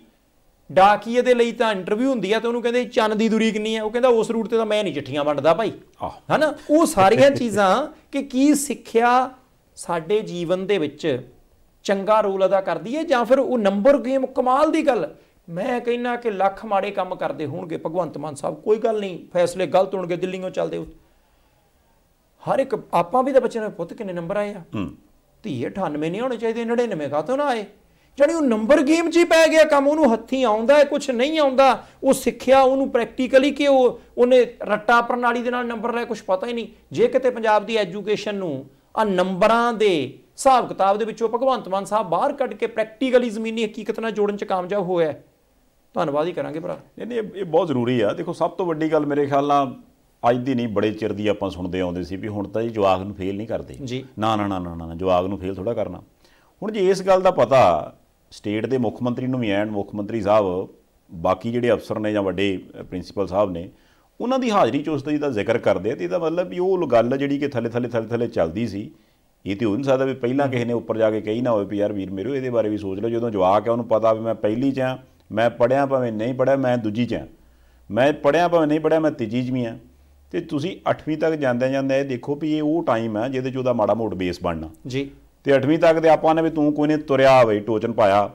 ਡਾਕੀਏ ਦੇ ਲਈ ਤਾਂ ਇੰਟਰਵਿਊ ਹੁੰਦੀ ਆ ਤੇ ਉਹਨੂੰ ਕਹਿੰਦੇ ਚੰਨ ਦੀ ਦੂਰੀ ਕਿੰਨੀ ਆ ਉਹ ਕਹਿੰਦਾ ਉਸ ਰੂਟ ਤੇ ਤਾਂ ਮੈਂ ਨਹੀਂ ਚਿੱਠੀਆਂ ਵੰਡਦਾ ਭਾਈ ਹਨਾ ਉਹ ਸਾਰੀਆਂ ਚੀਜ਼ਾਂ ਕਿ ਕੀ ਸਿੱਖਿਆ ਸਾਡੇ ਜੀਵਨ ਦੇ ਵਿੱਚ ਚੰਗਾ ਰੋਲ ਅਦਾ ਕਰਦੀ ਹੈ ਜਾਂ ਫਿਰ ਉਹ ਨੰਬਰ ਗੇਮ ਕਮਾਲ ਦੀ ਗੱਲ ਮੈਂ ਕਹਿੰਨਾ ਕਿ ਲੱਖ ਮਾੜੇ ਕੰਮ ਕਰਦੇ ਹੋਣਗੇ ਭਗਵੰਤ ਮਾਨ ਸਾਹਿਬ ਕੋਈ ਗੱਲ ਨਹੀਂ ਫੈਸਲੇ ਗਲਤ ਹੋਣਗੇ ਦਿੱਲੀੋਂ ਚੱਲਦੇ ਹਰ ਇੱਕ ਆਪਾਂ ਵੀ ਤਾਂ ਬੱਚਿਆਂ ਨੂੰ ਪੁੱਤ ਕਿੰਨੇ ਨੰਬਰ ਆਏ ਆ ਧੀ 98 ਨਹੀਂ ਹੋਣੇ ਚਾਹੀਦੇ 99 ਕਾਤੋਂ ਨਾ ਆਏ ਜਿਹੜੀ ਉਹ ਨੰਬਰ ਗੇਮ 'ਚ ਹੀ ਪੈ ਗਿਆ ਕੰਮ ਉਹਨੂੰ ਹੱਥੀ ਆਉਂਦਾ ਹੈ ਕੁਝ ਨਹੀਂ ਆਉਂਦਾ ਉਹ ਸਿੱਖਿਆ ਉਹਨੂੰ ਪ੍ਰੈਕਟੀਕਲੀ ਕਿ ਉਹ ਉਹਨੇ ਰੱਟਾ ਪ੍ਰਣਾਲੀ ਦੇ ਨਾਲ ਨੰਬਰ ਲੈ ਕੁਝ ਪਤਾ ਹੀ ਨਹੀਂ ਜੇ ਕਿਤੇ ਪੰਜਾਬ ਦੀ ਐਜੂਕੇਸ਼ਨ ਨੂੰ ਆ ਨੰਬਰਾਂ ਦੇ ਹਿਸਾਬ ਕਿਤਾਬ ਦੇ ਵਿੱਚੋਂ ਭਗਵੰਤ ਮਾਨ ਸਾਹਿਬ ਬਾਹਰ ਕੱਢ ਕੇ ਪ੍ਰੈਕਟੀਕਲੀ ਜ਼ਮੀਨੀ ਹਕੀਕਤ ਨਾਲ ਜੋੜਨ 'ਚ ਕਾਮਯਾਬ ਹੋਇਆ ਧੰਨਵਾਦ ਹੀ ਕਰਾਂਗੇ ਭਰਾ ਨਹੀਂ ਨਹੀਂ ਇਹ ਬਹੁਤ ਜ਼ਰੂਰੀ ਆ ਦੇਖੋ ਸਭ ਤੋਂ ਵੱਡੀ ਗੱਲ ਮੇਰੇ ਖਿਆਲ ਨਾਲ ਅੱਜ ਦੀ ਨਹੀਂ ਬੜੇ ਚਿਰ ਦੀ ਆਪਾਂ ਸੁਣਦੇ ਆਉਂਦੇ ਸੀ ਵੀ ਹੁਣ ਤਾਂ ਜੀ ਜਵਾਗ ਨੂੰ ਫੇਲ ਨਹੀਂ ਕਰਦੇ ਨਾ ਨਾ ਨਾ ਨਾ ਨਾ ਜਵਾਗ ਨੂੰ ਫੇਲ ਥੋੜਾ ਕਰਨਾ ਹੁਣ ਜੇ ਇਸ ਗੱਲ ਦਾ ਪਤਾ ਸਟੇਟ ਦੇ ਮੁੱਖ ਮੰਤਰੀ ਨੂੰ ਵੀ ਐਂਡ ਮੁੱਖ ਮੰਤਰੀ ਸਾਹਿਬ ਬਾਕੀ ਜਿਹੜੇ ਅਫਸਰ ਨੇ ਜਾਂ ਵੱਡੇ ਪ੍ਰਿੰਸੀਪਲ ਸਾਹਿਬ ਨੇ ਉਹਨਾਂ ਦੀ ਹਾਜ਼ਰੀ 'ਚ ਉਸ ਦਾ ਜ਼ਿਕਰ ਕਰਦੇ ਆ ਤੇ ਇਹਦਾ ਮਤਲਬ ਵੀ ਉਹ ਗੱਲ ਜਿਹੜੀ ਕਿ ਥੱਲੇ ਥੱਲੇ ਥੱਲੇ ਥੱਲੇ ਚੱਲਦੀ ਸੀ ਇਹ ਤੇ ਹੋ ਨਹੀਂ ਸਕਦਾ ਵੀ ਪਹਿਲਾਂ ਕਿਸੇ ਨੇ ਉੱਪਰ ਜਾ ਕੇ ਕਹੀ ਨਾ ਹੋਵੇ ਵੀ ਯਾਰ ਵੀਰ ਮੇਰੇ ਇਹਦੇ ਬਾਰੇ ਵੀ ਸੋਚ ਲਓ ਜਦੋਂ ਜਵਾਕ ਹੈ ਉਹਨੂੰ ਪਤਾ ਵੀ ਮੈਂ ਪਹਿਲੀ 'ਚ ਆ ਮੈਂ ਪੜਿਆ ਭਾਵੇਂ ਨਹੀਂ ਪੜਿਆ ਮੈਂ ਦੂਜੀ 'ਚ ਆ ਮੈਂ ਪੜਿਆ ਭਾਵੇਂ ਨਹੀਂ ਪੜਿਆ ਮੈਂ ਤੀਜੀ 'ਚ ਵੀ ਆ ਤੇ ਤੁਸੀਂ 8ਵੀਂ ਤੱਕ ਜਾਂਦੇ ਜਾਂਦੇ ਇਹ ਦੇਖੋ ਵੀ ਇਹ ਉਹ ਟਾਈਮ ਆ ਜਿਹਦੇ 'ਚ ਉਹਦਾ ਮਾੜਾ ਮੋੜ ਬੇਸ ਬਣਨਾ ਜੀ ਤੇ 8ਵੀਂ ਤੱਕ ਦੇ ਆਪਾਂ ਨੇ ਵੀ ਤੂੰ ਕੋਈ ਨੇ ਤੁਰਿਆ ਬਈ ਟੋਚਨ ਪਾਇਆ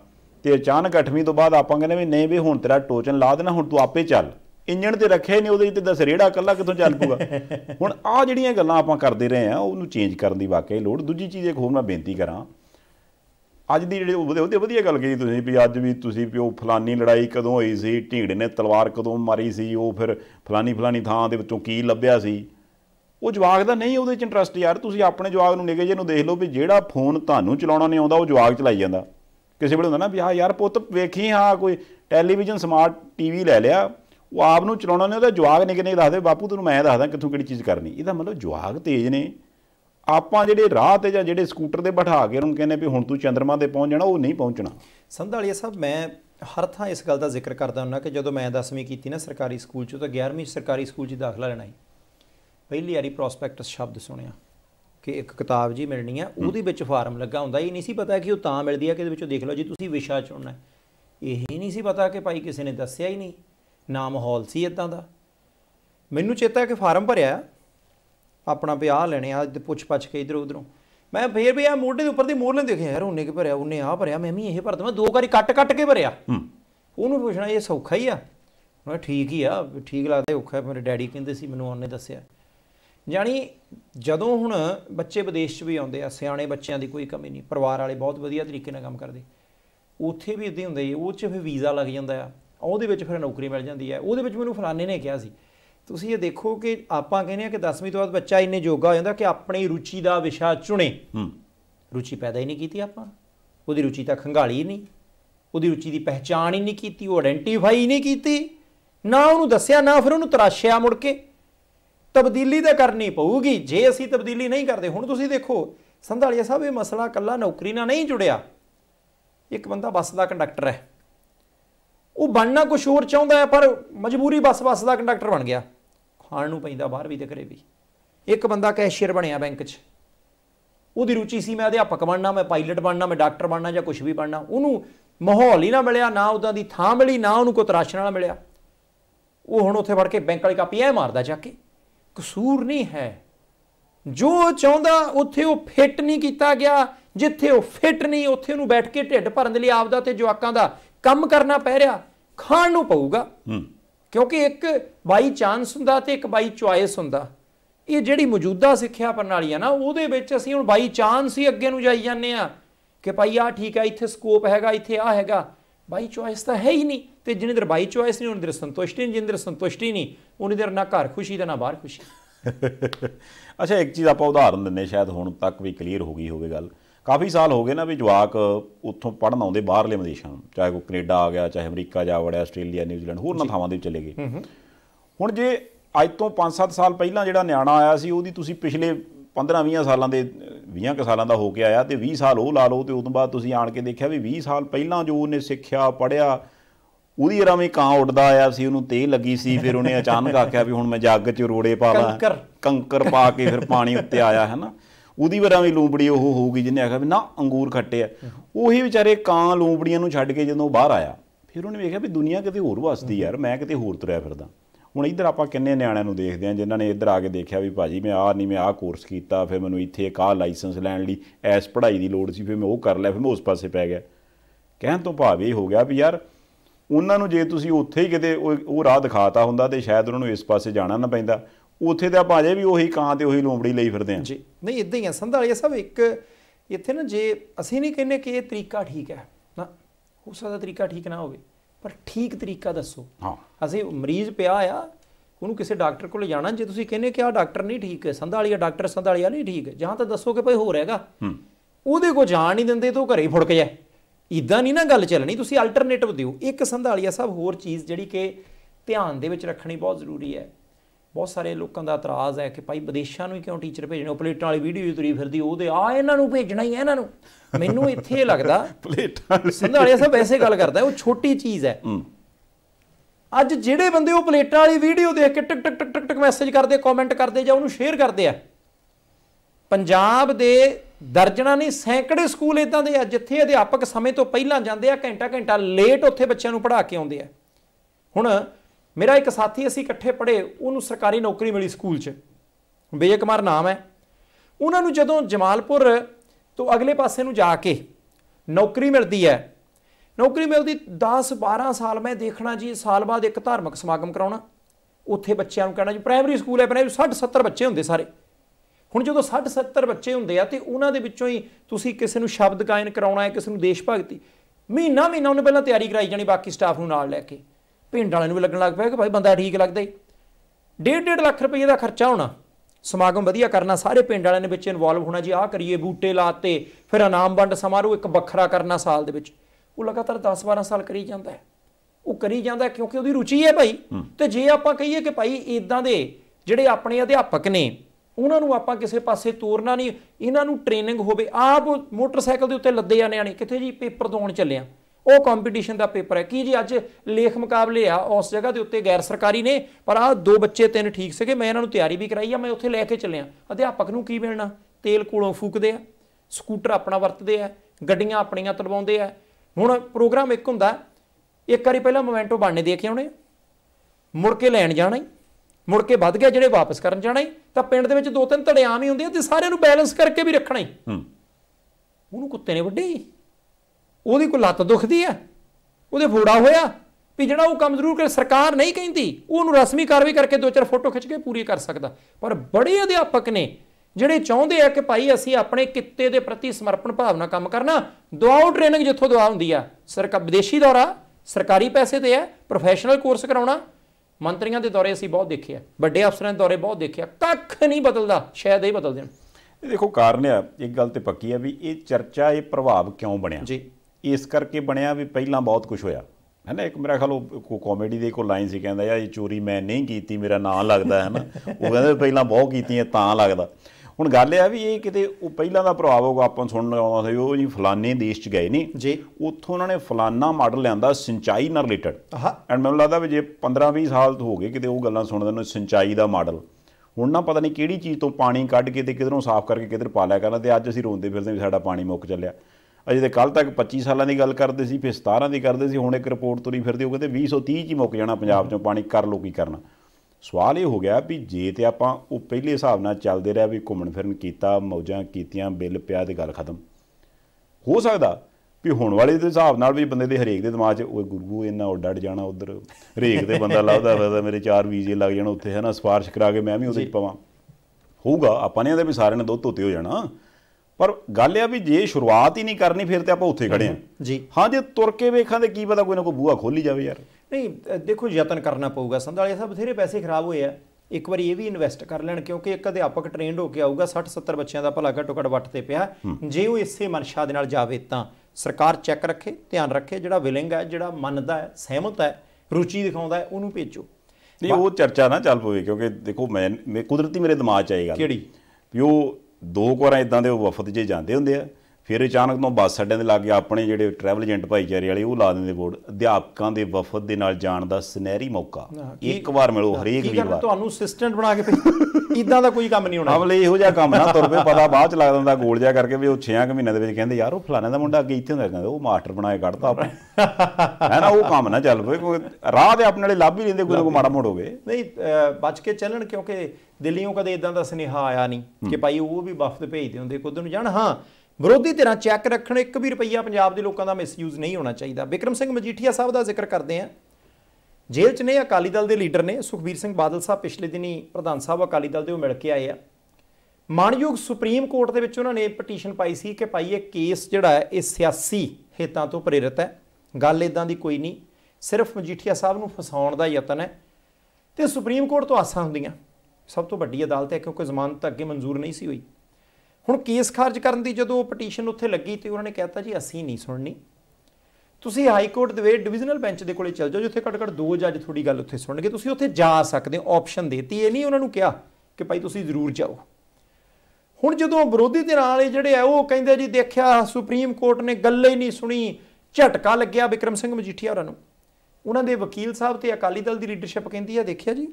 ਤੇ ਅਚਾਨਕ 8ਵੀਂ ਤੋਂ ਬਾਅਦ ਆਪਾਂ ਕਹਿੰਦੇ ਵੀ ਨਹੀਂ ਵੀ ਹੁਣ ਤੇਰਾ ਟੋਚਨ ਲਾ ਦੇਣਾ ਹੁਣ ਤੂੰ ਆਪੇ ਚੱਲ ਇੰਜਣ ਤੇ ਰੱਖਿਆ ਨਹੀਂ ਉਹਦੇ ਤੇ ਦੱਸ ਰੇੜਾ ਇਕੱਲਾ ਕਿੱਥੋਂ ਚੱਲ ਪੂਗਾ ਹੁਣ ਆ ਜਿਹੜੀਆਂ ਗੱਲਾਂ ਆਪਾਂ ਕਰਦੇ ਰਹੇ ਆ ਉਹਨੂੰ ਚੇਂਜ ਕਰਨ ਦੀ ਵਾਕਿਆ ਲੋੜ ਦੂਜੀ ਚੀਜ਼ ਇੱਕ ਹੋਰ ਮੈਂ ਬੇਨਤੀ ਕਰਾਂ ਅੱਜ ਦੀ ਜਿਹੜੀ ਉਹਦੇ ਵਧੀਆ ਗੱਲ ਕਹੀ ਤੁਸੀਂ ਵੀ ਅੱਜ ਵੀ ਤੁਸੀਂ ਵੀ ਉਹ ਫਲਾਨੀ ਲੜਾਈ ਕਦੋਂ ਹੋਈ ਸੀ ਢੀਂਗੜੇ ਨੇ ਤਲਵਾਰ ਕਦੋਂ ਮਾਰੀ ਸੀ ਉਹ ਫਿਰ ਫਲਾਨੀ ਫਲਾਨੀ ਥਾਂ ਦੇ ਵਿੱਚੋਂ ਕੀ ਲੱਭਿਆ ਸੀ ਉਹ ਜਵਾਗ ਦਾ ਨਹੀਂ ਉਹਦੇ ਚ ਇੰਟਰਸਟ ਯਾਰ ਤੁਸੀਂ ਆਪਣੇ ਜਵਾਗ ਨੂੰ ਨਿਗੇ ਜੇ ਨੂੰ ਦੇਖ ਲਓ ਵੀ ਜਿਹੜਾ ਫੋਨ ਤੁਹਾਨੂੰ ਚਲਾਉਣਾ ਨਹੀਂ ਆਉਂਦਾ ਉਹ ਜਵਾਗ ਚਲਾਈ ਜਾਂਦਾ ਕਿਸੇ ਵੇਲੇ ਹੁੰਦਾ ਨਾ ਵੀ ਹਾਂ ਯਾਰ ਪੁੱਤ ਵੇਖੀ ਹਾਂ ਕੋਈ ਟੈਲੀਵਿਜ਼ਨ ਸਮਾਰਟ ਟੀਵੀ ਲੈ ਲਿਆ ਉਹ ਆਪ ਨੂੰ ਚਲਾਉਣਾ ਨਹੀਂ ਉਹਦਾ ਜਵਾਗ ਨਿਗੇ ਨਹੀਂ ਦੱਸਦੇ ਬਾਪੂ ਤੈਨੂੰ ਮੈਂ ਦੱਸਦਾ ਕਿੱਥੋਂ ਕਿਹੜੀ ਚੀਜ਼ ਕਰਨੀ ਇਹਦਾ ਮਤਲਬ ਜਵਾਗ ਤੇਜ਼ ਨੇ ਆਪਾਂ ਜਿਹੜੇ ਰਾਹ ਤੇ ਜਾਂ ਜਿਹੜੇ ਸਕੂਟਰ ਦੇ ਬਿਠਾ ਕੇ ਉਹਨੂੰ ਕਹਿੰਦੇ ਵੀ ਹੁਣ ਤੂੰ ਚੰਦਰਮਾ ਤੇ ਪਹੁੰਚ ਜਾਣਾ ਉਹ ਨਹੀਂ ਪਹੁੰਚਣਾ ਸੰਧਾਲੀਆ ਸਾਹਿਬ ਮੈਂ ਹਰ ਥਾਂ ਇਸ ਗੱਲ ਦਾ ਜ਼ਿਕਰ ਕਰਦਾ ਹੁੰਦਾ ਕਿ ਜਦੋਂ ਮੈਂ 10ਵੀਂ ਕੀਤੀ ਨਾ ਸਰਕਾਰੀ ਸਕੂਲ 'ਚ ਤਾਂ 11ਵੀਂ ਸਰਕਾਰੀ ਸਕੂਲ 'ਚ ਦਾਖਲਾ ਲੈਣਾ ਹੀ ਪਹਿਲੀ ਵਾਰੀ ਪ੍ਰੋਸਪੈਕਟਸ ਸ਼ਬਦ ਸੁਣਿਆ ਕਿ ਇੱਕ ਕਿਤਾਬ ਜੀ ਮਿਲਣੀ ਆ ਉਹਦੇ ਵਿੱਚ ਫਾਰਮ ਲੱਗਾ ਹੁੰਦਾ ਇਹ ਨਹੀਂ ਸੀ ਪਤਾ ਕਿ ਉਹ ਤਾਂ ਮਿਲਦੀ ਆ ਕਿ ਇਹਦੇ ਵਿੱਚੋਂ ਦੇਖ ਲਓ ਜੀ ਤੁਸੀਂ ਵਿਸ਼ਾ ਚੁਣਨਾ ਇਹ ਹੀ ਨਹੀਂ ਸੀ ਪਤਾ ਕਿ ਭਾਈ ਕਿਸੇ ਨੇ ਦੱਸਿਆ ਹੀ ਨਹੀਂ ਨਾ ਮਾਹੌਲ ਸੀ ਇਦਾਂ ਦਾ ਮੈਨੂੰ ਚੇਤਾ ਕਿ ਫਾਰਮ ਭਰਿਆ ਆਪਣਾ ਵੀ ਲੈਣੇ ਆ ਪੁੱਛ ਪੱਛ ਕੇ ਇਧਰ ਉਧਰੋਂ ਮੈਂ ਫੇਰ ਵੀ ਆ ਮੋਢੇ ਦੇ ਉੱਪਰ ਦੀ ਮੋਹਰ ਲੈਂ ਦੇਖਿਆ ਯਾਰ ਉਹਨੇ ਕਿ ਭਰਿਆ ਉਹਨੇ ਆ ਭਰਿਆ ਮੈਂ ਵੀ ਇਹ ਭਰਦਾ ਮੈਂ ਦੋ ਵਾਰੀ ਕੱਟ ਕੱਟ ਕੇ ਭਰਿਆ ਉਹਨੂੰ ਪੁੱਛਣਾ ਇਹ ਸੌਖਾ ਹੀ ਆ ਮੈਂ ਠੀਕ ਹੀ ਆ ਠੀਕ ਲੱਗਦਾ ਔਖਾ ਮੇਰੇ ਡੈਡੀ ਕਹਿੰਦੇ ਸੀ ਮੈਨੂੰ ਉਹਨੇ ਦੱਸਿਆ ਯਾਨੀ ਜਦੋਂ ਹੁਣ ਬੱਚੇ ਵਿਦੇਸ਼ 'ਚ ਵੀ ਆਉਂਦੇ ਆ ਸਿਆਣੇ ਬੱਚਿਆਂ ਦੀ ਕੋਈ ਕਮੀ ਨਹੀਂ ਪਰਿਵਾਰ ਵਾਲੇ ਬਹੁਤ ਵਧੀਆ ਤਰੀਕੇ ਨਾਲ ਕੰਮ ਕਰਦੇ ਉੱਥੇ ਵੀ ਇਦਾਂ ਹੁੰਦਾ ਹੈ ਉਹ 'ਚ ਫਿਰ ਵੀਜ਼ਾ ਲੱਗ ਜਾਂਦਾ ਆ ਉਹਦੇ ਵਿੱਚ ਫਿਰ ਨੌਕਰੀ ਮਿਲ ਜਾਂਦੀ ਹੈ ਉਹਦੇ ਵਿੱਚ ਮੈਨੂੰ ਫਲਾਣੇ ਨੇ ਕਿਹਾ ਸੀ ਤੁਸੀਂ ਇਹ ਦੇਖੋ ਕਿ ਆਪਾਂ ਕਹਿੰਦੇ ਆ ਕਿ 10ਵੀਂ ਤੋਂ ਬਾਅਦ ਬੱਚਾ ਇੰਨੇ ਜੋਗਾ ਹੋ ਜਾਂਦਾ ਕਿ ਆਪਣੀ ਰੁਚੀ ਦਾ ਵਿਸ਼ਾ ਚੁਣੇ ਹੂੰ ਰੁਚੀ ਪੈਦਾ ਹੀ ਨਹੀਂ ਕੀਤੀ ਆਪਾਂ ਉਹਦੀ ਰੁਚੀ ਤਾਂ ਖੰਗਾਲੀ ਹੀ ਨਹੀਂ ਉਹਦੀ ਰੁਚੀ ਦੀ ਪਹਿਚਾਣ ਹੀ ਨਹੀਂ ਕੀਤੀ ਉਹ ਆਇਡੈਂਟੀਫਾਈ ਹੀ ਨਹੀਂ ਕੀਤੀ ਨਾ ਉਹਨੂੰ ਦੱਸਿਆ ਨਾ ਫਿਰ ਉਹਨੂੰ ਤਰਾਸ਼ਿਆ ਮੁੜ ਕੇ ਤਬਦੀਲੀ ਤਾਂ ਕਰਨੀ ਪਊਗੀ ਜੇ ਅਸੀਂ ਤਬਦੀਲੀ ਨਹੀਂ ਕਰਦੇ ਹੁਣ ਤੁਸੀਂ ਦੇਖੋ ਸੰਧਾਲੀਆ ਸਾਹਿਬ ਇਹ ਮਸਲਾ ਕੱਲਾ ਨੌਕਰੀ ਨਾਲ ਨਹੀਂ ਜੁੜਿਆ ਇੱਕ ਬੰਦਾ ਬੱਸ ਦਾ ਕੰਡਕਟਰ ਹੈ ਉਹ ਬਣਨਾ ਕੁਝ ਹੋਰ ਚਾਹੁੰਦਾ ਹੈ ਪਰ ਮਜਬੂਰੀ ਬਸ ਬਸ ਦਾ ਕੰਡਕਟਰ ਬਣ ਗਿਆ ਖਾਣ ਨੂੰ ਪੈਂਦਾ ਬਾਹਰ ਵੀ ਤੇ ਘਰੇ ਵੀ ਇੱਕ ਬੰਦਾ ਕੈਸ਼ੀਅਰ ਬਣਿਆ ਬੈਂਕ 'ਚ ਉਹਦੀ ਰੁਚੀ ਸੀ ਮੈਂ ਅਧਿਆਪਕ ਬਣਨਾ ਮੈਂ ਪਾਇਲਟ ਬਣਨਾ ਮੈਂ ਡਾਕਟਰ ਬਣਨਾ ਜਾਂ ਕੁਝ ਵੀ ਬਣਨਾ ਉਹਨੂੰ ਮਾਹੌਲ ਹੀ ਨਾ ਮਿਲਿਆ ਨਾ ਉਹਦਾਂ ਦੀ ਥਾਂ ਮਿਲੀ ਨਾ ਉਹਨੂੰ ਕੋਈ ਤਰਾਸ਼ਣ ਵਾਲਾ ਮਿਲਿਆ ਉਹ ਹੁਣ ਉੱਥੇ ਵੜ ਕੇ ਬੈਂਕ ਵਾਲੀ ਕਾਪੀ ਐ ਮਾਰਦਾ ਜਾ ਕੇ ਕਸੂਰ ਨਹੀਂ ਹੈ ਜੋ ਚਾਹੁੰਦਾ ਉੱਥੇ ਉਹ ਫਿੱਟ ਨਹੀਂ ਕੀਤਾ ਗਿਆ ਜਿੱਥੇ ਉਹ ਫਿੱਟ ਨਹੀਂ ਉੱਥੇ ਉਹਨੂੰ ਬੈਠ ਕੇ ਢਿੱਡ ਭਰਨ ਦੇ ਲਈ ਆਪਦਾ ਤੇ ਜਵਾਕਾਂ ਦਾ ਕੰਮ ਕਰਨਾ ਪੈ ਰਿਹਾ ਖਾਣ ਨੂੰ ਪਊਗਾ ਕਿਉਂਕਿ ਇੱਕ ਬਾਈ ਚਾਂਸ ਹੁੰਦਾ ਤੇ ਇੱਕ ਬਾਈ ਚੁਆਇਸ ਹੁੰਦਾ ਇਹ ਜਿਹੜੀ ਮੌਜੂਦਾ ਸਿੱਖਿਆ ਪ੍ਰਣਾਲੀ ਆ ਨਾ ਉਹਦੇ ਵਿੱਚ ਅਸੀਂ ਹੁਣ ਬਾਈ ਚਾਂਸ ਹੀ ਅੱਗੇ ਨੂੰ ਜਾਈ ਜਾਂਦੇ ਆ ਕਿ ਭਾਈ ਆ ਠੀਕ ਹੈ ਇੱਥੇ ਸਕੋਪ ਹੈਗਾ ਇੱਥੇ ਆ ਹੈਗਾ ਬਾਈ ਚੁਆਇਸ ਤਾਂ ਹੈ ਹੀ ਨਹੀਂ ਤੇ ਜਿੰਨੇ ਦਰ ਬਾਈ ਚੁਆਇਸ ਨਹੀਂ ਉਹਨਾਂ ਦੇ ਸੰਤੁਸ਼ਟੀ ਨਹੀਂ ਜਿੰਨੇ ਸੰਤੁਸ਼ਟੀ ਨਹੀਂ ਉਹਨਾਂ ਦੇ ਨਾ ਘਰ ਖੁਸ਼ੀ ਤੇ ਨਾ ਬਾਹਰ ਖੁਸ਼ੀ ਅੱਛਾ ਇੱਕ ਚੀਜ਼ ਆਪਾਂ ਉਦਾਹਰਨ ਦਿੰਨੇ ਸ਼ਾਇਦ ਹੁਣ ਤੱਕ ਵੀ ਕਲੀਅਰ ਹੋ ਗਈ ਹੋਵੇ ਗੱਲ ਕਾਫੀ ਸਾਲ ਹੋ ਗਏ ਨਾ ਵੀ ਜਵਾਕ ਉੱਥੋਂ ਪੜਨ ਆਉਂਦੇ ਬਾਹਰਲੇ ਵਿਦੇਸ਼ਾਂ ਨੂੰ ਚਾਹੇ ਕੋ ਕੈਨੇਡਾ ਆ ਗਿਆ ਚਾਹੇ ਅਮਰੀਕਾ ਜਾ ਵੜਿਆ ਆਸਟ੍ਰੇਲੀਆ ਨਿਊਜ਼ੀਲੈਂਡ ਹੋਰ ਨਾ ਥਾਵਾਂ ਦੇ ਚਲੇ ਗਏ ਹੁਣ ਜੇ ਅੱਜ ਤੋਂ 5-7 ਸਾਲ ਪਹਿਲਾਂ ਜਿਹੜਾ ਨਿਆਣਾ ਆਇਆ ਸੀ ਉਹਦੀ ਤੁਸੀਂ ਪਿਛਲੇ 15-20 ਸਾਲਾਂ ਦੇ 20 ਕ ਸਾਲਾਂ ਦਾ ਹੋ ਕੇ ਆਇਆ ਤੇ 20 ਸਾਲ ਉਹ ਲਾ ਲਓ ਤੇ ਉਸ ਤੋਂ ਬਾਅਦ ਤੁਸੀਂ ਆਣ ਕੇ ਦੇਖਿਆ ਵੀ 20 ਸਾਲ ਪਹਿਲਾਂ ਜੋ ਉਹਨੇ ਸਿੱਖਿਆ ਪੜਿਆ ਉਹਦੀ ਰਾਵੇਂ ਕਾਂ ਉੱਡਦਾ ਆਇਆ ਸੀ ਉਹਨੂੰ ਤੇ ਲੱਗੀ ਸੀ ਫਿਰ ਉਹਨੇ ਅਚਾਨਕ ਆਖਿਆ ਵੀ ਹੁਣ ਮੈਂ ਜੱਗ 'ਚ ਰੋੜੇ ਪਾਵਾਂ ਕੰਕਰ ਕੰਕਰ ਪਾ ਕੇ ਫਿਰ ਪਾਣੀ ਉੱਤੇ ਆਇਆ ਹੈ ਨਾ ਉਹਦੀ ਵਰਾਂ ਵੀ ਲੂੰਬੜੀ ਉਹ ਹੋਊਗੀ ਜਿਹਨੇ ਆਖਿਆ ਵੀ ਨਾ ਅੰਗੂਰ ਖੱਟੇ ਆ ਉਹੀ ਵਿਚਾਰੇ ਕਾਂ ਲੂੰਬੜੀਆਂ ਨੂੰ ਛੱਡ ਕੇ ਜਦੋਂ ਬਾਹਰ ਆਇਆ ਫਿਰ ਉਹਨੇ ਵੇਖਿਆ ਵੀ ਦੁਨੀਆ ਕਿਤੇ ਹੋਰ ਵਸਦੀ ਯਾਰ ਮੈਂ ਕਿਤੇ ਹੋਰ ਤੁਰਿਆ ਫਿਰਦਾ ਹੁਣ ਇੱਧਰ ਆਪਾਂ ਕਿੰਨੇ ਨਿਆਣਿਆਂ ਨੂੰ ਦੇਖਦੇ ਆ ਜਿਨ੍ਹਾਂ ਨੇ ਇੱਧਰ ਆ ਕੇ ਦੇਖਿਆ ਵੀ ਭਾਜੀ ਮੈਂ ਆਹ ਨਹੀਂ ਮੈਂ ਆਹ ਕੋਰਸ ਕੀਤਾ ਫਿਰ ਮੈਨੂੰ ਇੱਥੇ ਇੱਕ ਆਹ ਲਾਇਸੈਂਸ ਲੈਣ ਲਈ ਐਸ ਪੜ੍ਹਾਈ ਦੀ ਲੋੜ ਸੀ ਫਿਰ ਮੈਂ ਉਹ ਕਰ ਲਿਆ ਫਿਰ ਮੈਂ ਉਸ ਪਾਸੇ ਪੈ ਗਿਆ ਕਹਿਣ ਤੋਂ ਭਾਵ ਇਹ ਹੋ ਗਿਆ ਵੀ ਯਾਰ ਉਹਨਾਂ ਨੂੰ ਜੇ ਤੁਸੀਂ ਉੱਥੇ ਹੀ ਕਿਤੇ ਉਹ ਰਾਹ ਦਿਖਾਤਾ ਹੁੰਦਾ ਤੇ ਸ਼ਾਇਦ ਉਹਨਾਂ ਨੂੰ ਇਸ ਪਾਸੇ ਜਾਣਾ ਨਾ ਪੈਂਦਾ ਉੱਥੇ ਤਾਂ ਆਪਾਂ ਅਜੇ ਵੀ ਉਹੀ ਕਾਂ ਤੇ ਉਹੀ ਲੋਮੜੀ ਲਈ ਫਿਰਦੇ ਆ ਜੀ ਨਹੀਂ ਇਦਾਂ ਹੀ ਆ ਸੰਧਾ ਵਾਲੀਆ ਸਾਹਿਬ ਇੱਕ ਇੱਥੇ ਨਾ ਜੇ ਅਸੀਂ ਨਹੀਂ ਕਹਿੰਨੇ ਕਿ ਇਹ ਤਰੀਕਾ ਠੀਕ ਹੈ ਨਾ ਹੋ ਸਕਦਾ ਤਰੀਕਾ ਠੀਕ ਨਾ ਹੋਵੇ ਪਰ ਠੀਕ ਤਰੀਕਾ ਦੱਸੋ ਹਾਂ ਅਸੀਂ ਮਰੀਜ਼ ਪਿਆ ਆ ਉਹਨੂੰ ਕਿਸੇ ਡਾਕਟਰ ਕੋਲ ਜਾਣਾ ਜੇ ਤੁਸੀਂ ਕਹਿੰਦੇ ਕਿ ਆ ਡਾਕਟਰ ਨਹੀਂ ਠੀਕ ਹੈ ਸੰਧਾ ਵਾਲੀਆ ਡਾਕਟਰ ਸੰਧਾ ਵਾਲੀਆ ਨਹੀਂ ਠੀਕ ਹੈ ਜਹਾਂ ਤਾਂ ਦੱਸੋ ਕਿ ਭਾਈ ਹੋ ਰਹੇਗਾ ਉਹਦੇ ਕੋ ਜਾਣ ਨਹੀਂ ਦਿੰਦੇ ਤਾਂ ਘਰੇ ਹੀ ਫੁੜਕ ਜਾ ਇਦਾਂ ਨਹੀਂ ਨਾ ਗੱਲ ਚੱਲਣੀ ਤੁਸੀਂ ਅਲਟਰਨੇਟਿਵ ਦਿਓ ਇੱਕ ਸੰਧਾਲੀਆ ਸਭ ਹੋਰ ਚੀਜ਼ ਜਿਹੜੀ ਕਿ ਧਿਆਨ ਦੇ ਵਿੱਚ ਰੱਖਣੀ ਬਹੁਤ ਜ਼ਰੂਰੀ ਹੈ ਬਹੁਤ ਸਾਰੇ ਲੋਕਾਂ ਦਾ ਇਤਰਾਜ਼ ਹੈ ਕਿ ਭਾਈ ਵਿਦੇਸ਼ਾਂ ਨੂੰ ਹੀ ਕਿਉਂ ਟੀਚਰ ਭੇਜਣੇ ਉਹ ਪਲੇਟਾਂ ਵਾਲੀ ਵੀਡੀਓ ਤੁਰੀ ਫਿਰਦੀ ਉਹਦੇ ਆ ਇਹਨਾਂ ਨੂੰ ਭੇਜਣਾ ਹੀ ਹੈ ਇਹਨਾਂ ਨੂੰ ਮੈਨੂੰ ਇੱਥੇ ਲੱਗਦਾ ਪਲੇਟਾਂ ਸੰਧਾਲਿਆ ਸਾਹਿਬ ਐਸੇ ਗੱਲ ਕਰਦਾ ਉਹ ਛੋਟੀ ਚੀਜ਼ ਹੈ ਅੱਜ ਜਿਹੜੇ ਬੰਦੇ ਉਹ ਪਲੇਟਾਂ ਵਾਲੀ ਵੀਡੀਓ ਦੇਖ ਕੇ ਟਿਕ ਟਿਕ ਟਿਕ ਟਿਕ ਟਿਕ ਮੈਸੇਜ ਕਰਦੇ ਕਮੈਂਟ ਕਰਦੇ ਜਾਂ ਉਹਨੂੰ ਸ਼ੇਅਰ ਕਰਦੇ ਆ ਪੰਜਾਬ ਦੇ ਦਰਜਣਾ ਨਹੀਂ ਸੈਂਕੜੇ ਸਕੂਲ ਇਦਾਂ ਦੇ ਆ ਜਿੱਥੇ ਅਧਿਆਪਕ ਸਮੇਂ ਤੋਂ ਪਹਿਲਾਂ ਜਾਂਦੇ ਆ ਘੰਟਾ ਘੰਟਾ ਲੇਟ ਉੱਥੇ ਬੱਚਿਆਂ ਨੂੰ ਪੜ੍ਹਾ ਕੇ ਆਉਂਦੇ ਆ ਹੁਣ ਮੇਰਾ ਇੱਕ ਸਾਥੀ ਅਸੀਂ ਇਕੱਠੇ ਪੜ੍ਹੇ ਉਹਨੂੰ ਸਰਕਾਰੀ ਨੌਕਰੀ ਮਿਲੀ ਸਕੂਲ 'ਚ ਬੇਜੇ ਕੁਮਾਰ ਨਾਮ ਹੈ ਉਹਨਾਂ ਨੂੰ ਜਦੋਂ ਜਮਾਲਪੁਰ ਤੋਂ ਅਗਲੇ ਪਾਸੇ ਨੂੰ ਜਾ ਕੇ ਨੌਕਰੀ ਮਿਲਦੀ ਹੈ ਨੌਕਰੀ ਮਿਲਦੀ 10 12 ਸਾਲ ਮੈਂ ਦੇਖਣਾ ਜੀ ਸਾਲ ਬਾਅਦ ਇੱਕ ਧਾਰਮਿਕ ਸਮਾਗਮ ਕਰਾਉਣਾ ਉੱਥੇ ਬੱਚਿਆਂ ਨੂੰ ਕਹਿਣਾ ਜੀ ਪ੍ਰਾਇਮਰੀ ਸਕੂਲ ਹੈ ਪ੍ਰਾਇਮਰੀ 60 70 ਬੱਚੇ ਹੁੰਦੇ ਸਾਰੇ ਹੁਣ ਜਦੋਂ 60 70 ਬੱਚੇ ਹੁੰਦੇ ਆ ਤੇ ਉਹਨਾਂ ਦੇ ਵਿੱਚੋਂ ਹੀ ਤੁਸੀਂ ਕਿਸੇ ਨੂੰ ਸ਼ਬਦ ਗਾਇਨ ਕਰਾਉਣਾ ਹੈ ਕਿਸੇ ਨੂੰ ਦੇਸ਼ ਭਗਤੀ ਮਹੀਨਾ ਮਹੀਨਾ ਉਹਨੇ ਪਹਿਲਾਂ ਤਿਆਰੀ ਕਰਾਈ ਜਾਣੀ ਬਾਕੀ ਸਟਾਫ ਨੂੰ ਨਾਲ ਲੈ ਕੇ ਪਿੰਡ ਵਾਲਿਆਂ ਨੂੰ ਵੀ ਲੱਗਣ ਲੱਗ ਪਿਆ ਕਿ ਭਾਈ ਬੰਦਾ ਠੀਕ ਲੱਗਦਾ ਹੀ ਡੇਢ ਡੇਢ ਲੱਖ ਰੁਪਏ ਦਾ ਖਰਚਾ ਹੋਣਾ ਸਮਾਗਮ ਵਧੀਆ ਕਰਨਾ ਸਾਰੇ ਪਿੰਡ ਵਾਲਿਆਂ ਨੇ ਵਿੱਚ ਇਨਵੋਲਵ ਹੋਣਾ ਜੀ ਆਹ ਕਰੀਏ ਬੂਟੇ ਲਾਤੇ ਫਿਰ ਇਨਾਮ ਵੰਡ ਸਮਾਰੋਹ ਇੱਕ ਵੱਖਰਾ ਕਰਨਾ ਸਾਲ ਦੇ ਵਿੱਚ ਉਹ ਲਗਾਤਾਰ 10-12 ਸਾਲ ਕਰੀ ਜਾਂਦਾ ਹੈ ਉਹ ਕਰੀ ਜਾਂਦਾ ਕਿਉਂਕਿ ਉਹਦੀ ਰੁਚੀ ਹੈ ਭਾਈ ਤੇ ਜੇ ਆਪਾਂ ਕਹੀਏ ਕਿ ਭਾਈ ਇਦਾਂ ਦੇ ਜਿਹੜੇ ਆਪਣੇ ਅਧਿਆਪਕ ਨੇ ਉਹਨਾਂ ਨੂੰ ਆਪਾਂ ਕਿਸੇ ਪਾਸੇ ਤੋਰਨਾ ਨਹੀਂ ਇਹਨਾਂ ਨੂੰ ਟ੍ਰੇਨਿੰਗ ਹੋਵੇ ਆਪ ਮੋਟਰਸਾਈਕਲ ਦੇ ਉੱਤੇ ਲੱਦੇ ਆ ਨਿਆਣੇ ਕਿੱਥੇ ਜੀ ਪੇਪਰ ਦੋਣ ਚੱਲਿਆ ਉਹ ਕੰਪੀਟੀਸ਼ਨ ਦਾ ਪੇਪਰ ਹੈ ਕੀ ਜੀ ਅੱਜ ਲੇਖ ਮੁਕਾਬਲੇ ਆ ਉਸ ਜਗ੍ਹਾ ਦੇ ਉੱਤੇ ਗੈਰ ਸਰਕਾਰੀ ਨੇ ਪਰ ਆ ਦੋ ਬੱਚੇ ਤਿੰਨ ਠੀਕ ਸੀਗੇ ਮੈਂ ਇਹਨਾਂ ਨੂੰ ਤਿਆਰੀ ਵੀ ਕਰਾਈ ਆ ਮੈਂ ਉੱਥੇ ਲੈ ਕੇ ਚੱਲਿਆ ਅਧਿਆਪਕ ਨੂੰ ਕੀ ਮਿਲਣਾ ਤੇਲ ਕੋਲੋਂ ਫੂਕਦੇ ਆ ਸਕੂਟਰ ਆਪਣਾ ਵਰਤਦੇ ਆ ਗੱਡੀਆਂ ਆਪਣੀਆਂ ਤਲਵਾਉਂਦੇ ਆ ਹੁਣ ਪ੍ਰੋਗਰਾਮ ਇੱਕ ਹੁੰਦਾ ਇੱਕ ਵਾਰੀ ਪਹਿਲਾਂ ਮੋਮੈਂਟੋ ਬਣਨੇ ਦੇਖੇ ਹੁਣੇ ਮੁੜ ਕੇ ਲੈਣ ਜਾਣਾ ਹੀ ਮੁੜ ਕੇ ਵੱਧ ਗਿਆ ਜਿਹੜੇ ਵਾਪਸ ਕਰਨ ਜਾਣਾ ਹੀ ਤਾਂ ਪਿੰਡ ਦੇ ਵਿੱਚ ਦੋ ਤਿੰਨ ਧੜਿਆਂ ਵੀ ਹੁੰਦੀਆਂ ਤੇ ਸਾਰਿਆਂ ਨੂੰ ਬੈਲੈਂਸ ਕਰਕੇ ਵੀ ਰੱਖਣਾ ਹੀ ਉਹਨੂੰ ਕੁੱਤੇ ਨੇ ਵੱਢੇ ਉਹਦੀ ਕੋ ਲੱਤ ਦੁਖਦੀ ਹੈ ਉਹਦੇ ਫੋੜਾ ਹੋਇਆ ਵੀ ਜਿਹੜਾ ਉਹ ਕੰਮ ਜ਼ਰੂਰ ਕਰ ਸਰਕਾਰ ਨਹੀਂ ਕਹਿੰਦੀ ਉਹਨੂੰ ਰਸਮੀ ਕਾਰਵਾਈ ਕਰਕੇ ਦੋ ਚਾਰ ਫੋਟੋ ਖਿੱਚ ਕੇ ਪੂਰੀ ਕਰ ਸਕਦਾ ਪਰ ਬੜੇ ਅਧਿਆਪਕ ਨੇ ਜਿਹੜੇ ਚਾਹੁੰਦੇ ਆ ਕਿ ਭਾਈ ਅਸੀਂ ਆਪਣੇ ਕਿੱਤੇ ਦੇ ਪ੍ਰਤੀ ਸਮਰਪਣ ਭਾਵਨਾ ਕੰਮ ਕਰਨਾ ਦੁਆਉ ਟ੍ਰੇਨਿੰਗ ਜਿੱਥੋਂ ਦੁਆ ਹੁੰਦੀ ਆ ਸਰਕਾਰ ਵਿਦੇਸ਼ੀ ਦੌਰਾ ਸਰਕਾਰੀ ਪੈਸੇ ਤੇ ਆ ਪ੍ਰੋਫੈਸ਼ਨਲ ਕੋਰਸ ਕਰਾਉਣਾ ਮੰਤਰੀਆਂ ਦੇ ਦੌਰੇ ਅਸੀਂ ਬਹੁਤ ਦੇਖਿਆ ਵੱਡੇ ਅਫਸਰਾਂ ਦੇ ਦੌਰੇ ਬਹੁਤ ਦੇਖਿਆ ਕੱਖ ਨਹੀਂ ਬਦਲਦਾ ਸ਼ਾਇਦ ਇਹ ਬਦਲ ਦੇਣ ਦੇਖੋ ਕਾਰਨ ਆ ਇੱਕ ਗੱਲ ਤੇ ਪੱਕੀ ਆ ਵੀ ਇਹ ਚਰਚਾ ਇਹ ਪ੍ਰਭਾਵ ਕਿਉਂ ਬਣਿਆ ਜੀ ਇਸ ਕਰਕੇ ਬਣਿਆ ਵੀ ਪਹਿਲਾਂ ਬਹੁਤ ਕੁਝ ਹੋਇਆ ਹੈ ਨਾ ਇੱਕ ਮੇਰਾ ਖਿਆਲ ਉਹ ਕਾਮੇਡੀ ਦੇ ਕੋ ਲਾਈਨ ਸੀ ਕਹਿੰਦਾ ਯਾ ਇਹ ਚੋਰੀ ਮੈਂ ਨਹੀਂ ਕੀਤੀ ਮੇਰਾ ਨਾਂ ਲੱਗਦਾ ਹੈ ਨਾ ਉਹ ਕਹਿੰਦਾ ਪਹਿਲਾਂ ਬਹੁਤ ਕੀਤੀਆਂ ਤਾਂ ਲੱਗਦਾ ਹੁਣ ਗੱਲ ਇਹ ਆ ਵੀ ਇਹ ਕਿਤੇ ਉਹ ਪਹਿਲਾਂ ਦਾ ਪ੍ਰਭਾਵ ਹੋਗਾ ਆਪਾਂ ਸੁਣਨ ਆਉਂਦਾ ਸੀ ਉਹ ਜੀ ਫਲਾਨੇ ਦੇਸ਼ ਚ ਗਏ ਨਹੀਂ ਜੀ ਉੱਥੋਂ ਉਹਨਾਂ ਨੇ ਫਲਾਨਾ ਮਾਡਲ ਲਿਆਂਦਾ ਸਿੰਚਾਈ ਨਾਲ ਰਿਲੇਟਡ ਐਂਡ ਮੈਨੂੰ ਲੱਗਦਾ ਵੀ ਜੇ 15-20 ਸਾਲ ਹੋ ਗਏ ਕਿਤੇ ਉਹ ਗੱਲਾਂ ਸੁਣਦੇ ਨੇ ਸਿੰਚਾਈ ਦਾ ਮਾਡਲ ਹੁਣ ਨਾ ਪਤਾ ਨਹੀਂ ਕਿਹੜੀ ਚੀਜ਼ ਤੋਂ ਪਾਣੀ ਕੱਢ ਕੇ ਤੇ ਕਿਧਰੋਂ ਸਾਫ਼ ਕਰਕੇ ਕਿਧਰ ਪਾ ਲਿਆ ਕਰਨਾ ਤੇ ਅੱਜ ਅਸੀਂ ਰੋਂਦੇ ਫਿਰਦੇ ਵੀ ਸਾਡਾ ਪਾਣੀ ਮੁੱਕ ਚੱਲਿਆ ਅਜੇ ਤੇ ਕੱਲ ਤੱਕ 25 ਸਾਲਾਂ ਦੀ ਗੱਲ ਕਰਦੇ ਸੀ ਫਿਰ 17 ਦੀ ਕਰਦੇ ਸੀ ਹੁਣ ਇੱਕ ਰਿਪੋਰਟ ਤੁਰੀ ਫਿਰਦੀ ਉਹ ਕਹਿੰਦੇ 2030 ਚ ਹੀ ਮੁੱਕ ਜਾਣਾ ਪੰਜਾਬ ਚੋਂ ਪਾਣੀ ਕਰ ਲੋ ਕੀ ਕਰਨਾ ਸਵਾਲ ਇਹ ਹੋ ਗਿਆ ਵੀ ਜੇ ਤੇ ਆਪਾਂ ਉਹ ਪਹਿਲੇ ਹਿਸਾਬ ਨਾਲ ਚੱਲਦੇ ਰਿਹਾ ਵੀ ਘੁੰਮਣ ਫਿਰਨ ਕੀਤਾ ਮੌਜਾਂ ਕੀਤੀਆਂ ਬਿੱਲ ਪਿਆ ਤੇ ਗੱਲ ਖਤਮ ਹੋ ਸਕਦਾ ਵੀ ਹੁਣ ਵਾਲੇ ਦੇ ਹਿਸਾਬ ਨਾਲ ਵੀ ਬੰਦੇ ਦੇ ਹਰੇਕ ਦੇ ਦਿਮਾਗ 'ਚ ਉਹ ਗੁਰੂ ਇੰਨਾ ਉੱਡ ਡੜ ਜਾਣਾ ਉਧਰ ਹਰੇਕ ਦੇ ਬੰਦਾ ਲੱਭਦਾ ਫਿਰਦਾ ਮੇਰੇ ਚਾਰ ਵੀਜ਼ੇ ਲੱਗ ਜਾਣ ਉੱਥੇ ਹੈ ਨਾ ਸਪਾਰਸ਼ ਕਰਾ ਕੇ ਮੈਂ ਵੀ ਉਹਦੇ 'ਚ ਪਵਾਂ ਹੋਊਗਾ ਆਪਾਂ ਨੇ ਇਹਦੇ ਵੀ ਸਾਰਿਆਂ ਨੇ ਦੋ ਧੋਤੇ ਹੋ ਜਾਣਾ ਪਰ ਗੱਲ ਇਹ ਆ ਵੀ ਜੇ ਸ਼ੁਰੂਆਤ ਹੀ ਨਹੀਂ ਕਰਨੀ ਫਿਰ ਤੇ ਆਪਾਂ ਉੱਥੇ ਖੜੇ ਆ ਜੀ ਹਾਂ ਜੇ ਤੁਰ ਕੇ ਵੇਖਾਂ ਤੇ ਕੀ ਪਤਾ ਕੋਈ ਨਾ ਕੋਈ ਬੂਹਾ ਖੋਲੀ ਜਾਵੇ ਯਾਰ ਨਹੀਂ ਦੇਖੋ ਯਤਨ ਕਰਨਾ ਪਊਗਾ ਸੰਧਾਲੀਆ ਸਾਹਿਬ ਬਥੇਰੇ ਪੈਸੇ ਖਰਾਬ ਹੋਏ ਆ ਇੱਕ ਵਾਰੀ ਇਹ ਵੀ ਇਨਵੈਸਟ ਕਰ ਲੈਣ ਕਿਉਂਕਿ ਇੱਕ ਅਧਿਆਪਕ ਟ੍ਰੇਨਡ ਹੋ ਕੇ ਆਊਗਾ 60 70 ਬੱਚਿਆਂ ਦਾ ਭਲਾ ਘਟੋ ਘਟ ਵੱਟ ਤੇ ਪਿਆ ਜੇ ਉਹ ਇਸੇ ਮਨਸ਼ਾ ਦੇ ਨਾਲ ਜਾਵੇ ਤਾਂ ਸਰਕਾਰ ਚੈੱਕ ਰੱਖੇ ਧਿਆਨ ਰੱਖੇ ਜਿਹੜਾ ਵਿਲਿੰਗ ਹੈ ਜਿਹੜਾ ਮੰਨਦਾ ਹੈ ਸਹਿਮਤ ਹੈ ਰੁਚੀ ਦਿਖਾਉਂਦਾ ਹੈ ਉਹਨੂੰ ਭੇਜੋ ਨਹੀਂ ਉਹ ਚਰਚਾ ਨਾ ਚੱਲ ਪਵੇ ਕਿਉਂਕਿ ਦੇਖੋ ਮੈਂ ਕੁਦਰਤੀ ਮੇਰੇ ਦਿਮਾਗ 'ਚ ਆਏਗਾ ਕਿਹੜੀ ਵੀ ਉਹ ਦੋ ਕੋਰਾਂ ਇਦਾਂ ਦੇ ਵਫਦ ਜੇ ਜਾਂਦੇ ਹੁੰਦੇ ਆ ਫਿਰ ਅਚਾਨਕ ਤੋਂ ਬੱਸ ਅੱਡੇ ਦੇ ਲਾਗੇ ਆਪਣੇ ਜਿਹੜੇ ਟਰੈਵਲ ਏਜੰਟ ਭਾਈਚਾਰੇ ਵਾਲੇ ਉਹ ਲਾ ਦਿੰਦੇ ਬੋਰਡ ਅਧਿਆਪਕਾਂ ਦੇ ਵਫਦ ਦੇ ਨਾਲ ਜਾਣ ਦਾ ਸੁਨਹਿਰੀ ਮੌਕਾ ਇੱਕ ਵਾਰ ਮਿਲੋ ਹਰੇਕ ਵਾਰ ਤੁਹਾਨੂੰ ਅਸਿਸਟੈਂਟ ਬਣਾ ਕੇ ਇਦਾਂ ਦਾ ਕੋਈ ਕੰਮ ਨਹੀਂ ਹੋਣਾ ਹਵਲੇ ਇਹੋ ਜਿਹਾ ਕੰਮ ਨਾ ਤੁਰ ਪਏ ਪਤਾ ਬਾਅਦ ਚ ਲੱਗ ਜਾਂਦਾ ਗੋਲ ਜਿਆ ਕਰਕੇ ਵੀ ਉਹ 6 ਕਿ ਮਹੀਨੇ ਦੇ ਵਿੱਚ ਕਹਿੰਦੇ ਯਾਰ ਉਹ ਫਲਾਣੇ ਦਾ ਮੁੰਡਾ ਅੱਗੇ ਇੱਥੇ ਹੁੰਦਾ ਕਹਿੰਦਾ ਉਹ ਮਾਸਟਰ ਬਣਾ ਕੇ ਕੱਢਤਾ ਆਪਾਂ ਹੈ ਨਾ ਉਹ ਕੰਮ ਨਾ ਚੱਲ ਪਏ ਕੋਈ ਰਾਹ ਤੇ ਆਪਣੇ ਵਾਲੇ ਲੱਭ ਹੀ ਲੈਂਦੇ ਕੋਈ ਮਾੜਾ ਮੋੜ ਹੋਵੇ ਨਹੀਂ ਬਚ ਕੇ ਚੱਲਣ ਕਿਉਂਕਿ ਦਿੱਲੀੋਂ ਕਦੇ ਇਦਾਂ ਦਾ ਸਨੇਹਾ ਆਇਆ ਨਹੀਂ ਕਿ ਭਾਈ ਉਹ ਵੀ ਵਫਦ ਭੇਜਦੇ ਹੁੰਦੇ ਕੁਦਰ ਨੂੰ ਜਾਣ ਹਾਂ ਵਿਰੋਧੀ ਧਿਰਾਂ ਚੈੱਕ ਰੱਖਣ ਇੱਕ ਵੀ ਰੁਪਈਆ ਪੰਜਾਬ ਦੇ ਲੋਕਾਂ ਦਾ ਮਿਸਯੂਜ਼ ਨਹੀਂ ਹੋਣਾ ਚਾਹੀਦਾ ਵਿਕਰਮ ਸਿੰਘ ਮਜੀਠੀਆ ਸਾਹਿਬ ਦਾ ਜ਼ਿਕਰ ਕਰਦੇ ਆ ਜੇਲ੍ਹ 'ਚ ਨੇ ਅਕਾਲੀ ਦਲ ਦੇ ਲੀਡਰ ਨੇ ਸੁਖਬੀਰ ਸਿੰਘ ਬਾਦਲ ਸਾਹਿਬ ਪਿਛਲੇ ਦਿਨੀ ਪ੍ਰਧਾਨ ਸਾਹਿਬ ਅਕਾਲੀ ਦਲ ਦੇ ਉਹ ਮਿਲ ਕੇ ਆਏ ਆ ਮਾਨਯੋਗ ਸੁਪਰੀਮ ਕੋਰਟ ਦੇ ਵਿੱਚ ਉਹਨਾਂ ਨੇ ਪਟੀਸ਼ਨ ਪਾਈ ਸੀ ਕਿ ਭਾਈ ਇਹ ਕੇਸ ਜਿਹੜਾ ਹੈ ਇਹ ਸਿਆਸੀ ਹਿੱਤਾਂ ਤੋਂ ਪ੍ਰੇਰਿਤ ਹੈ ਗੱਲ ਇਦਾਂ ਦੀ ਕੋਈ ਨਹੀਂ ਸਿਰਫ ਮਜੀਠੀਆ ਸਾਹਿਬ ਨੂੰ ਫਸਾਉਣ ਦਾ ਯਤਨ ਹੈ ਤੇ ਸੁਪਰੀਮ ਕੋਰਟ ਤੋਂ ਆਸਾਂ ਹੁੰਦੀਆਂ ਸਭ ਤੋਂ ਵੱਡੀ ਅਦਾਲਤ ਹੈ ਕਿਉਂਕਿ ਜ਼ਮਾਨਤ ਅੱਗੇ ਮਨਜ਼ੂਰ ਨਹੀਂ ਸੀ ਹੋਈ ਹੁਣ ਕੇਸ ਖਾਰਜ ਕਰਨ ਦੀ ਜਦੋਂ ਪਟੀਸ਼ਨ ਉੱਥੇ ਲੱਗੀ ਤੇ ਉਹਨਾਂ ਨੇ ਕਹਿਤਾ ਜੀ ਅਸੀਂ ਨਹੀਂ ਸੁਣਨੀ ਤੁਸੀਂ ਹਾਈ ਕੋਰਟ ਦੇ ਵੇ ਡਿਵੀਜ਼ਨਲ ਬੈਂਚ ਦੇ ਕੋਲੇ ਚਲ ਜਾਓ ਜਿੱਥੇ ਘੱਟ ਘੱਟ ਦੋ ਜੱਜ ਤੁਹਾਡੀ ਗੱਲ ਉੱਥੇ ਸੁਣਨਗੇ ਤੁਸੀਂ ਉੱਥੇ ਜਾ ਸਕਦੇ ਹੋ ਆਪਸ਼ਨ ਦੇਤੀ ਇਹ ਨਹੀਂ ਉਹਨਾਂ ਨੂੰ ਕਿਹਾ ਕਿ ਭਾਈ ਤੁਸੀਂ ਜ਼ਰੂਰ ਜਾਓ ਹੁਣ ਜਦੋਂ ਵਿਰੋਧੀ ਦੇ ਨਾਲ ਇਹ ਜਿਹੜੇ ਆ ਉਹ ਕਹਿੰਦੇ ਜੀ ਦੇਖਿਆ ਸੁਪਰੀਮ ਕੋਰਟ ਨੇ ਗੱਲ ਹੀ ਨਹੀਂ ਸੁਣੀ ਝਟਕਾ ਲੱਗਿਆ ਵਿਕਰਮ ਸਿੰਘ ਮਜੀਠੀਆ ਹੋਰਾਂ ਨੂੰ ਉਹਨਾਂ ਦੇ ਵਕੀਲ ਸਾਹਿਬ ਤੇ ਅਕਾਲੀ ਦਲ ਦੀ ਲੀਡਰਸ਼ਿਪ ਕਹਿੰਦੀ ਆ ਦੇਖਿਆ ਜੀ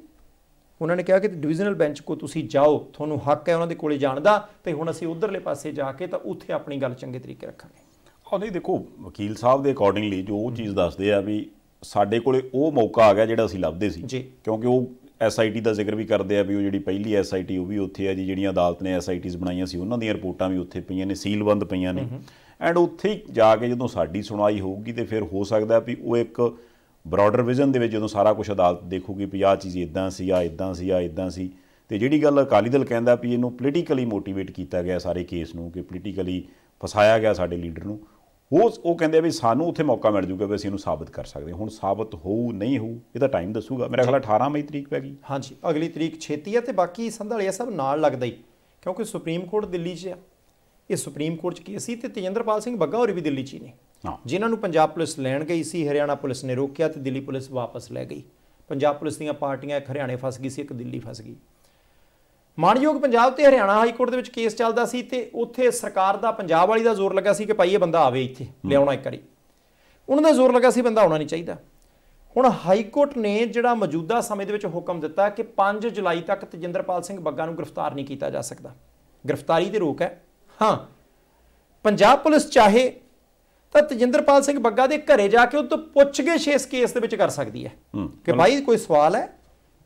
ਉਹਨਾਂ ਨੇ ਕਿਹਾ ਕਿ ਡਿਵੀਜ਼ਨਲ ਬੈਂਚ ਕੋ ਤੁਸੀਂ ਜਾਓ ਤੁਹਾਨੂੰ ਹੱਕ ਹੈ ਉਹਨਾਂ ਦੇ ਕੋਲੇ ਜਾਣ ਦਾ ਤੇ ਹੁਣ ਅਸੀਂ ਉਧਰਲੇ ਪਾਸੇ ਜਾ ਕੇ ਤਾਂ ਉੱਥੇ ਆਪਣੀ ਗੱਲ ਚੰਗੇ ਤਰੀਕੇ ਰੱਖਾਂਗੇ ਹਾਂ ਨਹੀਂ ਦੇਖੋ ਵਕੀਲ ਸਾਹਿਬ ਦੇ ਅਕੋਰਡਿੰਗਲੀ ਜੋ ਉਹ ਚੀਜ਼ ਦੱਸਦੇ ਆ ਵੀ ਸਾਡੇ ਕੋਲੇ ਉਹ ਮੌਕਾ ਆ ਗਿਆ ਜਿਹੜਾ ਅਸੀਂ ਲੱਭਦੇ ਸੀ ਕਿਉਂਕਿ ਉਹ ਐਸਆਈਟੀ ਦਾ ਜ਼ਿਕਰ ਵੀ ਕਰਦੇ ਆ ਵੀ ਉਹ ਜਿਹੜੀ ਪਹਿਲੀ ਐਸਆਈਟੀ ਉਹ ਵੀ ਉੱਥੇ ਆ ਜੀ ਜਿਹੜੀਆਂ ਅਦਾਲਤ ਨੇ ਐਸਆਈਟੀਜ਼ ਬਣਾਈਆਂ ਸੀ ਉਹਨਾਂ ਦੀਆਂ ਰਿਪੋਰਟਾਂ ਵੀ ਉੱਥੇ ਪਈਆਂ ਨੇ ਸੀਲਬੰਦ ਪਈਆਂ ਨੇ ਐਂਡ ਉੱਥੇ ਜਾ ਕੇ ਜਦੋਂ ਸਾਡੀ ਸੁਣਵਾਈ ਹੋਊਗੀ ਤੇ ਫਿਰ ਹੋ ਸਕਦਾ ਵੀ ਉਹ ਇੱਕ ਬਰਾਡਰ ਵਿਜ਼ਨ ਦੇ ਵਿੱਚ ਜਦੋਂ ਸਾਰਾ ਕੁਝ ਅਦਾਲਤ ਦੇਖੂਗੀ ਵੀ ਆਹ ਚੀਜ਼ ਇਦਾਂ ਸੀ ਆ ਇਦਾਂ ਸੀ ਆ ਇਦਾਂ ਸੀ ਤੇ ਜਿਹੜੀ ਗੱਲ ਅਕਾਲੀ ਦਲ ਕਹਿੰਦਾ ਵੀ ਇਹਨੂੰ ਪੋਲੀਟੀਕਲੀ ਮੋਟੀਵੇਟ ਕੀਤਾ ਗਿਆ ਸਾਰੇ ਕੇਸ ਨੂੰ ਕਿ ਪੋਲੀਟੀਕਲੀ ਫਸਾਇਆ ਗਿਆ ਸਾਡੇ ਲੀਡਰ ਨੂੰ ਉਹ ਉਹ ਕਹਿੰਦੇ ਵੀ ਸਾਨੂੰ ਉੱਥੇ ਮੌਕਾ ਮਿਲ ਜੂਗਾ ਵੀ ਅਸੀਂ ਇਹਨੂੰ ਸਾਬਤ ਕਰ ਸਕਦੇ ਹੁਣ ਸਾਬਤ ਹੋਊ ਨਹੀਂ ਹੋਊ ਇਹਦਾ ਟਾਈਮ ਦੱਸੂਗਾ ਮੇਰਾ ਖਿਆਲ 18 ਮਈ ਤਰੀਕ ਪੈ ਗਈ ਹਾਂਜੀ ਅਗਲੀ ਤਰੀਕ ਛੇਤੀ ਹੈ ਤੇ ਬਾਕੀ ਸੰਧਾਲਿਆ ਸਭ ਨਾਲ ਲੱਗਦਾ ਹੀ ਕਿਉਂਕਿ ਸੁਪਰੀਮ ਕੋਰਟ ਦਿੱਲੀ 'ਚ ਆ ਇਹ ਸੁਪਰੀਮ ਕੋਰਟ 'ਚ ਕੇਸ ਸੀ ਤੇ ਤੇਜਿੰਦਰਪਾਲ ਸਿੰਘ ਬੱਗਾ ਹੋਰ ਵੀ ਦਿੱਲੀ 'ਚ ਹੀ ਨੇ ਜਿਨ੍ਹਾਂ ਨੂੰ ਪੰਜਾਬ ਪੁਲਿਸ ਲੈਣ ਗਈ ਸੀ ਹਰਿਆਣਾ ਪੁਲਿਸ ਨੇ ਰੋਕਿਆ ਤੇ ਦਿੱਲੀ ਪੁਲਿਸ ਵਾਪਸ ਲੈ ਗਈ ਪੰਜਾਬ ਪੁਲਿਸ ਦੀਆਂ ਪਾਰਟੀਆਂ ਇੱਕ ਹਰਿਆਣੇ ਫਸ ਗਈ ਸੀ ਇੱਕ ਦਿੱਲੀ ਫਸ ਗਈ ਮਾਨਯੋਗ ਪੰਜਾਬ ਤੇ ਹਰਿਆਣਾ ਹਾਈ ਕੋਰਟ ਦੇ ਵਿੱਚ ਕੇਸ ਚੱਲਦਾ ਸੀ ਤੇ ਉੱਥੇ ਸਰਕਾਰ ਦਾ ਪੰਜਾਬ ਵਾਲੀ ਦਾ ਜ਼ੋਰ ਲੱਗਾ ਸੀ ਕਿ ਭਾਈ ਇਹ ਬੰਦਾ ਆਵੇ ਇੱਥੇ ਲਿਆਉਣਾ ਇੱਕ ਵਾਰੀ ਉਹਨਾਂ ਦਾ ਜ਼ੋਰ ਲੱਗਾ ਸੀ ਬੰਦਾ ਆਉਣਾ ਨਹੀਂ ਚਾਹੀਦਾ ਹੁਣ ਹਾਈ ਕੋਰਟ ਨੇ ਜਿਹੜਾ ਮੌਜੂਦਾ ਸਮੇਂ ਦੇ ਵਿੱਚ ਹੁਕਮ ਦਿੱਤਾ ਕਿ 5 ਜੁਲਾਈ ਤੱਕ ਤਜਿੰਦਰਪਾਲ ਸਿੰਘ ਬੱਗਾ ਨੂੰ ਗ੍ਰਿਫਤਾਰ ਨਹੀਂ ਕੀਤਾ ਜਾ ਸਕਦਾ ਗ੍ਰਿਫਤਾਰੀ ਤੇ ਰੋਕ ਹੈ ਹਾਂ ਪੰਜਾਬ ਪੁਲਿਸ ਚਾਹੇ ਤਾਂ ਤਜਿੰਦਰਪਾਲ ਸਿੰਘ ਬੱਗਾ ਦੇ ਘਰੇ ਜਾ ਕੇ ਉਹ ਤੋਂ ਕੇ ਇਸ ਕੇਸ ਦੇ ਵਿੱਚ ਕਰ ਸਕਦੀ ਹੈ ਕਿ ਭਾਈ ਕੋਈ ਸਵਾਲ ਹੈ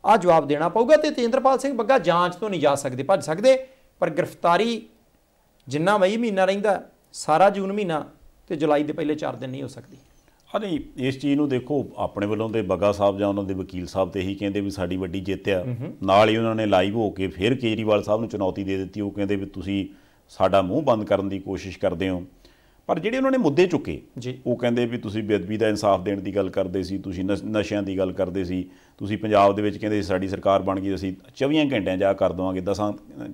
ਆ ਜਵਾਬ ਦੇਣਾ ਪਊਗਾ ਤੇ ਤਜਿੰਦਰਪਾਲ ਸਿੰਘ ਬੱਗਾ ਜਾਂਚ ਤੋਂ ਨਹੀਂ ਜਾ ਸਕਦੇ ਭੱਜ ਸਕਦੇ ਪਰ ਗ੍ਰਿਫਤਾਰੀ ਜਿੰਨਾ ਮਈ ਮਹੀਨਾ ਰਹਿੰਦਾ ਸਾਰਾ ਜੂਨ ਮਹੀਨਾ ਤੇ ਜੁਲਾਈ ਦੇ ਪਹਿਲੇ 4 ਦਿਨ ਨਹੀਂ ਹੋ ਸਕਦੀ ਨਹੀਂ ਇਸ ਚੀਜ਼ ਨੂੰ ਦੇਖੋ ਆਪਣੇ ਵੱਲੋਂ ਤੇ ਬੱਗਾ ਸਾਹਿਬ ਜਾਂ ਉਹਨਾਂ ਦੇ ਵਕੀਲ ਸਾਹਿਬ ਤੇ ਹੀ ਕਹਿੰਦੇ ਵੀ ਸਾਡੀ ਵੱਡੀ ਜਿੱਤ ਆ ਨਾਲ ਹੀ ਉਹਨਾਂ ਨੇ ਲਾਈਵ ਹੋ ਕੇ ਫਿਰ ਕੇਜਰੀਵਾਲ ਸਾਹਿਬ ਨੂੰ ਚੁਣੌਤੀ ਦੇ ਦਿੱਤੀ ਉਹ ਕਹਿੰਦੇ ਵੀ ਤੁਸੀਂ ਸਾਡਾ ਮੂੰਹ ਬੰਦ ਕਰਨ ਦੀ ਕੋਸ਼ਿਸ਼ ਕਰਦੇ ਹੋ ਪਰ ਜਿਹੜੇ ਉਹਨਾਂ ਨੇ ਮੁੱਦੇ ਚੁੱਕੇ ਉਹ ਕਹਿੰਦੇ ਵੀ ਤੁਸੀਂ ਬੇਅਦਬੀ ਦਾ ਇਨਸਾਫ ਦੇਣ ਦੀ ਗੱਲ ਕਰਦੇ ਸੀ ਤੁਸੀਂ ਨਸ਼ਿਆਂ ਦੀ ਗੱਲ ਕਰਦੇ ਸੀ ਤੁਸੀਂ ਪੰਜਾਬ ਦੇ ਵਿੱਚ ਕਹਿੰਦੇ ਸਾਡੀ ਸਰਕਾਰ ਬਣ ਗਈ ਅਸੀਂ 24 ਘੰਟਿਆਂ ਜਾ ਕਰ ਦਵਾਂਗੇ 10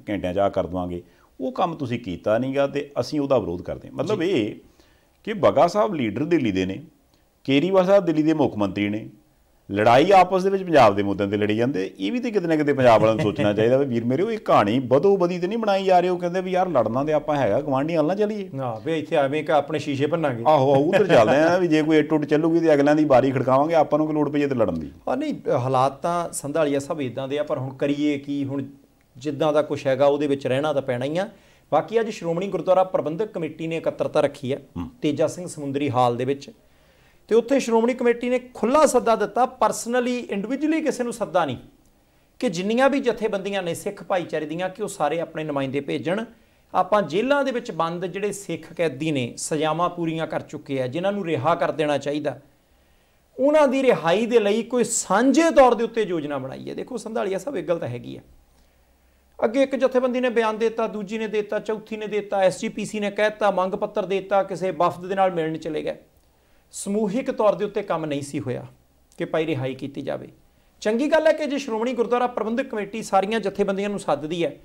ਘੰਟਿਆਂ ਜਾ ਕਰ ਦਵਾਂਗੇ ਉਹ ਕੰਮ ਤੁਸੀਂ ਕੀਤਾ ਨਹੀਂਗਾ ਤੇ ਅਸੀਂ ਉਹਦਾ ਵਿਰੋਧ ਕਰਦੇ ਮਤਲਬ ਇਹ ਕਿ ਬਗਾ ਸਾਹਿਬ ਲੀਡਰ ਦਿੱਲੀ ਦੇ ਨੇ ਕੇਰੀਵਾਲ ਸਾਹਿਬ ਦਿੱਲੀ ਦੇ ਮੁੱਖ ਮੰਤਰੀ ਨੇ ਲੜਾਈ ਆਪਸ ਦੇ ਵਿੱਚ ਪੰਜਾਬ ਦੇ ਮੁੱਦਿਆਂ ਤੇ ਲੜੀ ਜਾਂਦੇ ਇਹ ਵੀ ਤੇ ਕਿਤੇ ਨਾ ਕਿਤੇ ਪੰਜਾਬ ਵਾਲਿਆਂ ਨੂੰ ਸੋਚਣਾ ਚਾਹੀਦਾ ਵੀ ਵੀਰ ਮੇਰੇ ਉਹ ਇਹ ਕਹਾਣੀ ਬਦੋ ਬਦੀ ਤੇ ਨਹੀਂ ਬਣਾਈ ਜਾ ਰਹੇ ਉਹ ਕਹਿੰਦੇ ਵੀ ਯਾਰ ਲੜਨਾ ਤੇ ਆਪਾਂ ਹੈਗਾ ਗਵਾਂਢੀ ਨਾਲ ਨਾ ਚਲੀਏ ਨਾ ਵੀ ਇੱਥੇ ਐਵੇਂ ਕਿ ਆਪਣੇ ਸ਼ੀਸ਼ੇ ਭੰਨਾਂਗੇ ਆਹੋ ਉਧਰ ਚੱਲਦੇ ਆ ਵੀ ਜੇ ਕੋਈ ਏ ਟੁੱਟ ਚੱਲੂਗੀ ਤੇ ਅਗਲਿਆਂ ਦੀ ਬਾਰੀ ਖੜਕਾਵਾਂਗੇ ਆਪਾਂ ਨੂੰ ਕਿ ਲੋੜ ਪਈ ਤੇ ਲੜਨ ਦੀ ਆ ਨਹੀਂ ਹਾਲਾਤ ਤਾਂ ਸੰਧਾਲੀਆ ਸਭ ਇਦਾਂ ਦੇ ਆ ਪਰ ਹੁਣ ਕਰੀਏ ਕੀ ਹੁਣ ਜਿੱਦਾਂ ਦਾ ਕੁਝ ਹੈਗਾ ਉਹਦੇ ਵਿੱਚ ਰਹਿਣਾ ਤਾਂ ਪੈਣਾ ਹੀ ਆ ਬਾਕੀ ਅੱਜ ਸ਼੍ਰੋਮਣੀ ਗੁਰਦੁਆਰਾ ਪ੍ਰਬੰਧਕ ਕਮੇਟੀ ਨੇ ਇਕੱਤਰਤਾ ਰੱਖੀ ਆ ਤੇਜਾ ਸਿੰਘ ਸਮੁੰਦਰੀ ਹਾਲ ਦੇ ਵਿੱਚ ਤੇ ਉੱਥੇ ਸ਼੍ਰੋਮਣੀ ਕਮੇਟੀ ਨੇ ਖੁੱਲਾ ਸੱਦਾ ਦਿੱਤਾ ਪਰਸਨਲੀ ਇੰਡੀਵਿਜੂਅਲੀ ਕਿਸੇ ਨੂੰ ਸੱਦਾ ਨਹੀਂ ਕਿ ਜਿੰਨੀਆਂ ਵੀ ਜਥੇਬੰਦੀਆਂ ਨੇ ਸਿੱਖ ਭਾਈਚਾਰੇ ਦੀਆਂ ਕਿ ਉਹ ਸਾਰੇ ਆਪਣੇ ਨੁਮਾਇੰਦੇ ਭੇਜਣ ਆਪਾਂ ਜੇਲ੍ਹਾਂ ਦੇ ਵਿੱਚ ਬੰਦ ਜਿਹੜੇ ਸਿੱਖ ਕੈਦੀ ਨੇ ਸਜ਼ਾਵਾਂ ਪੂਰੀਆਂ ਕਰ ਚੁੱਕੇ ਆ ਜਿਨ੍ਹਾਂ ਨੂੰ ਰਿਹਾ ਕਰ ਦੇਣਾ ਚਾਹੀਦਾ ਉਹਨਾਂ ਦੀ ਰਿਹਾਈ ਦੇ ਲਈ ਕੋਈ ਸਾਂਝੇ ਤੌਰ ਦੇ ਉੱਤੇ ਯੋਜਨਾ ਬਣਾਈ ਹੈ ਦੇਖੋ ਸੰਧਾਲੀਆ ਸਭ ਇੱਕ ਗੱਲ ਤਾਂ ਹੈਗੀ ਆ ਅੱਗੇ ਇੱਕ ਜਥੇਬੰਦੀ ਨੇ ਬਿਆਨ ਦਿੱਤਾ ਦੂਜੀ ਨੇ ਦਿੱਤਾ ਚੌਥੀ ਨੇ ਦਿੱਤਾ ਐਸਜੀਪੀਸੀ ਨੇ ਕਹਿਤਾ ਮੰਗ ਪੱਤਰ ਦਿੱਤਾ ਕਿਸੇ ਵਫਦ ਦੇ ਨਾਲ ਮਿਲਣ ਚਲੇ ਗਏ ਸਮੂਹਿਕ ਤੌਰ ਦੇ ਉੱਤੇ ਕੰਮ ਨਹੀਂ ਸੀ ਹੋਇਆ ਕਿ ਭਾਈ ਰਿਹਾਈ ਕੀਤੀ ਜਾਵੇ ਚੰਗੀ ਗੱਲ ਹੈ ਕਿ ਜੇ ਸ਼੍ਰੋਮਣੀ ਗੁਰਦੁਆਰਾ ਪ੍ਰਬੰਧਕ ਕਮੇਟੀ ਸਾਰੀਆਂ ਜਥੇਬੰਦੀਆਂ ਨੂੰ ਸੱਦਦੀ ਹੈ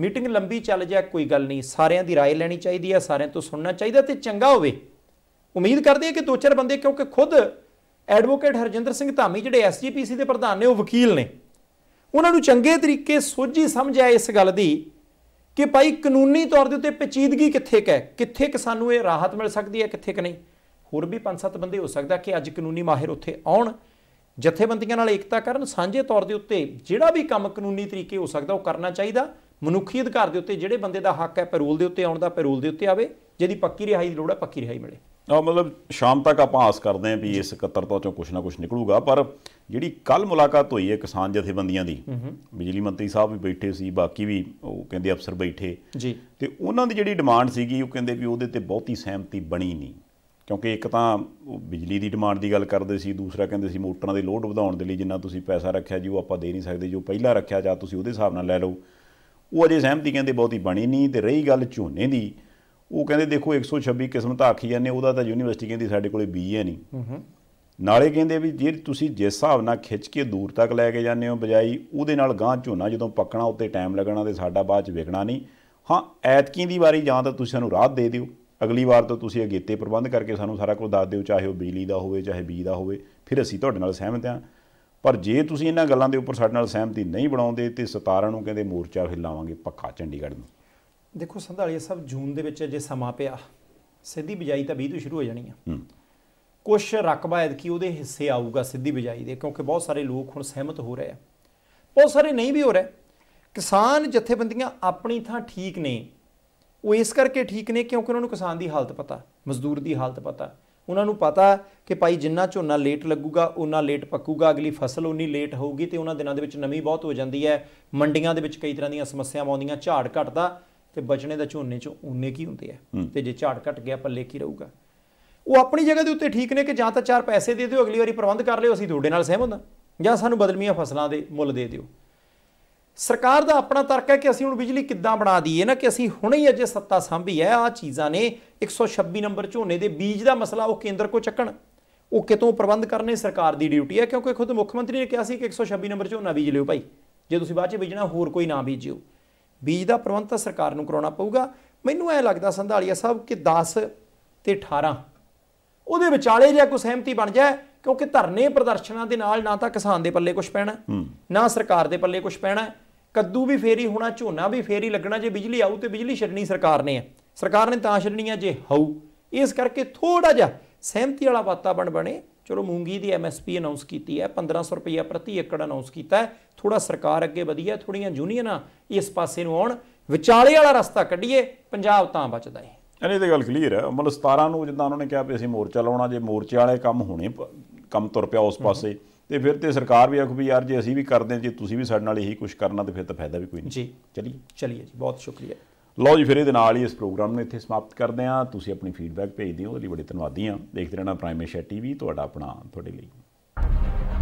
ਮੀਟਿੰਗ ਲੰਬੀ ਚੱਲ ਜਾਏ ਕੋਈ ਗੱਲ ਨਹੀਂ ਸਾਰਿਆਂ ਦੀ رائے ਲੈਣੀ ਚਾਹੀਦੀ ਹੈ ਸਾਰਿਆਂ ਤੋਂ ਸੁਣਨਾ ਚਾਹੀਦਾ ਤੇ ਚੰਗਾ ਹੋਵੇ ਉਮੀਦ ਕਰਦੇ ਹਾਂ ਕਿ ਦੋ ਚਾਰ ਬੰਦੇ ਕਿਉਂਕਿ ਖੁਦ ਐਡਵੋਕੇਟ ਹਰਜਿੰਦਰ ਸਿੰਘ ਧਾਮੀ ਜਿਹੜੇ ਐਸਜੀਪੀਸੀ ਦੇ ਪ੍ਰਧਾਨ ਨੇ ਉਹ ਵਕੀਲ ਨੇ ਉਹਨਾਂ ਨੂੰ ਚੰਗੇ ਤਰੀਕੇ ਸੋਝੀ ਸਮਝ ਆਏ ਇਸ ਗੱਲ ਦੀ ਕਿ ਭਾਈ ਕਾਨੂੰਨੀ ਤੌਰ ਦੇ ਉੱਤੇ ਪੇਚੀਦਗੀ ਕਿੱਥੇ ਹੈ ਕਿੱਥੇ ਕਿ ਸਾਨੂੰ ਇਹ ਰਾਹਤ ਮਿਲ ਸਕਦੀ ਹੈ ਕਿੱਥੇ ਕਿ ਨਹੀਂ ਹੋਰ ਵੀ 5-7 ਬੰਦੇ ਹੋ ਸਕਦਾ ਕਿ ਅੱਜ ਕਾਨੂੰਨੀ ਮਾਹਿਰ ਉੱਥੇ ਆਉਣ ਜਥੇਬੰਦੀਆਂ ਨਾਲ ਏਕਤਾ ਕਰਨ ਸਾਂਝੇ ਤੌਰ ਦੇ ਉੱਤੇ ਜਿਹੜਾ ਵੀ ਕੰਮ ਕਾਨੂੰਨੀ ਤਰੀਕੇ ਹੋ ਸਕਦਾ ਉਹ ਕਰਨਾ ਚਾਹੀਦਾ ਮਨੁੱਖੀ ਅਧਿਕਾਰ ਦੇ ਉੱਤੇ ਜਿਹੜੇ ਬੰਦੇ ਦਾ ਹੱਕ ਹੈ ਪੈਰੋਲ ਦੇ ਉੱਤੇ ਆਉਣ ਦਾ ਪੈਰੋਲ ਦੇ ਉੱਤੇ ਆਵੇ ਜਿਹਦੀ ਪੱਕੀ ਰਿਹਾਈ ਦੀ ਲੋੜ ਹੈ ਪੱਕੀ ਰਿਹਾਈ ਮਿਲੇ ਆ ਮਤਲਬ ਸ਼ਾਮ ਤੱਕ ਆਪਾਂ ਆਸ ਕਰਦੇ ਹਾਂ ਵੀ ਇਸ 71 ਚੋਂ ਕੁਝ ਨਾ ਕੁਝ ਨਿਕਲੂਗਾ ਪਰ ਜਿਹੜੀ ਕੱਲ ਮੁਲਾਕਾਤ ਹੋਈ ਹੈ ਕਿਸਾਨ ਜਥੇਬੰਦੀਆਂ ਦੀ ਬਿਜਲੀ ਮੰਤਰੀ ਸਾਹਿਬ ਵੀ ਬੈਠੇ ਸੀ ਬਾਕੀ ਵੀ ਉਹ ਕਹਿੰਦੇ ਅਫਸਰ ਬੈਠੇ ਜੀ ਤੇ ਉਹਨਾਂ ਦੀ ਜਿਹੜੀ ਡਿਮਾਂਡ ਸੀਗੀ ਉਹ ਕਹਿੰਦੇ ਵੀ ਉਹਦੇ ਤੇ ਬਹੁਤੀ ਸਹਿਮਤੀ ਬਣੀ ਨਹੀਂ ਕਿਉਂਕਿ ਇੱਕ ਤਾਂ ਬਿਜਲੀ ਦੀ ਡਿਮਾਂਡ ਦੀ ਗੱਲ ਕਰਦੇ ਸੀ ਦੂਸਰਾ ਕਹਿੰਦੇ ਸੀ ਮੋਟਰਾਂ ਦੇ ਲੋਡ ਵਧਾਉਣ ਦੇ ਲਈ ਜਿੰਨਾ ਤੁਸੀਂ ਪੈਸਾ ਰੱਖਿਆ ਜੀ ਉਹ ਆਪਾਂ ਦੇ ਨਹੀਂ ਸਕਦੇ ਜੋ ਪਹਿਲਾਂ ਰੱਖਿਆ ਜਾਂ ਤੁਸੀਂ ਉਹਦੇ ਹਿਸਾਬ ਨਾਲ ਲੈ ਲਓ ਉਹ ਅਜੇ ਸਹਿਮਤੀ ਕਹਿੰਦੇ ਬਹੁਤੀ ਬਣੀ ਨਹੀਂ ਤੇ ਰਹੀ ਗੱਲ ਝੋਨੇ ਦੀ ਉਹ ਕਹਿੰਦੇ ਦੇਖੋ 126 ਕਿਸਮ ਤਾਂ ਆਖੀ ਜਾਂਦੇ ਉਹਦਾ ਤਾਂ ਯੂਨੀਵਰਸਿਟੀ ਕਹਿੰਦੀ ਸਾਡੇ ਕੋਲੇ ਬੀਜ ਹੈ ਨਹੀਂ ਨਾਲੇ ਕਹਿੰਦੇ ਵੀ ਜੇ ਤੁਸੀਂ ਜਿਸ ਹਿਸਾਬ ਨਾਲ ਖਿੱਚ ਕੇ ਦੂਰ ਤੱਕ ਲੈ ਕੇ ਜਾਂਦੇ ਹੋ ਬਜਾਈ ਉਹਦੇ ਨਾਲ ਗਾਂ ਝੋਨਾ ਜਦੋਂ ਪੱਕਣਾ ਉੱਤੇ ਟਾਈਮ ਲੱਗਣਾ ਤੇ ਸਾਡਾ ਬਾਅਦ ਚ ਵਿਕਣਾ ਨਹੀਂ ਹਾਂ ਐਤਕੀ ਦੀ ਵਾਰੀ ਜਾਂ ਤਾਂ ਤੁਸੀਂ ਸਾਨੂੰ ਰਾਤ ਦੇ ਦਿਓ ਅਗਲੀ ਵਾਰ ਤੋਂ ਤੁਸੀਂ ਅਗੇਤੇ ਪ੍ਰਬੰਧ ਕਰਕੇ ਸਾਨੂੰ ਸਾਰਾ ਕੁਝ ਦੱਸ ਦਿਓ ਚਾਹੇ ਉਹ ਬਿਜਲੀ ਦਾ ਹੋਵੇ ਚਾਹੇ ਬੀ ਦਾ ਹੋਵੇ ਫਿਰ ਅਸੀਂ ਤੁਹਾਡੇ ਨਾਲ ਸਹਿਮਤ ਹਾਂ ਪਰ ਜੇ ਤੁਸੀਂ ਇਹਨਾਂ ਗੱਲਾਂ ਦੇ ਉੱਪਰ ਸਾਡੇ ਨਾਲ ਸਹਿਮਤੀ ਨਹੀਂ ਬਣਾਉਂਦੇ ਤੇ 17 ਨੂੰ ਕਹਿੰਦੇ ਮੋਰਚਾ ਫਿਰ ਪੱਕਾ ਚੰਡੀਗੜ੍ਹ ਨੂੰ ਦੇਖੋ ਸੰਧਾਲੀਆ ਸਾਹਿਬ ਜੂਨ ਦੇ ਵਿੱਚ ਜੇ ਸਮਾਂ ਪਿਆ ਸਿੱਧੀ ਬਿਜਾਈ ਤਾਂ 20 ਤੋਂ ਸ਼ੁਰੂ ਹੋ ਜਾਣੀ ਆ ਕੁਝ ਰਕਬਾ ਕੀ ਉਹਦੇ ਹਿੱਸੇ ਆਊਗਾ ਸਿੱਧੀ ਬਿਜਾਈ ਦੇ ਕਿਉਂਕਿ ਬਹੁਤ ਸਾਰੇ ਲੋਕ ਹੁਣ ਸਹਿਮਤ ਹੋ ਰਹੇ ਆ ਬਹੁਤ ਸਾਰੇ ਨਹੀਂ ਵੀ ਹੋ ਰਹੇ ਕਿਸਾਨ ਜਥੇਬੰਦੀਆਂ ਆਪਣੀ ਥਾਂ ਠੀਕ ਨੇ ਉਹ ਇਸ ਕਰਕੇ ਠੀਕ ਨੇ ਕਿਉਂਕਿ ਉਹਨਾਂ ਨੂੰ ਕਿਸਾਨ ਦੀ ਹਾਲਤ ਪਤਾ ਮਜ਼ਦੂਰ ਦੀ ਹਾਲਤ ਪਤਾ ਉਹਨਾਂ ਨੂੰ ਪਤਾ ਕਿ ਭਾਈ ਜਿੰਨਾ ਝੋਨਾ ਲੇਟ ਲੱਗੂਗਾ ਉਹਨਾਂ ਲੇਟ ਪੱਕੂਗਾ ਅਗਲੀ ਫਸਲ ਉਨੀ ਲੇਟ ਹੋਊਗੀ ਤੇ ਉਹਨਾਂ ਦਿਨਾਂ ਦੇ ਵਿੱਚ ਨਮੀ ਬਹੁਤ ਹੋ ਜਾਂਦੀ ਹੈ ਮੰਡੀਆਂ ਦੇ ਵਿੱਚ ਕਈ ਤਰ੍ਹਾਂ ਦੀਆਂ ਸਮੱਸਿਆਵਾਂ ਆਉਂਦੀਆਂ ਝਾੜ ਘਟਦਾ ਤੇ ਬਚਣੇ ਦਾ ਝੋਨੇ ਚ ਉਨੇ ਕੀ ਹੁੰਦੇ ਆ ਤੇ ਜੇ ਝਾੜ ਘਟ ਗਿਆ ਪੱਲੇ ਕੀ ਰਹੂਗਾ ਉਹ ਆਪਣੀ ਜਗ੍ਹਾ ਦੇ ਉੱਤੇ ਠੀਕ ਨੇ ਕਿ ਜਾਂ ਤਾਂ ਚਾਰ ਪੈਸੇ ਦੇ ਦਿਓ ਅਗਲੀ ਵਾਰੀ ਪ੍ਰਬੰਧ ਕਰ ਲਿਓ ਅਸੀਂ ਤੁਹਾਡੇ ਨਾਲ ਸਹਿਮਤ ਹਾਂ ਜਾਂ ਸਾਨੂੰ ਬਦਲਮੀਆਂ ਫਸਲਾਂ ਦੇ ਮੁੱਲ ਦੇ ਦਿਓ ਸਰਕਾਰ ਦਾ ਆਪਣਾ ਤਰਕ ਹੈ ਕਿ ਅਸੀਂ ਹੁਣ ਬਿਜਲੀ ਕਿੱਦਾਂ ਬਣਾ ਦਈਏ ਨਾ ਕਿ ਅਸੀਂ ਹੁਣੇ ਹੀ ਅਜੇ ਸੱਤਾ ਸੰਭੀ ਹੈ ਆ ਚੀਜ਼ਾਂ ਨੇ 126 ਨੰਬਰ ਝੋਨੇ ਦੇ ਬੀਜ ਦਾ ਮਸਲਾ ਉਹ ਕੇਂਦਰ ਕੋ ਚੱਕਣ ਉਹ ਕਿਤੋਂ ਪ੍ਰਬੰਧ ਕਰਨੇ ਸਰਕਾਰ ਦੀ ਡਿਊਟੀ ਹੈ ਕਿਉਂਕਿ ਖੁਦ ਮੁੱਖ ਮੰਤਰੀ ਨੇ ਕਿਹਾ ਸੀ ਕਿ 126 ਨੰਬਰ ਝੋਨਾ ਬੀਜ ਲਿਓ ਭਾਈ ਜੇ ਤੁਸੀਂ ਬਾਅਦ ਚ ਬੀਜਣਾ ਹੋਰ ਕੋਈ ਨਾ ਬੀਜਿਓ ਬੀਜ ਦਾ ਪ੍ਰਬੰਧ ਤਾਂ ਸਰਕਾਰ ਨੂੰ ਕਰਾਉਣਾ ਪਊਗਾ ਮੈਨੂੰ ਐ ਲੱਗਦਾ ਸੰਧਾਲੀਆ ਸਾਹਿਬ ਕਿ 10 ਤੇ 18 ਉਹਦੇ ਵਿਚਾਲੇ ਜੇ ਕੋਈ ਸਹਿਮਤੀ ਬਣ ਜਾਏ ਕਿਉਂਕਿ ਧਰਨੇ ਪ੍ਰਦਰਸ਼ਨਾਂ ਦੇ ਨਾਲ ਨਾ ਤਾਂ ਕਿਸਾਨ ਦੇ ਪੱਲੇ ਕੁਝ ਪੈਣਾ ਨਾ ਸਰਕਾਰ ਦੇ ਪੱਲੇ ਕੁਝ ਪੈਣਾ ਕੱਦੂ ਵੀ ਫੇਰੀ ਹੋਣਾ ਝੋਨਾ ਵੀ ਫੇਰੀ ਲੱਗਣਾ ਜੇ ਬਿਜਲੀ ਆਊ ਤੇ ਬਿਜਲੀ ਛੱਡਣੀ ਸਰਕਾਰ ਨੇ ਆ ਸਰਕਾਰ ਨੇ ਤਾਂ ਛੱਡਣੀ ਆ ਜੇ ਹਉ ਇਸ ਕਰਕੇ ਥੋੜਾ ਜਿਹਾ ਸਹਿਮਤੀ ਵਾਲਾ ਵਾਤਾਵਰਣ ਬਣੇ ਚਲੋ ਮੂੰਗੀ ਦੀ ਐਮਐਸਪੀ ਅਨਾਉਂਸ ਕੀਤੀ ਹੈ 1500 ਰੁਪਏ ਪ੍ਰਤੀ ਏਕੜ ਅਨਾਉਂਸ ਕੀਤਾ ਹੈ ਥੋੜਾ ਸਰਕਾਰ ਅੱਗੇ ਵਧੀਆ ਥੋੜੀਆਂ ਯੂਨੀਅਨਾਂ ਇਸ ਪਾਸੇ ਨੂੰ ਆਉਣ ਵਿਚਾਲੇ ਵਾਲਾ ਰਸਤਾ ਕੱਢੀਏ ਪੰਜਾਬ ਤਾਂ ਬਚਦਾ ਹੈ ਨਹੀਂ ਤੇ ਗੱਲ ਕਲੀਅਰ ਹੈ ਮਤਲਬ 17 ਨੂੰ ਜਿੱਦਾਂ ਉਹਨਾਂ ਨੇ ਕਿਹਾ ਵੀ ਅਸੀਂ ਮੋਰਚਾ ਲਾਉਣਾ ਜੇ ਮੋਰਚੇ ਵਾਲੇ ਕੰਮ ਹੋਣੇ ਕੰਮ ਤੁਰ ਪਿਆ ਉਸ ਪਾਸੇ ਤੇ ਫਿਰ ਤੇ ਸਰਕਾਰ ਵੀ ਆਖੂ ਵੀ ਯਾਰ ਜੇ ਅਸੀਂ ਵੀ ਕਰਦੇ ਜੇ ਤੁਸੀਂ ਵੀ ਸਾਡੇ ਨਾਲ ਇਹੀ ਕੁਝ ਕਰਨਾ ਤੇ ਫਿਰ ਤਾਂ ਫਾਇਦਾ ਵੀ ਕੋਈ ਨਹੀਂ ਜੀ ਚਲਿਏ ਚਲਿਏ ਜੀ ਬਹੁਤ ਸ਼ੁਕਰੀਆ ਲਓ ਜੀ ਫਿਰ ਇਹਦੇ ਨਾਲ ਹੀ ਇਸ ਪ੍ਰੋਗਰਾਮ ਨੂੰ ਇੱਥੇ ਸਮਾਪਤ ਕਰਦੇ ਹਾਂ ਤੁਸੀਂ ਆਪਣੀ ਫੀਡਬੈਕ ਭੇਜ ਦਿਓ ਉਹਦੇ ਲਈ ਬੜੇ ਧੰਨਵਾਦੀ ਆ ਦੇਖਦੇ ਰਹਿਣਾ ਪ੍ਰਾਈਮ ਟੀਵੀ ਤੁਹਾਡਾ ਆਪਣਾ ਤੁਹਾਡੇ ਲਈ